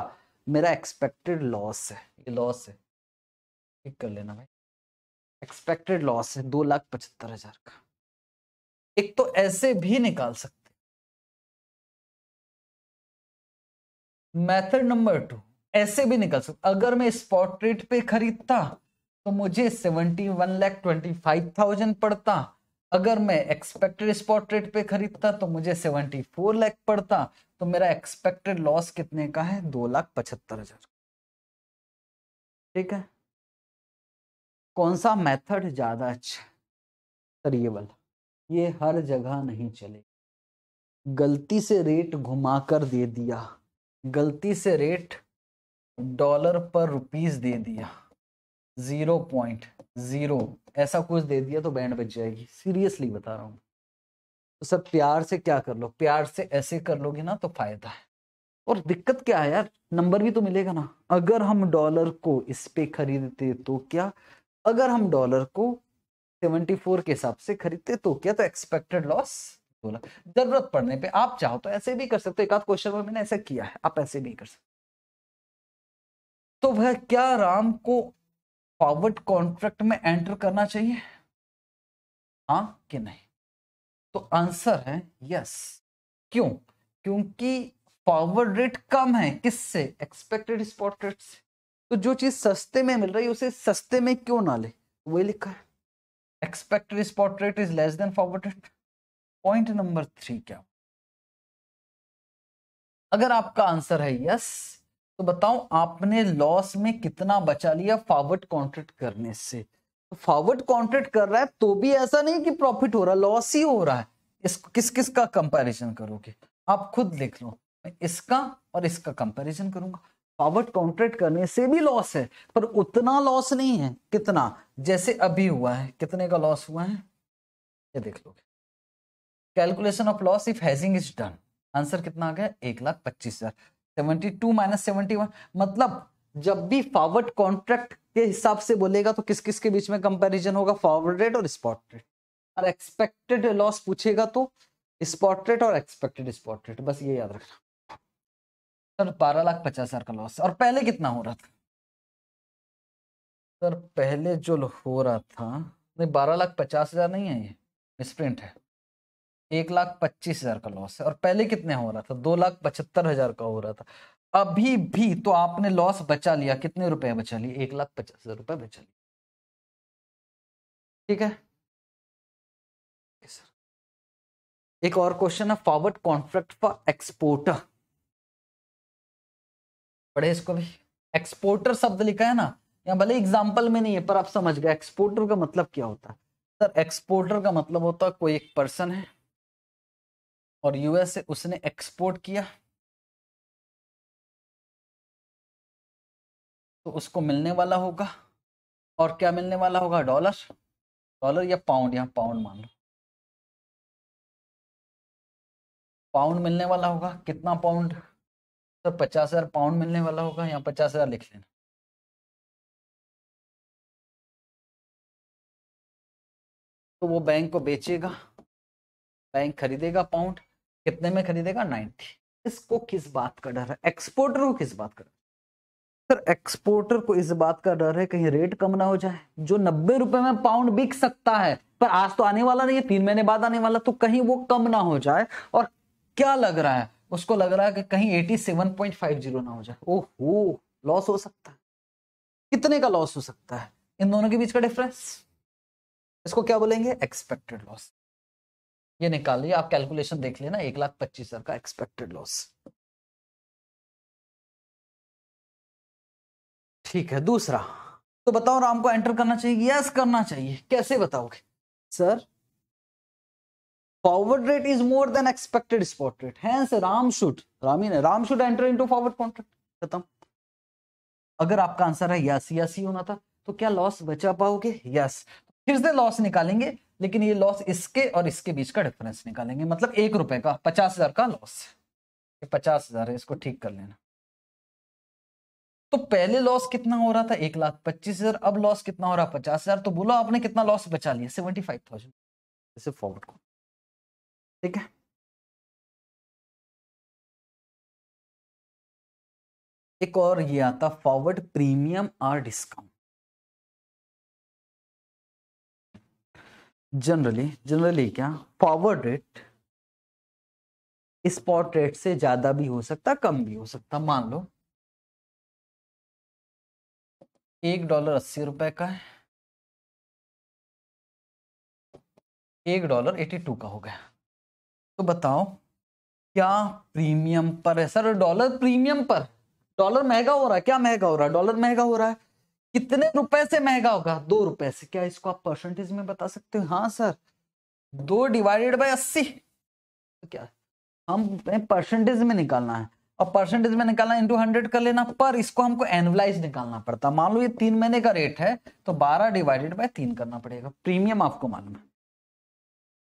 Speaker 2: मेरा एक्सपेक्टेड लॉस है ये लॉस है ठीक कर लेना भाई एक्सपेक्टेड लॉस है दो लाख पचहत्तर हजार का
Speaker 1: एक तो ऐसे भी निकाल सकते
Speaker 2: मेथड नंबर टू ऐसे भी निकाल सकते अगर मैं स्पॉट रेट पे खरीदता तो मुझे seventy one lakh twenty five thousand पड़ता अगर मैं एक्सपेक्टेड स्पॉट रेट पे खरीदता तो मुझे सेवेंटी फोर लैख पड़ता तो मेरा एक्सपेक्टेड लॉस कितने का है दो लाख पचहत्तर हजार ठीक है कौन सा मेथड ज़्यादा अच्छा सर ये वाला ये हर जगह नहीं चले गलती से रेट घुमा कर दे दिया गलती से रेट डॉलर पर रुपीस दे दिया ज़ीरो पॉइंट ज़ीरो ऐसा कुछ दे दिया तो बैंड बच जाएगी सीरियसली बता रहा हूँ तो सर प्यार से क्या कर लो प्यार से ऐसे कर लोगे ना तो फायदा है और दिक्कत क्या है यार नंबर भी तो मिलेगा ना अगर हम डॉलर को इस पे खरीदते तो क्या अगर हम डॉलर को 74 के हिसाब से खरीदते तो क्या तो एक्सपेक्टेड लॉस बोला जरूरत पड़ने पे आप चाहो तो ऐसे भी कर सकते हो एक आध क्वेश्चन में मैंने ऐसा किया है आप ऐसे भी कर सकते तो वह क्या राम को फॉरवर्ड कॉन्ट्रैक्ट में एंटर करना चाहिए हाँ कि नहीं तो आंसर है यस क्यों क्योंकि फॉरवर्ड रेट कम है किससे एक्सपेक्टेड स्पॉट रेट से तो जो चीज सस्ते में मिल रही है उसे सस्ते में क्यों ना ले वही लिखा है expected spot rate is less than forwarded point number three क्या अगर आपका आंसर है यस तो बताओ आपने लॉस में कितना बचा लिया फॉरवर्ड कॉन्ट्रैक्ट करने से तो फॉरवर्ड कॉन्ट्रैक्ट कर रहा है तो भी ऐसा नहीं कि प्रॉफिट हो रहा लॉस ही हो रहा है इस किस किस का कंपैरिजन करोगे आप खुद देख लो मैं इसका और इसका कंपैरिजन करूंगा पावर कॉन्ट्रैक्ट करने से भी लॉस है पर उतना लॉस नहीं है कितना जैसे अभी हुआ है कितने का लॉस हुआ है ये देख लो calculation of loss if hedging is done answer कितना आ गया एक लाख पच्चीस हजार seventy two minus seventy one मतलब जब भी फॉरवर्ड कॉन्ट्रैक्ट के हिसाब से बोलेगा तो किस किस के बीच में कंपैरिजन होगा फॉरवर्ड रेट और स्पॉट रेट और एक्सपेक्टेड लॉस पूछेगा तो स्पॉट रेट और एक्सपेक्टेड स्पॉट रेट बस ये याद रखना सर बारह लाख पचास हजार का लॉस और पहले कितना हो रहा था सर पहले जो हो रहा था नहीं बारह लाख पचास हजार नहीं है ये स्प्रिंट है एक लाख पच्चीस हजार का लॉस है और पहले कितने हो रहा था दो लाख पचहत्तर हजार का हो रहा था अभी भी तो आपने लॉस बचा लिया कितने रुपए बचा लिए एक लाख पचास हजार रुपये बचा लिया ठीक है एक और क्वेश्चन है फॉरवर्ड कॉन्ट्रैक्ट फॉर एक्सपोर्टर पढ़े इसको भी एक्सपोर्टर शब्द लिखा है ना यहाँ भले एग्जाम्पल में नहीं है पर आप समझ गए एक्सपोर्टर का मतलब क्या होता है सर एक्सपोर्टर का मतलब होता है कोई एक पर्सन है और यूएस से उसने एक्सपोर्ट किया
Speaker 1: तो उसको मिलने वाला होगा और क्या मिलने वाला होगा डॉलर डॉलर या पाउंड या पाउंड मान लो पाउंड मिलने वाला होगा कितना पाउंड तो पचास हजार पाउंड मिलने वाला होगा यहाँ पचास हजार लिख लेना तो वो बैंक को बेचेगा
Speaker 2: बैंक खरीदेगा पाउंड कितने में खरीदेगा नाइन्टी इसको किस बात का डर है एक्सपोर्टर को किस बात का डर सर एक्सपोर्टर को इस बात का डर है कहीं रेट कम ना हो जाए जो नब्बे रुपए में पाउंड बिक सकता है पर आज तो आने वाला नहीं है तीन महीने बाद आने वाला तो कहीं वो कम ना हो जाए और क्या लग रहा है उसको लग रहा है कि कहीं eighty seven point five zero ना हो जाए ओ हो लॉस हो सकता है कितने का लॉस हो सकता है इन दोनों के बीच का डिफरेंस इसको क्या बोलेंगे एक्सपेक्टेड लॉस ये निकाल लिया आप कैलकुलेशन देख लेना एक लाख पच्चीस हजार का एक्सपेक्टेड लॉस
Speaker 1: ठीक है दूसरा
Speaker 2: तो बताओ राम को एंटर करना चाहिए यस करना चाहिए कैसे बताओगे sir forward rate is more than expected spot rate. Hence, Ram should Ramin Ram should enter into forward contract. खत्म अगर आपका आंसर है यस यस ही होना था तो क्या लॉस बचा पाओगे यस फिर से लॉस निकालेंगे लेकिन ये लॉस इसके और इसके बीच का डिफरेंस निकालेंगे मतलब एक रुपए का पचास हजार का लॉस पचास हजार है इसको ठीक कर लेना तो पहले लॉस कितना हो रहा था एक लाख पच्चीस हजार अब लॉस कितना हो रहा है पचास हजार तो बोलो आपने कितना लॉस बचा लिया सेवेंटी फाइव
Speaker 1: थाउजेंड फॉरवर्ड को ठीक है एक और ये आता फॉरवर्ड प्रीमियम और डिस्काउंट जनरली जनरली
Speaker 2: क्या फॉरवर्ड रेट स्पॉट रेट से ज्यादा भी हो सकता कम भी हो सकता मान लो एक डॉलर
Speaker 1: अस्सी रुपए का है एक डॉलर
Speaker 2: एटी टू का हो गया तो बताओ क्या प्रीमियम पर है सर डॉलर प्रीमियम पर डॉलर महंगा हो रहा है क्या महंगा हो रहा है डॉलर महंगा हो रहा है कितने रुपए से महंगा होगा दो रुपए से क्या इसको आप परसेंटेज में बता सकते हो हाँ सर दो डिवाइडेड बाय अस्सी तो क्या हम परसेंटेज में निकालना है और परसेंटेज में निकालना इंटू हंड्रेड कर लेना पर इसको हमको एनवलाइज निकालना पड़ता मान लो ये तीन महीने का रेट है तो बारह डिवाइडेड बाय तीन करना पड़ेगा प्रीमियम आपको मालूम है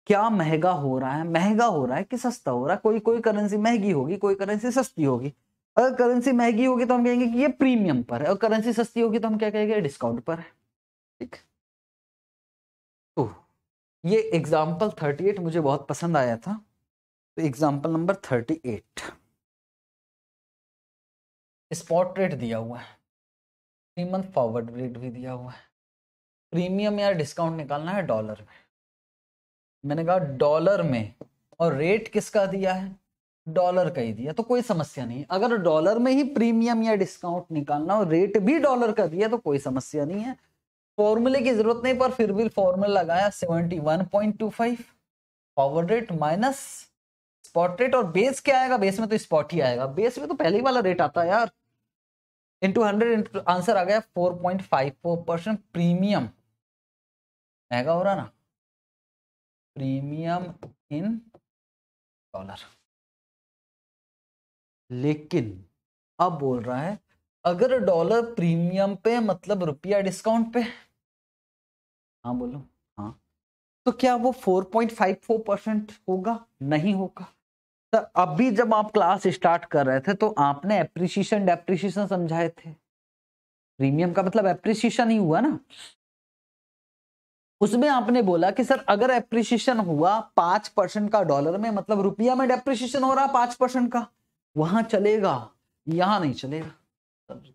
Speaker 2: क्या महंगा हो रहा है महंगा हो रहा है कि सस्ता हो रहा है कोई कोई करेंसी महंगी होगी कोई करेंसी सस्ती होगी अगर करेंसी महंगी होगी तो हम कहेंगे कि ये प्रीमियम पर है और करेंसी सस्ती होगी तो हम क्या कहेंगे डिस्काउंट पर है ठीक तो ये एग्जाम्पल थर्टी एट मुझे बहुत पसंद आया था तो example number thirty eight spot rate दिया हुआ है थ्री मंथ फॉरवर्ड रेट भी दिया हुआ है प्रीमियम या डिस्काउंट निकालना है डॉलर में मैंने कहा डॉलर में और रेट किसका दिया है डॉलर का ही दिया तो कोई समस्या नहीं अगर डॉलर में ही प्रीमियम या डिस्काउंट निकालना और रेट भी डॉलर का दिया तो कोई समस्या नहीं है फॉर्मूले की जरूरत नहीं पर फिर भी फॉर्मूला लगाया seventy one point two five forward rate minus spot rate और बेस क्या आएगा बेस में तो स्पॉट ही आएगा बेस में तो पहले ही वाला रेट आता है यार इंटू हंड्रेड आंसर आ गया four point five four percent premium महंगा हो रहा ना प्रीमियम इन डॉलर लेकिन अब बोल रहा है अगर डॉलर प्रीमियम पे मतलब रुपया डिस्काउंट पे हाँ बोलो हाँ तो क्या वो 4.54 परसेंट होगा नहीं होगा तो अभी जब आप क्लास स्टार्ट कर रहे थे तो आपने एप्रिसिएशन डेप्रिसिएशन समझाए थे प्रीमियम का मतलब एप्रिसिएशन ही हुआ ना उसमें आपने बोला कि सर अगर एप्रिसिएशन हुआ पांच परसेंट का डॉलर में मतलब रुपया में डेप्रिसिएशन हो रहा पांच परसेंट का वहां चलेगा यहां नहीं चलेगा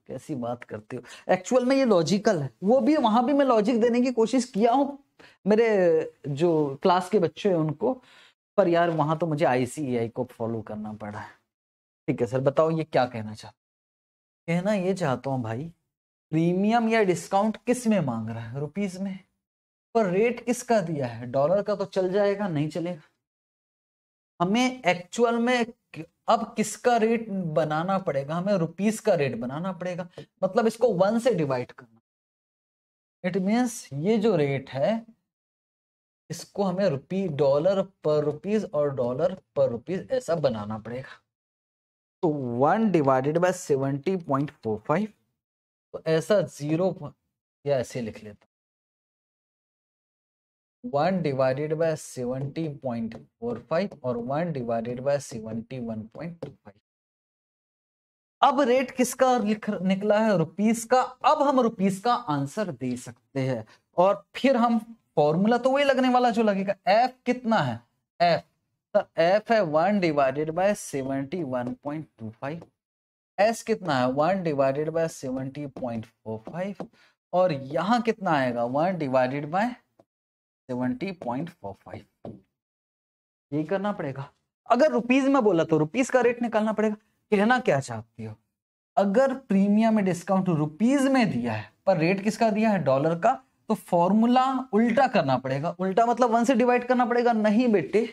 Speaker 2: कैसी बात करते हो एक्चुअल में ये लॉजिकल है वो भी वहां भी मैं लॉजिक देने की कोशिश किया हूँ मेरे जो क्लास के बच्चे हैं उनको पर यार वहां तो मुझे आईसीआई e को फॉलो करना पड़ा है ठीक है सर बताओ ये क्या कहना चाहते कहना ये चाहता हूँ भाई प्रीमियम या डिस्काउंट किस में मांग रहा है रुपीज में पर रेट किसका दिया है डॉलर का तो चल जाएगा नहीं चलेगा हमें एक्चुअल में अब किसका रेट बनाना पड़ेगा हमें रुपीस का रेट बनाना पड़ेगा मतलब इसको वन से डिवाइड करना इट मीन्स ये जो रेट है इसको हमें रुपी डॉलर पर रुपीज और डॉलर पर रुपीज ऐसा बनाना पड़ेगा तो one divided by seventy point four five तो ऐसा जीरो या ऐसे लिख लेता one divided by seventy point four five और one divided by seventy one point two five अब रेट किसका लिख निकला है रुपीस का अब हम रुपीस का आंसर दे सकते हैं और फिर हम फॉर्मूला तो वही लगने वाला जो लगेगा एफ कितना है एफ तो एफ है one divided by seventy one point two five S कितना है one divided by seventy point four five और यहां कितना आएगा one divided by seventy point four five यही करना पड़ेगा अगर रुपीज में बोला तो रुपीज का रेट निकालना पड़ेगा कहना क्या चाहती हो अगर प्रीमियम में डिस्काउंट रुपीज में दिया है पर रेट किसका दिया है डॉलर का तो फॉर्मूला उल्टा करना पड़ेगा उल्टा मतलब वन से डिवाइड करना पड़ेगा नहीं बेटे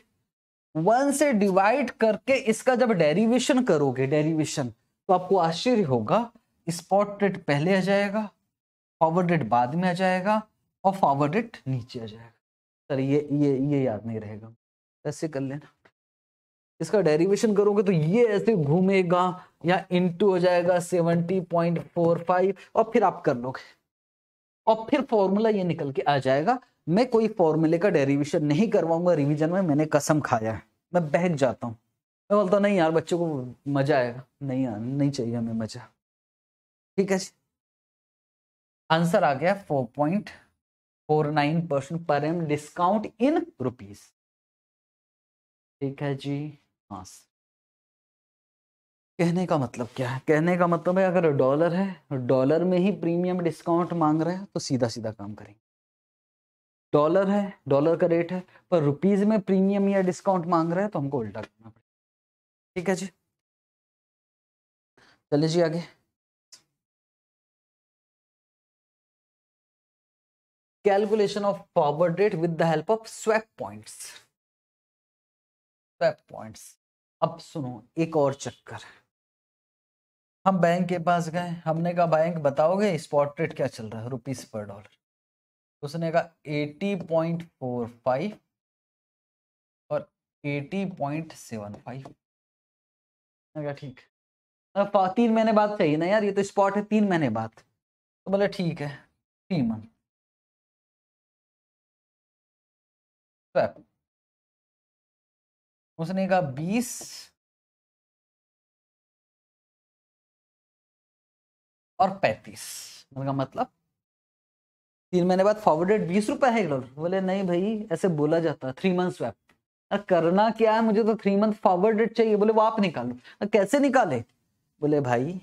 Speaker 2: वन से डिवाइड करके इसका जब डेरिवेशन करोगे डेरिवेशन तो आपको आश्चर्य होगा स्पॉट रेट पहले आ जाएगा फॉरवर्ड रेट बाद में आ जाएगा और फॉरवर्ड रेट नीचे आ जाएगा सर ये ये ये याद नहीं रहेगा ऐसे कर लेना इसका डेरिवेशन करोगे तो ये ऐसे घूमेगा या इनटू हो जाएगा पॉइंट फोर फाइव और फिर आप कर लोगे और फिर फॉर्मूला ये निकल के आ जाएगा मैं कोई फॉर्मूले का डेरिवेशन नहीं करवाऊंगा रिवीजन में मैंने कसम खाया है मैं बहक जाता हूँ मैं बोलता हूँ नहीं यार बच्चों को मजा आएगा नहीं यार नहीं चाहिए हमें मजा ठीक है जी आंसर आ गया four point four nine percent पर एम डिस्काउंट इन रुपीज ठीक है जी हाँ कहने का मतलब क्या है कहने का मतलब है अगर डॉलर है डॉलर में ही प्रीमियम डिस्काउंट मांग रहे हैं तो सीधा सीधा काम करेंगे डॉलर है डॉलर का रेट है पर रुपीज में प्रीमियम या डिस्काउंट मांग रहा है तो हमको उल्टा करना पड़ेगा ठीक है जी चलिए जी आगे calculation of forward rate with the help of swap points swap points अब सुनो एक और चक्कर हम बैंक के पास गए हमने कहा बैंक बताओगे स्पॉट रेट क्या चल रहा है रुपीस पर डॉलर उसने कहा एटी पॉइंट फोर फाइव और एटी पॉइंट सेवन फाइव ठीक तीन महीने बाद चाहिए ना यार ये तो स्पॉट है तीन महीने बाद तो बोले ठीक है
Speaker 1: थ्री मंथ स्वैप उसने कहा बीस
Speaker 2: और पैतीस उनका मतलब तीन महीने बाद फॉरवर्डेड बीस रुपए है बोले नहीं भाई ऐसे बोला जाता थ्री मंथ स्वैप करना क्या है मुझे तो थ्री मंथ फॉरवर्डेड चाहिए बोले वो आप निकालो कैसे निकाले बोले भाई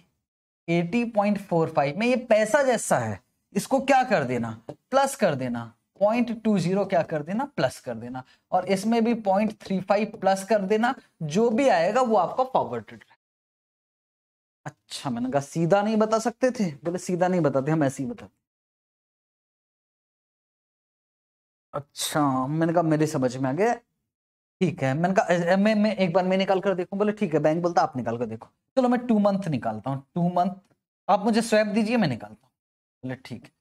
Speaker 2: 80.45 में ये पैसा जैसा है इसको क्या कर देना प्लस कर देना पॉइंट टू जीरो क्या कर देना प्लस कर देना और इसमें भी पॉइंट थ्री फाइव प्लस कर देना जो भी आएगा वो आपका फॉरवर्डेड अच्छा मैंने कहा सीधा नहीं बता सकते थे बोले सीधा नहीं बताते हम ऐसे ही बताते अच्छा मैंने कहा मेरे समझ में आ गया ठीक है मैंने कहा मैं मैं एक बार मैं निकाल कर देखूं बोले ठीक है बैंक बोलता आप निकाल कर देखो चलो मैं टू मंथ निकालता हूँ टू मंथ आप मुझे स्वैप दीजिए मैं निकालता हूँ बोले ठीक है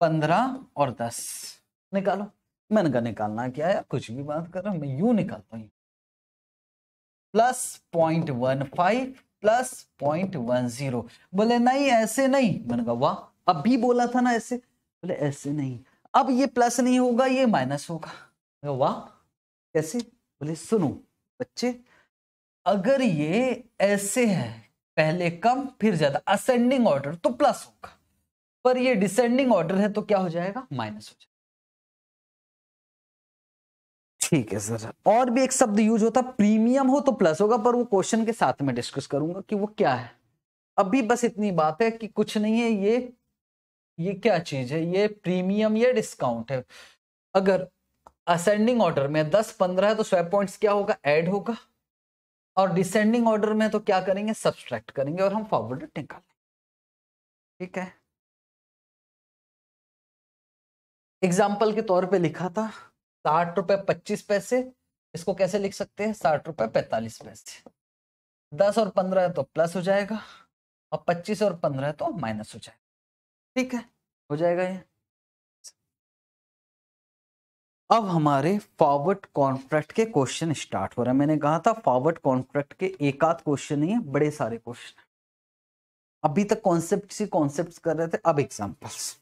Speaker 2: पंद्रह और दस निकालो मैंने कहा निकालना क्या है कुछ भी बात कर रहा हूं मैं यू निकालता हूं plus point one five plus point one zero बोले नहीं ऐसे नहीं मैंने कहा वाह अब भी बोला था ना ऐसे बोले ऐसे नहीं अब ये प्लस नहीं होगा ये माइनस होगा वाह कैसे बोले सुनो बच्चे अगर ये ऐसे है पहले कम फिर ज्यादा असेंडिंग ऑर्डर तो प्लस होगा पर ये डिसेंडिंग ऑर्डर है तो क्या हो जाएगा माइनस हो जाएगा ठीक है सर और भी एक शब्द यूज होता प्रीमियम हो तो प्लस होगा पर वो क्वेश्चन के साथ में डिस्कस करूंगा कि वो क्या है अभी बस इतनी बात है कि कुछ नहीं है ये ये क्या चीज है ये प्रीमियम या डिस्काउंट है अगर असेंडिंग ऑर्डर में दस पंद्रह है तो स्वैप पॉइंट्स क्या होगा ऐड होगा और डिसेंडिंग ऑर्डर में तो क्या करेंगे सब्सट्रैक्ट करेंगे और हम फॉरवर्ड निकालेंगे ठीक है एग्जाम्पल के तौर पे लिखा था साठ रुपए पच्चीस पैसे इसको कैसे लिख सकते हैं साठ रुपए पैंतालीस पैसे दस और पंद्रह तो प्लस हो जाएगा और पच्चीस और पंद्रह तो माइनस हो जाएगा ठीक है हो जाएगा ये अब हमारे फॉरवर्ड कॉन्ट्रैक्ट के क्वेश्चन स्टार्ट हो रहे हैं मैंने कहा था फॉरवर्ड कॉन्ट्रैक्ट के एक आध क्वेश्चन नहीं है बड़े सारे क्वेश्चन अभी तक कॉन्सेप्ट ही कॉन्सेप्ट कर रहे थे अब एग्जाम्पल्स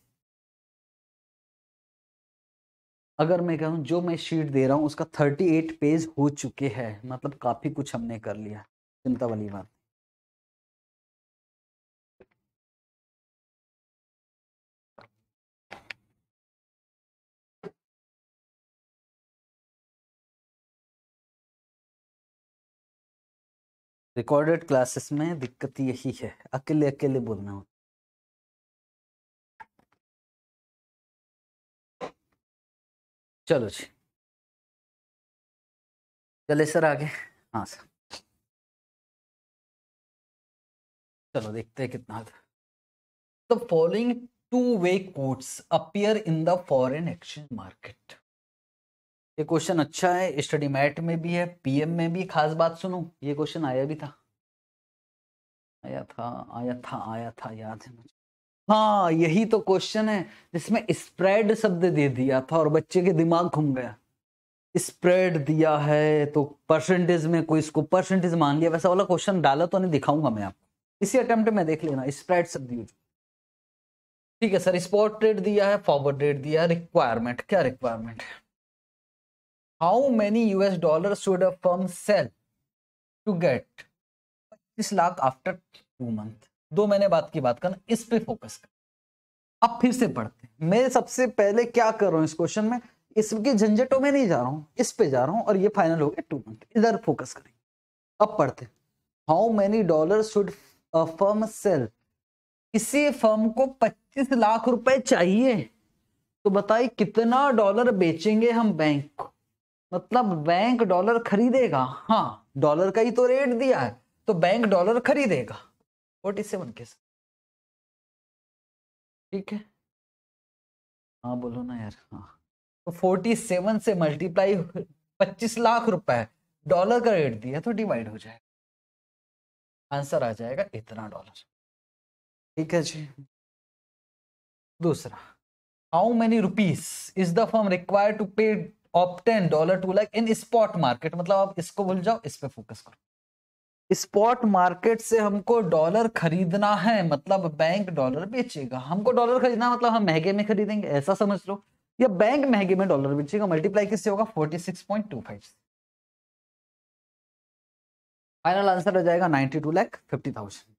Speaker 2: अगर मैं कहूँ जो मैं शीट दे रहा हूँ उसका थर्टी एट पेज हो चुके हैं मतलब काफ़ी कुछ हमने कर लिया चिंता वाली बात
Speaker 1: रिकॉर्डेड क्लासेस में दिक्कत यही है अकेले अकेले बोलना होता चलो जी चले सर आगे हाँ सर
Speaker 2: चलो देखते हैं कितना the following two way quotes appear in the foreign exchange market ये क्वेश्चन अच्छा है स्टडी मैट में भी है पीएम में भी खास बात सुनो ये क्वेश्चन आया भी था आया था आया था आया था याद है मुझे हाँ यही तो क्वेश्चन है जिसमें स्प्रेड शब्द दे दिया था और बच्चे के दिमाग घूम गया स्प्रेड दिया है तो परसेंटेज में कोई इसको परसेंटेज मान लिया वैसा वाला क्वेश्चन डाला तो नहीं दिखाऊंगा मैं आपको इसी अटेम्प्ट में देख लेना स्प्रेड शब्द यूज ठीक है सर स्पॉट रेट दिया है फॉरवर्ड रेट दिया है रिक्वायरमेंट क्या रिक्वायरमेंट है how many US dollar should a firm sell to get पच्चीस लाख आफ्टर टू मंथ दो मैंने बात की बात करना इस पे फोकस कर अब फिर से पढ़ते हैं मैं सबसे पहले क्या कर रहा हूं इस क्वेश्चन में इसके झंझटों में नहीं जा रहा हूँ इस पे जा रहा हूँ और ये फाइनल हो गया टू मंथ इधर फोकस करेंगे अब पढ़ते हैं how many dollar should firm sell किसी फर्म को 25 लाख रुपए चाहिए तो बताइए कितना डॉलर बेचेंगे हम बैंक को मतलब बैंक डॉलर खरीदेगा हाँ डॉलर का ही तो रेट दिया है तो बैंक डॉलर खरीदेगा फोर्टी सेवन के साथ ठीक है हाँ बोलो ना यार हाँ तो फोर्टी सेवन से मल्टीप्लाई पच्चीस लाख रुपए डॉलर का रेट दिया तो डिवाइड हो जाएगा आंसर आ जाएगा इतना डॉलर ठीक है जी दूसरा how many rupees is the firm require to pay obtain dollar two lakh in spot market मतलब आप इसको भूल जाओ इस पे फोकस करो स्पॉट मार्केट से हमको डॉलर खरीदना है मतलब बैंक डॉलर बेचेगा हमको डॉलर खरीदना मतलब हम महंगे में खरीदेंगे ऐसा समझ लो या बैंक महंगे में डॉलर बेचेगा मल्टीप्लाई किससे होगा forty six point two five final answer हो जाएगा ninety two lakh fifty
Speaker 1: thousand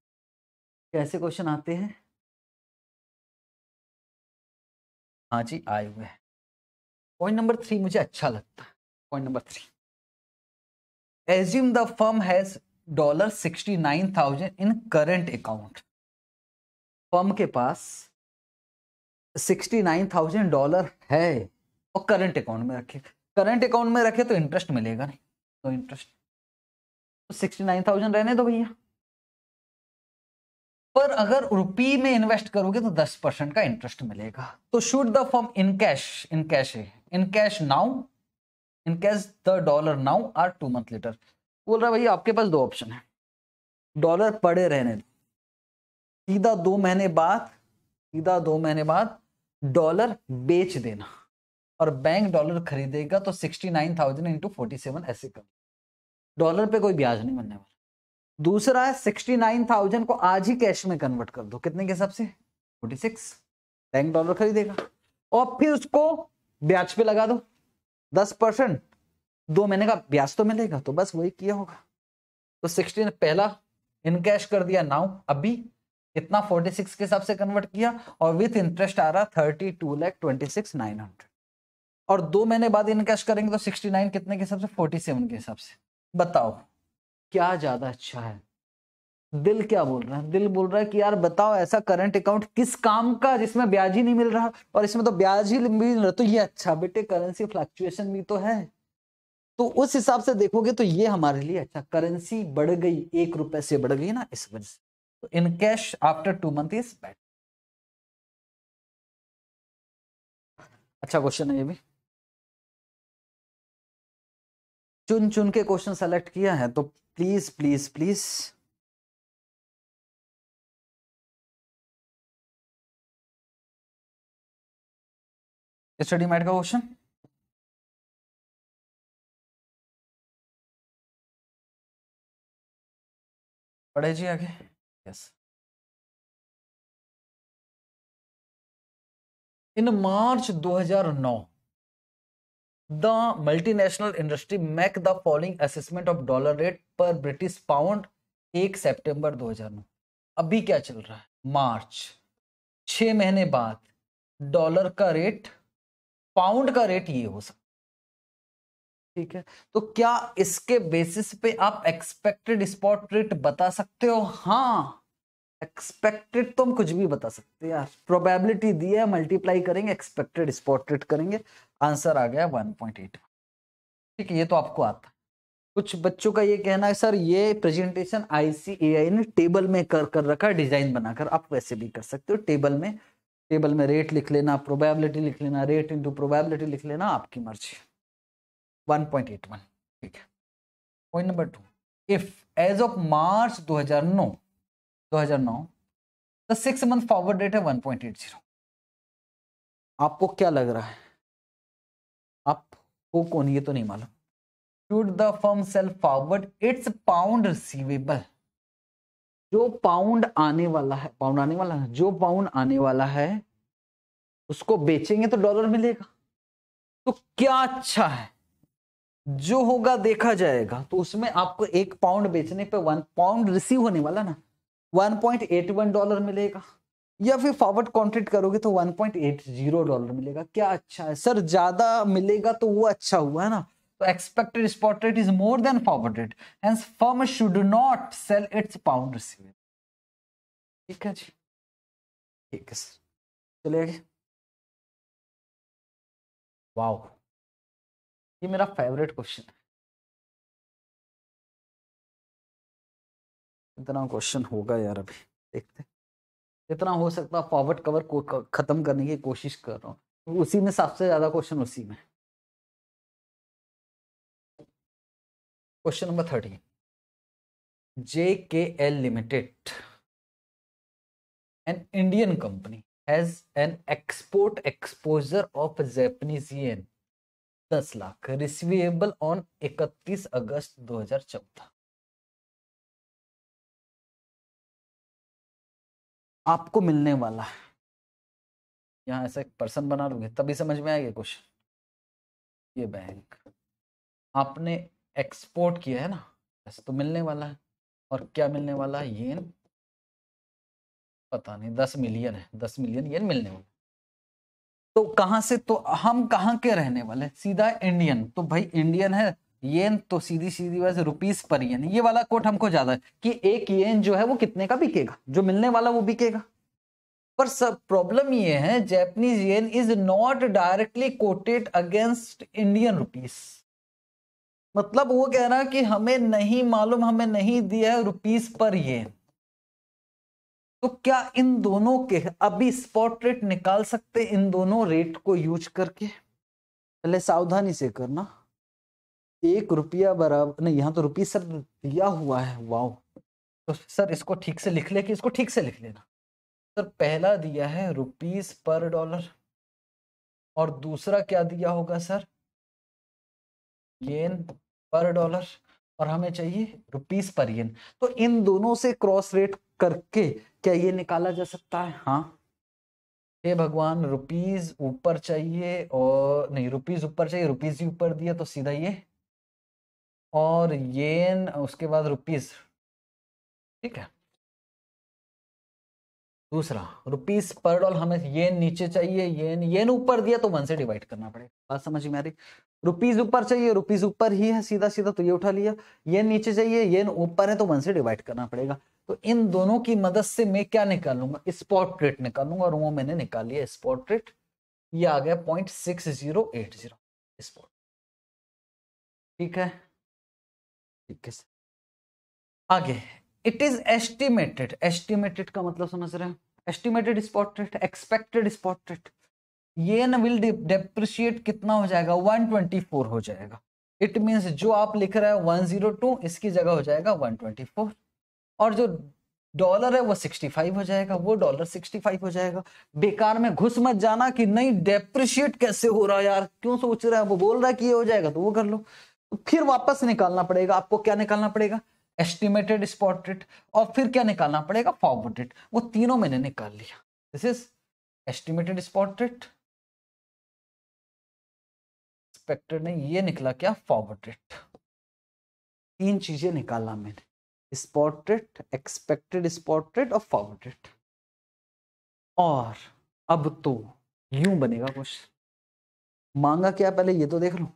Speaker 1: कैसे क्वेश्चन आते हैं
Speaker 2: हाँ जी आए हुए हैं पॉइंट नंबर थ्री मुझे अच्छा लगता है point number three assume the firm has dollar sixty nine thousand in current account firm के पास सिक्सटी नाइन थाउजेंड डॉलर है और करंट अकाउंट में रखे करंट अकाउंट में रखे तो इंटरेस्ट मिलेगा नहीं तो इंटरेस्ट तो सिक्सटी नाइन थाउजेंड रहने दो भैया पर अगर रुपी में इन्वेस्ट करोगे तो दस परसेंट का इंटरेस्ट मिलेगा तो should the firm encash encash encash now encash the dollar now or two month later बोल रहा है भाई आपके पास दो ऑप्शन है डॉलर पड़े रहने दो सीधा दो महीने बाद सीधा दो महीने बाद डॉलर बेच देना और बैंक डॉलर खरीदेगा तो sixty nine thousand into forty seven ऐसे कर डॉलर पे कोई ब्याज नहीं बनने वाला दूसरा है सिक्सटी नाइन थाउजेंड को आज ही कैश में कन्वर्ट कर दो कितने के हिसाब से फोर्टी सिक्स बैंक डॉलर खरीदेगा और फिर उसको ब्याज पे लगा दो दस परसेंट दो महीने का ब्याज तो मिलेगा तो बस वही किया होगा तो सिक्सटीन पहला इन कैश कर दिया नाउ अभी इतना फोर्टी सिक्स के हिसाब से कन्वर्ट किया और विथ इंटरेस्ट आ रहा thirty two lakh twenty six nine hundred और दो महीने बाद इन कैश करेंगे तो सिक्सटी नाइन कितने के हिसाब से फोर्टी सेवन के हिसाब से बताओ क्या ज्यादा अच्छा है दिल क्या बोल रहा है दिल बोल रहा है कि यार बताओ ऐसा करंट अकाउंट किस काम का जिसमें ब्याज ही नहीं मिल रहा और इसमें तो ब्याज ही मिल रहा तो ये अच्छा बेटे करेंसी फ्लक्चुएशन भी तो है तो उस हिसाब से देखोगे तो ये हमारे लिए अच्छा करेंसी बढ़ गई एक रुपए से बढ़ गई ना इस वजह से तो encash after two month is better
Speaker 1: अच्छा क्वेश्चन है ये भी चुन चुन के क्वेश्चन सेलेक्ट किया है तो please please please study mat का क्वेश्चन पढ़े जी आगे yes
Speaker 2: in March 2009 the multinational industry make the following assessment of dollar rate per British pound एक सितंबर 2009 अभी क्या चल रहा है मार्च छह महीने बाद डॉलर का रेट पाउंड का रेट ये हो सकता ठीक है तो क्या इसके बेसिस पे आप एक्सपेक्टेड स्पॉट रेट बता सकते हो हाँ एक्सपेक्टेड तो हम कुछ भी बता सकते हैं यार प्रोबेबिलिटी दी है मल्टीप्लाई करेंगे एक्सपेक्टेड स्पॉट रेट करेंगे आंसर आ गया 1.8 ठीक है ये तो आपको आता है कुछ बच्चों का ये कहना है सर ये प्रेजेंटेशन आईसीएआई ने टेबल में कर कर रखा है डिजाइन बनाकर आप वैसे भी कर सकते हो टेबल में टेबल में रेट लिख लेना प्रोबेबिलिटी लिख लेना रेट इंटू प्रोबेबिलिटी लिख लेना आपकी मर्जी 1.81 ठीक है point number two if as of March 2009 2009 the six month forward date है 1.80 आपको क्या लग रहा है आप हो कौन ये तो नहीं मालूम should the firm sell forward its pound receivable जो पाउंड आने वाला है पाउंड आने वाला है जो पाउंड आने वाला है उसको बेचेंगे तो डॉलर मिलेगा तो क्या अच्छा है जो होगा देखा जाएगा तो उसमें आपको एक पाउंड बेचने पे वन पाउंड रिसीव होने वाला ना 1.81 डॉलर मिलेगा या फिर फॉरवर्ड कॉन्ट्रैक्ट करोगे तो 1.80 डॉलर मिलेगा क्या अच्छा है सर ज्यादा मिलेगा तो वो अच्छा हुआ ना तो expected spot rate is more than forward rate firm should not sell its pound receive ठीक है जी ठीक है सर चलिए
Speaker 1: वाह ये मेरा फेवरेट क्वेश्चन है इतना क्वेश्चन
Speaker 2: होगा यार अभी देखते जितना हो सकता फॉरवर्ड कवर को खत्म करने की कोशिश कर रहा हूँ तो उसी में सबसे ज्यादा क्वेश्चन उसी में
Speaker 1: question number thirteen J K L limited
Speaker 2: an Indian company has an export exposure of Japanese दस लाख रिसीवेबल ऑन इकतीस अगस्त दो हजार चौदह
Speaker 1: आपको मिलने वाला है यहां ऐसा एक
Speaker 2: पर्सन बना लोगे तभी समझ में आएगा कुछ ये बैंक आपने एक्सपोर्ट किया है ना ऐसा तो मिलने वाला है और क्या मिलने वाला है ये पता नहीं दस मिलियन है दस मिलियन ये मिलने वाला तो कहाँ से तो हम कहाँ के रहने वाले सीधा इंडियन तो भाई इंडियन है येन तो सीधी सीधी वजह रुपीस पर येन ये वाला कोट हमको ज्यादा है कि एक येन जो है वो कितने का बिकेगा जो मिलने वाला वो बिकेगा पर सब प्रॉब्लम ये है Japanese yen is not directly quoted against Indian rupees मतलब वो कह रहा कि हमें नहीं मालूम हमें नहीं दिया है रुपीस पर येन तो क्या इन दोनों के अभी स्पॉट रेट निकाल सकते इन दोनों रेट को यूज करके पहले सावधानी से करना एक रुपया बराबर नहीं यहाँ तो रुपये सर दिया हुआ है वाओ तो सर इसको ठीक से लिख ले कि इसको ठीक से लिख लेना सर पहला दिया है रुपीस पर डॉलर और दूसरा क्या दिया होगा सर येन पर डॉलर और हमें चाहिए रुपीस पर येन तो इन दोनों से क्रॉस रेट करके क्या ये निकाला जा सकता है हाँ हे भगवान रुपीज ऊपर चाहिए और नहीं रुपीज ऊपर चाहिए रुपीज ही ऊपर दिया तो सीधा ये और येन उसके बाद रुपीज ठीक है दूसरा रुपीज पर डॉल हमें येन नीचे चाहिए येन येन ऊपर दिया तो वन से डिवाइड करना पड़ेगा बात समझ में आ रही रुपीज ऊपर चाहिए रुपीज ऊपर ही है सीधा सीधा तो ये उठा लिया येन नीचे चाहिए येन ऊपर है तो वन से डिवाइड करना पड़ेगा तो इन दोनों की मदद से मैं क्या निकालूंगा स्पॉट रेट निकालूंगा और वो मैंने निकाल लिया स्पॉट रेट ये आ गया point six zero eight zero spot ठीक है ठीक है आगे इट इज एस्टिमेटेड एस्टिमेटेड का मतलब समझ रहे हैं estimated spot rate expected spot rate ये न विल डेप्रिशिएट कितना हो जाएगा 124 हो जाएगा इट मीन्स जो आप लिख रहे जीरो 102 इसकी जगह हो जाएगा 124 और जो डॉलर है वो 65 हो जाएगा वो डॉलर 65 हो जाएगा बेकार में घुस मत जाना कि नहीं डेप्रिशिएट कैसे हो रहा है यार क्यों सोच रहा है वो बोल रहा है कि ये हो जाएगा तो वो कर लो तो फिर वापस निकालना पड़ेगा आपको क्या निकालना पड़ेगा एस्टिमेटेड स्पॉट रेट और फिर क्या निकालना पड़ेगा फॉरवर्ड रेट वो तीनों मैंने निकाल लिया this is estimated spot rate expected नहीं ये निकला क्या फॉरवर्ड रेट तीन चीजें निकाला मैंने स्पॉटेड एक्सपेक्टेड स्पॉटेड और फाउंडेड और अब तो यूं बनेगा कुछ मांगा क्या पहले ये तो देख लो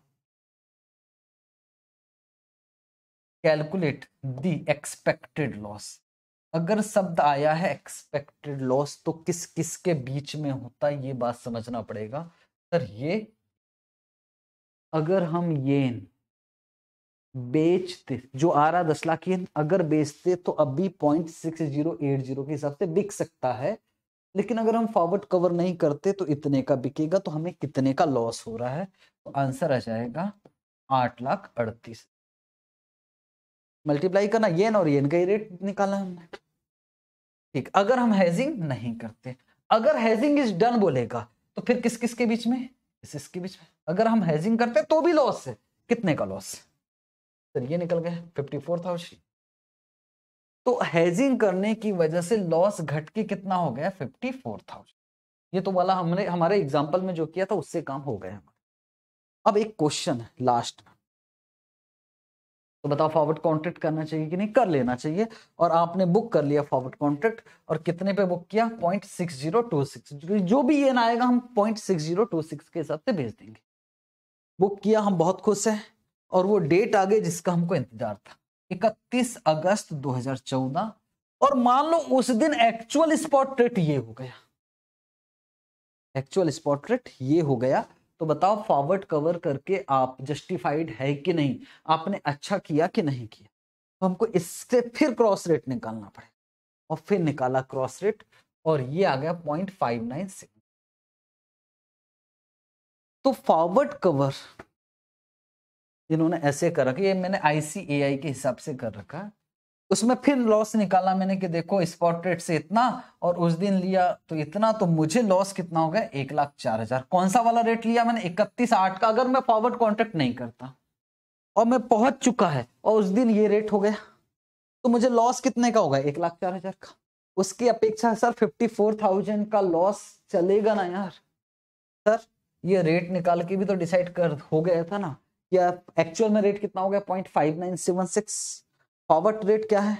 Speaker 2: कैलकुलेट दी एक्सपेक्टेड लॉस अगर शब्द आया है एक्सपेक्टेड लॉस तो किस किस के बीच में होता है ये बात समझना पड़ेगा सर ये अगर हम येन बेचते जो आ रहा दस लाख अगर बेचते तो अभी point six zero eight zero के हिसाब से बिक सकता है लेकिन अगर हम फॉरवर्ड कवर नहीं करते तो इतने का बिकेगा तो हमें कितने का लॉस हो रहा है तो आंसर आ जाएगा आठ लाख अड़तीस मल्टीप्लाई करना येन और येन का ही रेट निकाला हमने ठीक अगर हम हैजिंग नहीं करते अगर हैजिंग इज डन बोलेगा तो फिर किस किस के बीच में इस इसके बीच में अगर हम हैजिंग करते तो भी लॉस है कितने का लॉस है सर ये निकल गए फिफ्टी फोर थाउजेंड तो हेजिंग करने की वजह से लॉस घट के कितना हो गया फिफ्टी फोर थाउजेंड ये तो वाला हमने हमारे एग्जाम्पल में जो किया था उससे काम हो गया अब एक क्वेश्चन है लास्ट तो बताओ फॉरवर्ड कॉन्ट्रैक्ट करना चाहिए कि नहीं कर लेना चाहिए और आपने बुक कर लिया फॉरवर्ड कॉन्ट्रैक्ट और कितने पे बुक किया point six zero two six जो भी ये ना आएगा हम point six zero two six के हिसाब से भेज देंगे बुक किया हम बहुत खुश हैं और वो डेट आ गई जिसका हमको इंतजार था 31 अगस्त 2014 और मान लो उस दिन एक्चुअल स्पॉट रेट ये हो गया एक्चुअल स्पॉट रेट ये हो गया तो बताओ फॉरवर्ड कवर करके आप जस्टिफाइड है कि नहीं आपने अच्छा किया कि नहीं किया तो हमको इससे फिर क्रॉस रेट निकालना पड़ेगा और फिर निकाला क्रॉस रेट और ये आ गया पॉइंट फाइव नाइन सिक्स तो फॉरवर्ड कवर इन्होंने ऐसे कर रखा ये मैंने आईसीएआई के हिसाब से कर रखा उसमें फिर लॉस निकाला मैंने कि देखो स्पॉट रेट से इतना और उस दिन लिया तो इतना तो मुझे लॉस कितना हो गया एक लाख चार हजार कौन सा वाला रेट लिया मैंने इकतीस आठ का अगर मैं फॉरवर्ड कॉन्ट्रैक्ट नहीं करता और मैं पहुंच चुका है और उस दिन ये रेट हो गया तो मुझे लॉस कितने का होगा एक लाख चार हजार का उसकी अपेक्षा सर फिफ्टी फोर थाउजेंड का लॉस चलेगा ना यार सर ये रेट निकाल के भी तो डिसाइड कर हो गया था ना या एक्चुअल में रेट कितना हो गया point five nine seven six forward rate क्या है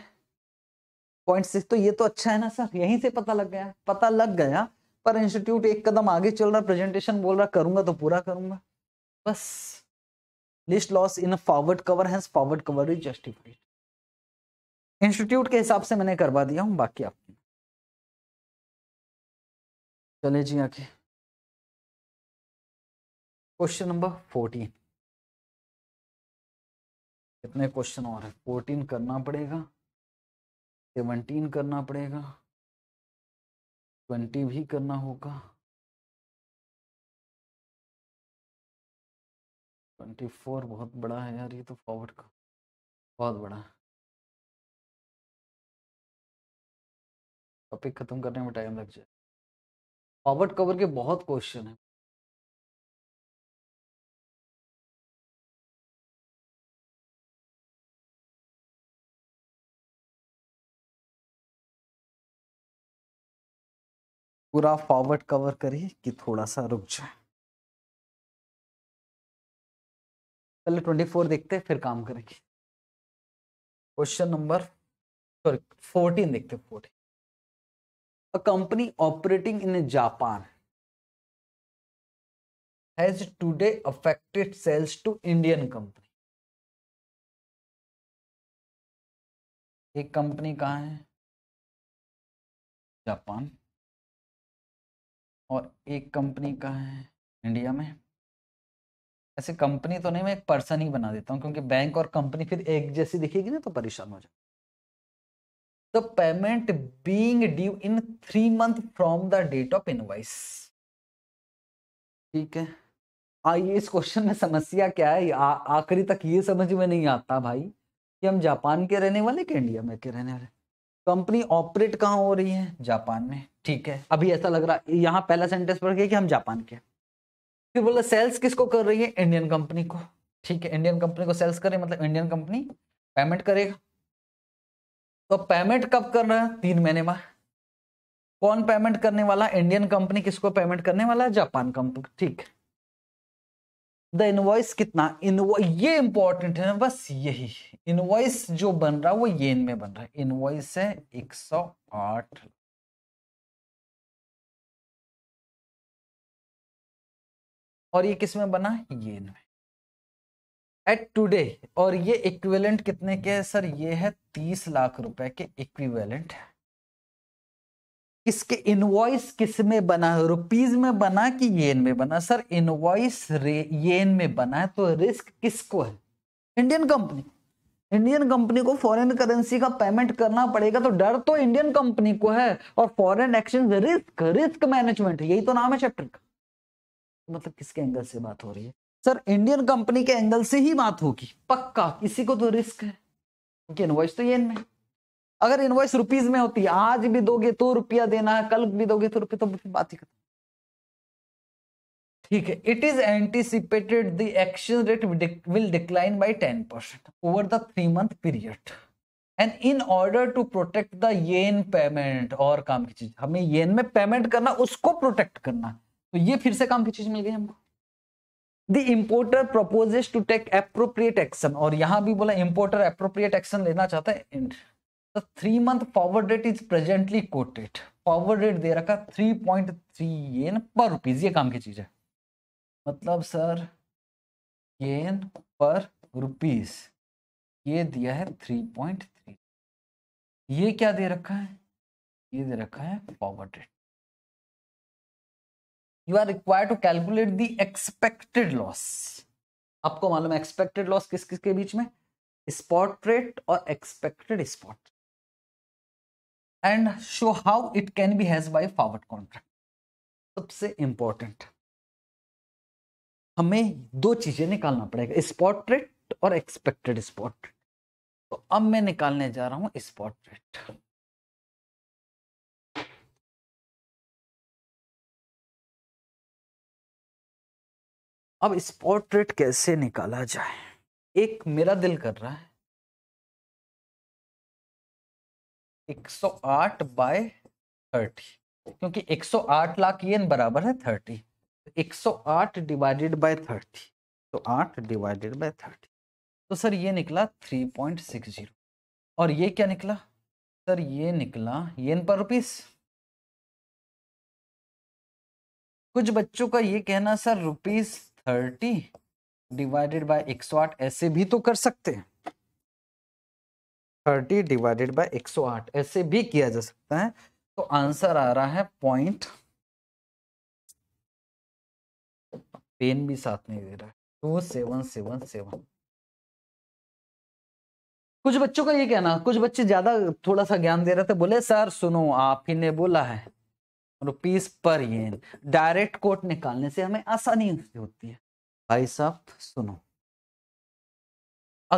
Speaker 2: पॉइंट सिक्स तो ये तो अच्छा है ना सर यहीं से पता लग गया पता लग गया पर इंस्टीट्यूट एक कदम आगे चल रहा प्रेजेंटेशन बोल रहा करूंगा तो पूरा करूंगा बस list loss in forward cover है forward cover is justified institute के हिसाब से मैंने करवा दिया हूं
Speaker 1: बाकी आप चले जी आखिर क्वेश्चन नंबर फोर्टीन
Speaker 2: कितने क्वेश्चन और है फोर्टीन करना पड़ेगा सेवनटीन करना पड़ेगा ट्वेंटी भी करना होगा
Speaker 1: ट्वेंटी फोर बहुत बड़ा है यार ये तो फॉरवर्ड का बहुत बड़ा है टॉपिक खत्म करने में टाइम लग जाए फॉरवर्ड कवर के बहुत क्वेश्चन है पूरा फॉरवर्ड कवर करिए कि थोड़ा सा रुक जाए पहले ट्वेंटी फोर देखते हैं फिर काम करेंगे क्वेश्चन नंबर सॉरी फोर्टीन देखते हैं fourteen A company operating in Japan has today affected sales to Indian एक कंपनी कहाँ है
Speaker 2: जापान और एक कंपनी का है इंडिया में ऐसे कंपनी तो नहीं मैं एक पर्सन ही बना देता हूँ क्योंकि बैंक और कंपनी फिर एक जैसी दिखेगी ना तो परेशान हो जाए the payment being due in three month from the date of invoice ठीक है आइए इस क्वेश्चन में समस्या क्या है आखिरी तक ये समझ में नहीं आता भाई कि हम जापान के रहने वाले कि इंडिया में के रहने वाले कंपनी ऑपरेट कहाँ हो रही है जापान में ठीक है अभी ऐसा लग रहा है यहाँ पहला सेंटेंस पढ़ गया कि हम जापान के फिर बोला सेल्स किसको कर रही है इंडियन कंपनी को ठीक है इंडियन कंपनी को सेल्स करें मतलब इंडियन कंपनी पेमेंट करेगा तो पेमेंट कब कर रहा है तीन महीने बाद कौन पेमेंट करने वाला इंडियन कंपनी किसको पेमेंट करने वाला है जापान कंपनी ठीक है द इनवॉइस कितना इन ये इंपॉर्टेंट है बस यही इनवॉइस जो बन रहा है वो येन में बन रहा है इनवॉइस है
Speaker 1: 108
Speaker 2: और ये किस में बना येन में एट टूडे और ये इक्विवेलेंट कितने के है सर ये है तीस लाख रुपए के इक्विवेलेंट है किसके इनवॉइस किस में बना रुपीज में बना कि येन में बना सर इनवॉइस येन में बना है तो रिस्क किसको है इंडियन कंपनी इंडियन कंपनी को फॉरेन करेंसी का पेमेंट करना पड़ेगा तो डर तो इंडियन कंपनी को है और foreign exchange risk risk management यही तो नाम है चैप्टर का मतलब किसके एंगल से बात हो रही है सर इंडियन कंपनी के एंगल से ही बात होगी पक्का किसी को तो रिस्क है इनवॉइस तो येन में अगर इनवॉइस रुपीज में होती आज भी दोगे तो रुपया देना है कल भी दोगे तो रुपया तो बात ही खत्म ठीक है it is anticipated the exchange rate will decline by ten percent over the three month period and in order to protect the yen payment और काम की चीज हमें येन में पेमेंट करना उसको प्रोटेक्ट करना तो ये फिर से काम की चीज मिल गई हमको the importer proposes to take appropriate action और यहां भी बोला इम्पोर्टर अप्रोप्रिएट एक्शन लेना चाहता है The three month forward rate is presently quoted. Forward rate दे रखा थ्री पॉइंट थ्री येन पर रुपीज ये काम की चीज है मतलब सर येन पर रुपीज ये दिया है थ्री पॉइंट थ्री ये क्या दे रखा है ये दे रखा है forward rate you are require to calculate the expected loss आपको मालूम है एक्सपेक्टेड लॉस किस किस के बीच में स्पॉट रेट और expected spot and show how it can be has by forward contract सबसे इंपॉर्टेंट हमें दो चीजें निकालना पड़ेगा स्पॉट रेट और एक्सपेक्टेड स्पॉट तो अब मैं निकालने जा रहा हूं स्पॉट रेट
Speaker 1: अब स्पॉट रेट कैसे निकाला जाए एक मेरा
Speaker 2: दिल कर रहा है 108 बाय 30 क्योंकि 108 लाख येन बराबर है 30 108 डिवाइडेड बाय 30 तो 8 डिवाइडेड बाय 30 तो सर ये निकला 3.60 और ये क्या निकला सर ये निकला येन पर रुपीस कुछ बच्चों का ये कहना सर रुपीस 30 डिवाइडेड बाय 108 ऐसे भी तो कर सकते हैं थर्टी डिवाइडेड बाय एक सौ आठ ऐसे भी किया जा सकता है तो आंसर आ रहा है पॉइंट पेन भी साथ नहीं दे रहा है टू सेवन सेवन सेवन कुछ बच्चों का ये कहना कुछ बच्चे ज्यादा थोड़ा सा ज्ञान दे रहे थे बोले सर सुनो आप ही ने बोला है रुपीस पर ये डायरेक्ट कोट निकालने से हमें आसानी होती है भाई साहब सुनो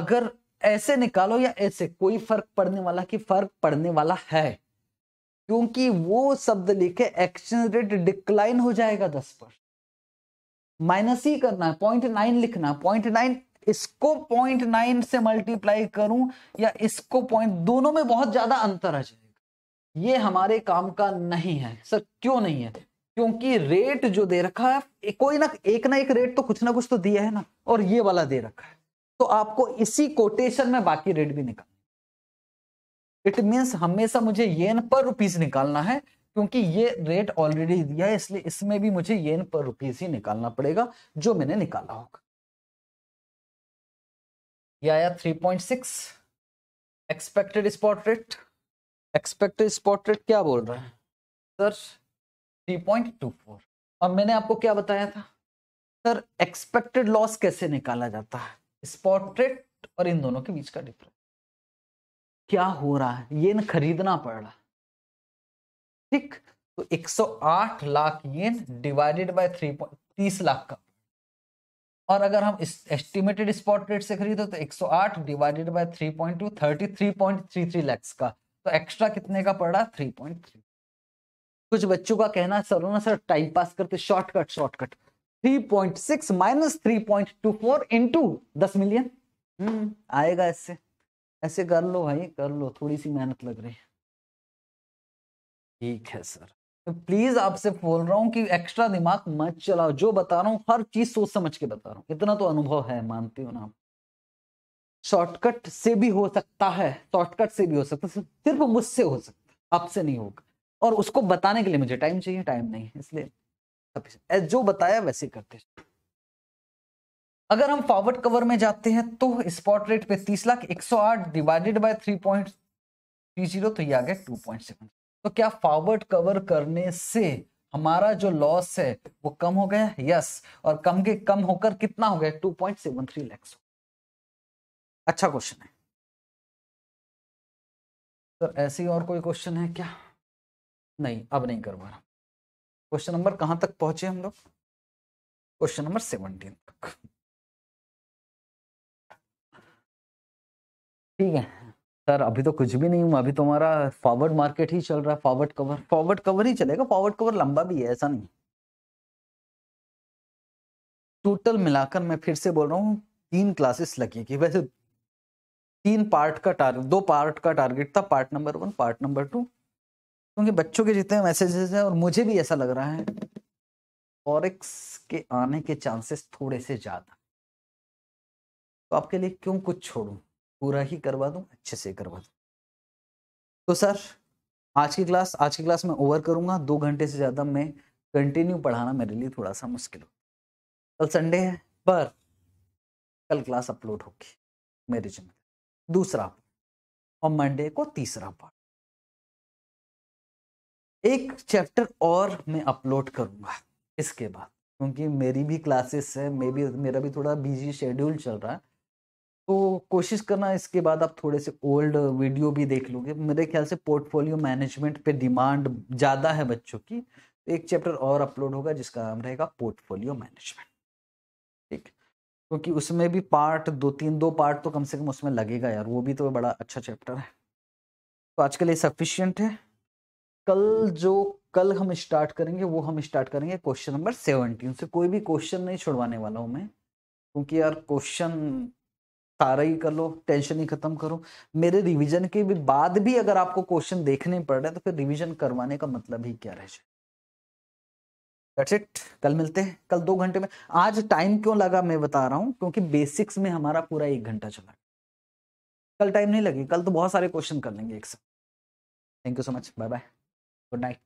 Speaker 2: अगर ऐसे निकालो या ऐसे कोई फर्क पड़ने वाला कि फर्क पड़ने वाला है क्योंकि वो शब्द लिखे एक्सचेंज रेट डिक्लाइन हो जाएगा दस परसेंट माइनस ही करना है पॉइंट नाइन लिखना पॉइंट नाइन इसको पॉइंट नाइन से मल्टीप्लाई करूं या इसको पॉइंट दोनों में बहुत ज्यादा अंतर आ जाएगा ये हमारे काम का नहीं है सर क्यों नहीं है क्योंकि रेट जो दे रखा है कोई ना एक ना एक रेट तो कुछ ना कुछ तो दिया है ना और ये वाला दे रखा है तो आपको इसी कोटेशन में बाकी रेट भी निकालना इट मीन्स हमेशा मुझे येन पर रुपीज निकालना है क्योंकि ये रेट ऑलरेडी दिया है इसलिए इसमें भी मुझे येन पर रुपीज ही निकालना पड़ेगा जो मैंने निकाला होगा ये आया 3.6 expected spot rate expected spot rate क्या बोल रहा है सर 3.24 और मैंने आपको क्या बताया था सर एक्सपेक्टेड लॉस कैसे निकाला जाता है इस और इन दोनों के बीच का डिफरेंस क्या हो रहा है ये न खरीदना पड़ रहा ठीक तो 108 lakh yen divided by three तीस लाख का और अगर हम इस एस्टिमेटेड स्पॉट रेट से खरीदो तो 108 डिवाइडेड बाय 3.2 33.33 लाख का तो एक्स्ट्रा कितने का पड़ रहा 3.3 कुछ बच्चों का कहना सर ना सर टाइम पास करते shortcut shortcut 3.6 minus point two four into दस मिलियन हम्म, आएगा ऐसे ऐसे कर लो भाई कर लो थोड़ी सी मेहनत लग रही है ठीक है सर तो प्लीज आपसे बोल रहा हूँ कि एक्स्ट्रा दिमाग मत चलाओ जो बता रहा हूँ हर चीज सोच समझ के बता रहा हूँ इतना तो अनुभव है मानती हो ना आप शॉर्टकट से भी हो सकता है शॉर्टकट से भी हो सकता है सिर्फ मुझसे हो सकता है आपसे नहीं होगा और उसको बताने के लिए मुझे टाइम चाहिए टाइम नहीं है इसलिए जो बताया वैसे करते अगर हम फॉरवर्ड कवर में जाते हैं तो स्पॉट रेट पे तीस लाख एक सौ आठ divided by three point three zero तो ये आ गया टू पॉइंट सेवन तो क्या फॉरवर्ड कवर करने से हमारा जो लॉस है वो कम हो गया यस और कम के कम होकर कितना हो गया two point seven three lakhs अच्छा क्वेश्चन है सर तो ऐसे और कोई क्वेश्चन है क्या
Speaker 1: नहीं अब नहीं कर पा रहा क्वेश्चन नंबर कहां तक पहुंचे हम लोग क्वेश्चन नंबर सेवनटीन तक
Speaker 2: ठीक है सर अभी तो कुछ भी नहीं हुआ अभी तुम्हारा फॉरवर्ड मार्केट ही चल रहा है फॉरवर्ड कवर फॉरवर्ड कवर ही चलेगा फॉरवर्ड कवर लंबा भी है ऐसा नहीं टोटल मिलाकर मैं फिर से बोल रहा हूँ तीन क्लासेस लगेगी वैसे तीन पार्ट का टारगेट दो पार्ट का टारगेट था part number one part number two क्योंकि बच्चों के जितने मैसेजेस हैं और मुझे भी ऐसा लग रहा है फॉरेक्स के आने के चांसेस थोड़े से ज़्यादा तो आपके लिए क्यों कुछ छोड़ूं पूरा ही करवा दूं अच्छे से करवा दूं तो सर आज की क्लास आज की क्लास में ओवर करूंगा दो घंटे से ज़्यादा मैं कंटिन्यू पढ़ाना मेरे लिए थोड़ा सा मुश्किल हो कल संडे है पर कल क्लास अपलोड होगी मेरे जिम्मे दूसरा और मंडे को तीसरा पार्ट एक चैप्टर और मैं अपलोड करूँगा इसके बाद क्योंकि मेरी भी क्लासेस है मे भी मेरा भी थोड़ा बिजी शेड्यूल चल रहा है तो कोशिश करना इसके बाद आप थोड़े से ओल्ड वीडियो भी देख लोगे मेरे ख्याल से पोर्टफोलियो मैनेजमेंट पे डिमांड ज़्यादा है बच्चों की तो एक चैप्टर और अपलोड होगा जिसका नाम रहेगा पोर्टफोलियो मैनेजमेंट ठीक क्योंकि उसमें भी पार्ट दो तीन दो पार्ट तो कम से कम उसमें लगेगा यार वो भी तो बड़ा अच्छा चैप्टर है तो आज के लिए सफिशियंट है कल जो कल हम स्टार्ट करेंगे वो हम स्टार्ट करेंगे क्वेश्चन नंबर सेवनटीन से कोई भी क्वेश्चन नहीं छुड़वाने वाला हूँ मैं क्योंकि यार क्वेश्चन सारा ही कर लो टेंशन ही खत्म करो मेरे रिवीजन के भी बाद भी अगर आपको क्वेश्चन देखने पड़ रहे हैं तो फिर रिवीजन करवाने का मतलब ही क्या रह जाए दैट्स इट कल मिलते हैं कल दो घंटे में आज टाइम क्यों लगा मैं बता रहा हूँ क्योंकि बेसिक्स में हमारा पूरा एक घंटा चला कल टाइम नहीं लगेगा कल तो बहुत सारे क्वेश्चन कर लेंगे एक साथ thank you so much bye bye
Speaker 1: Good night.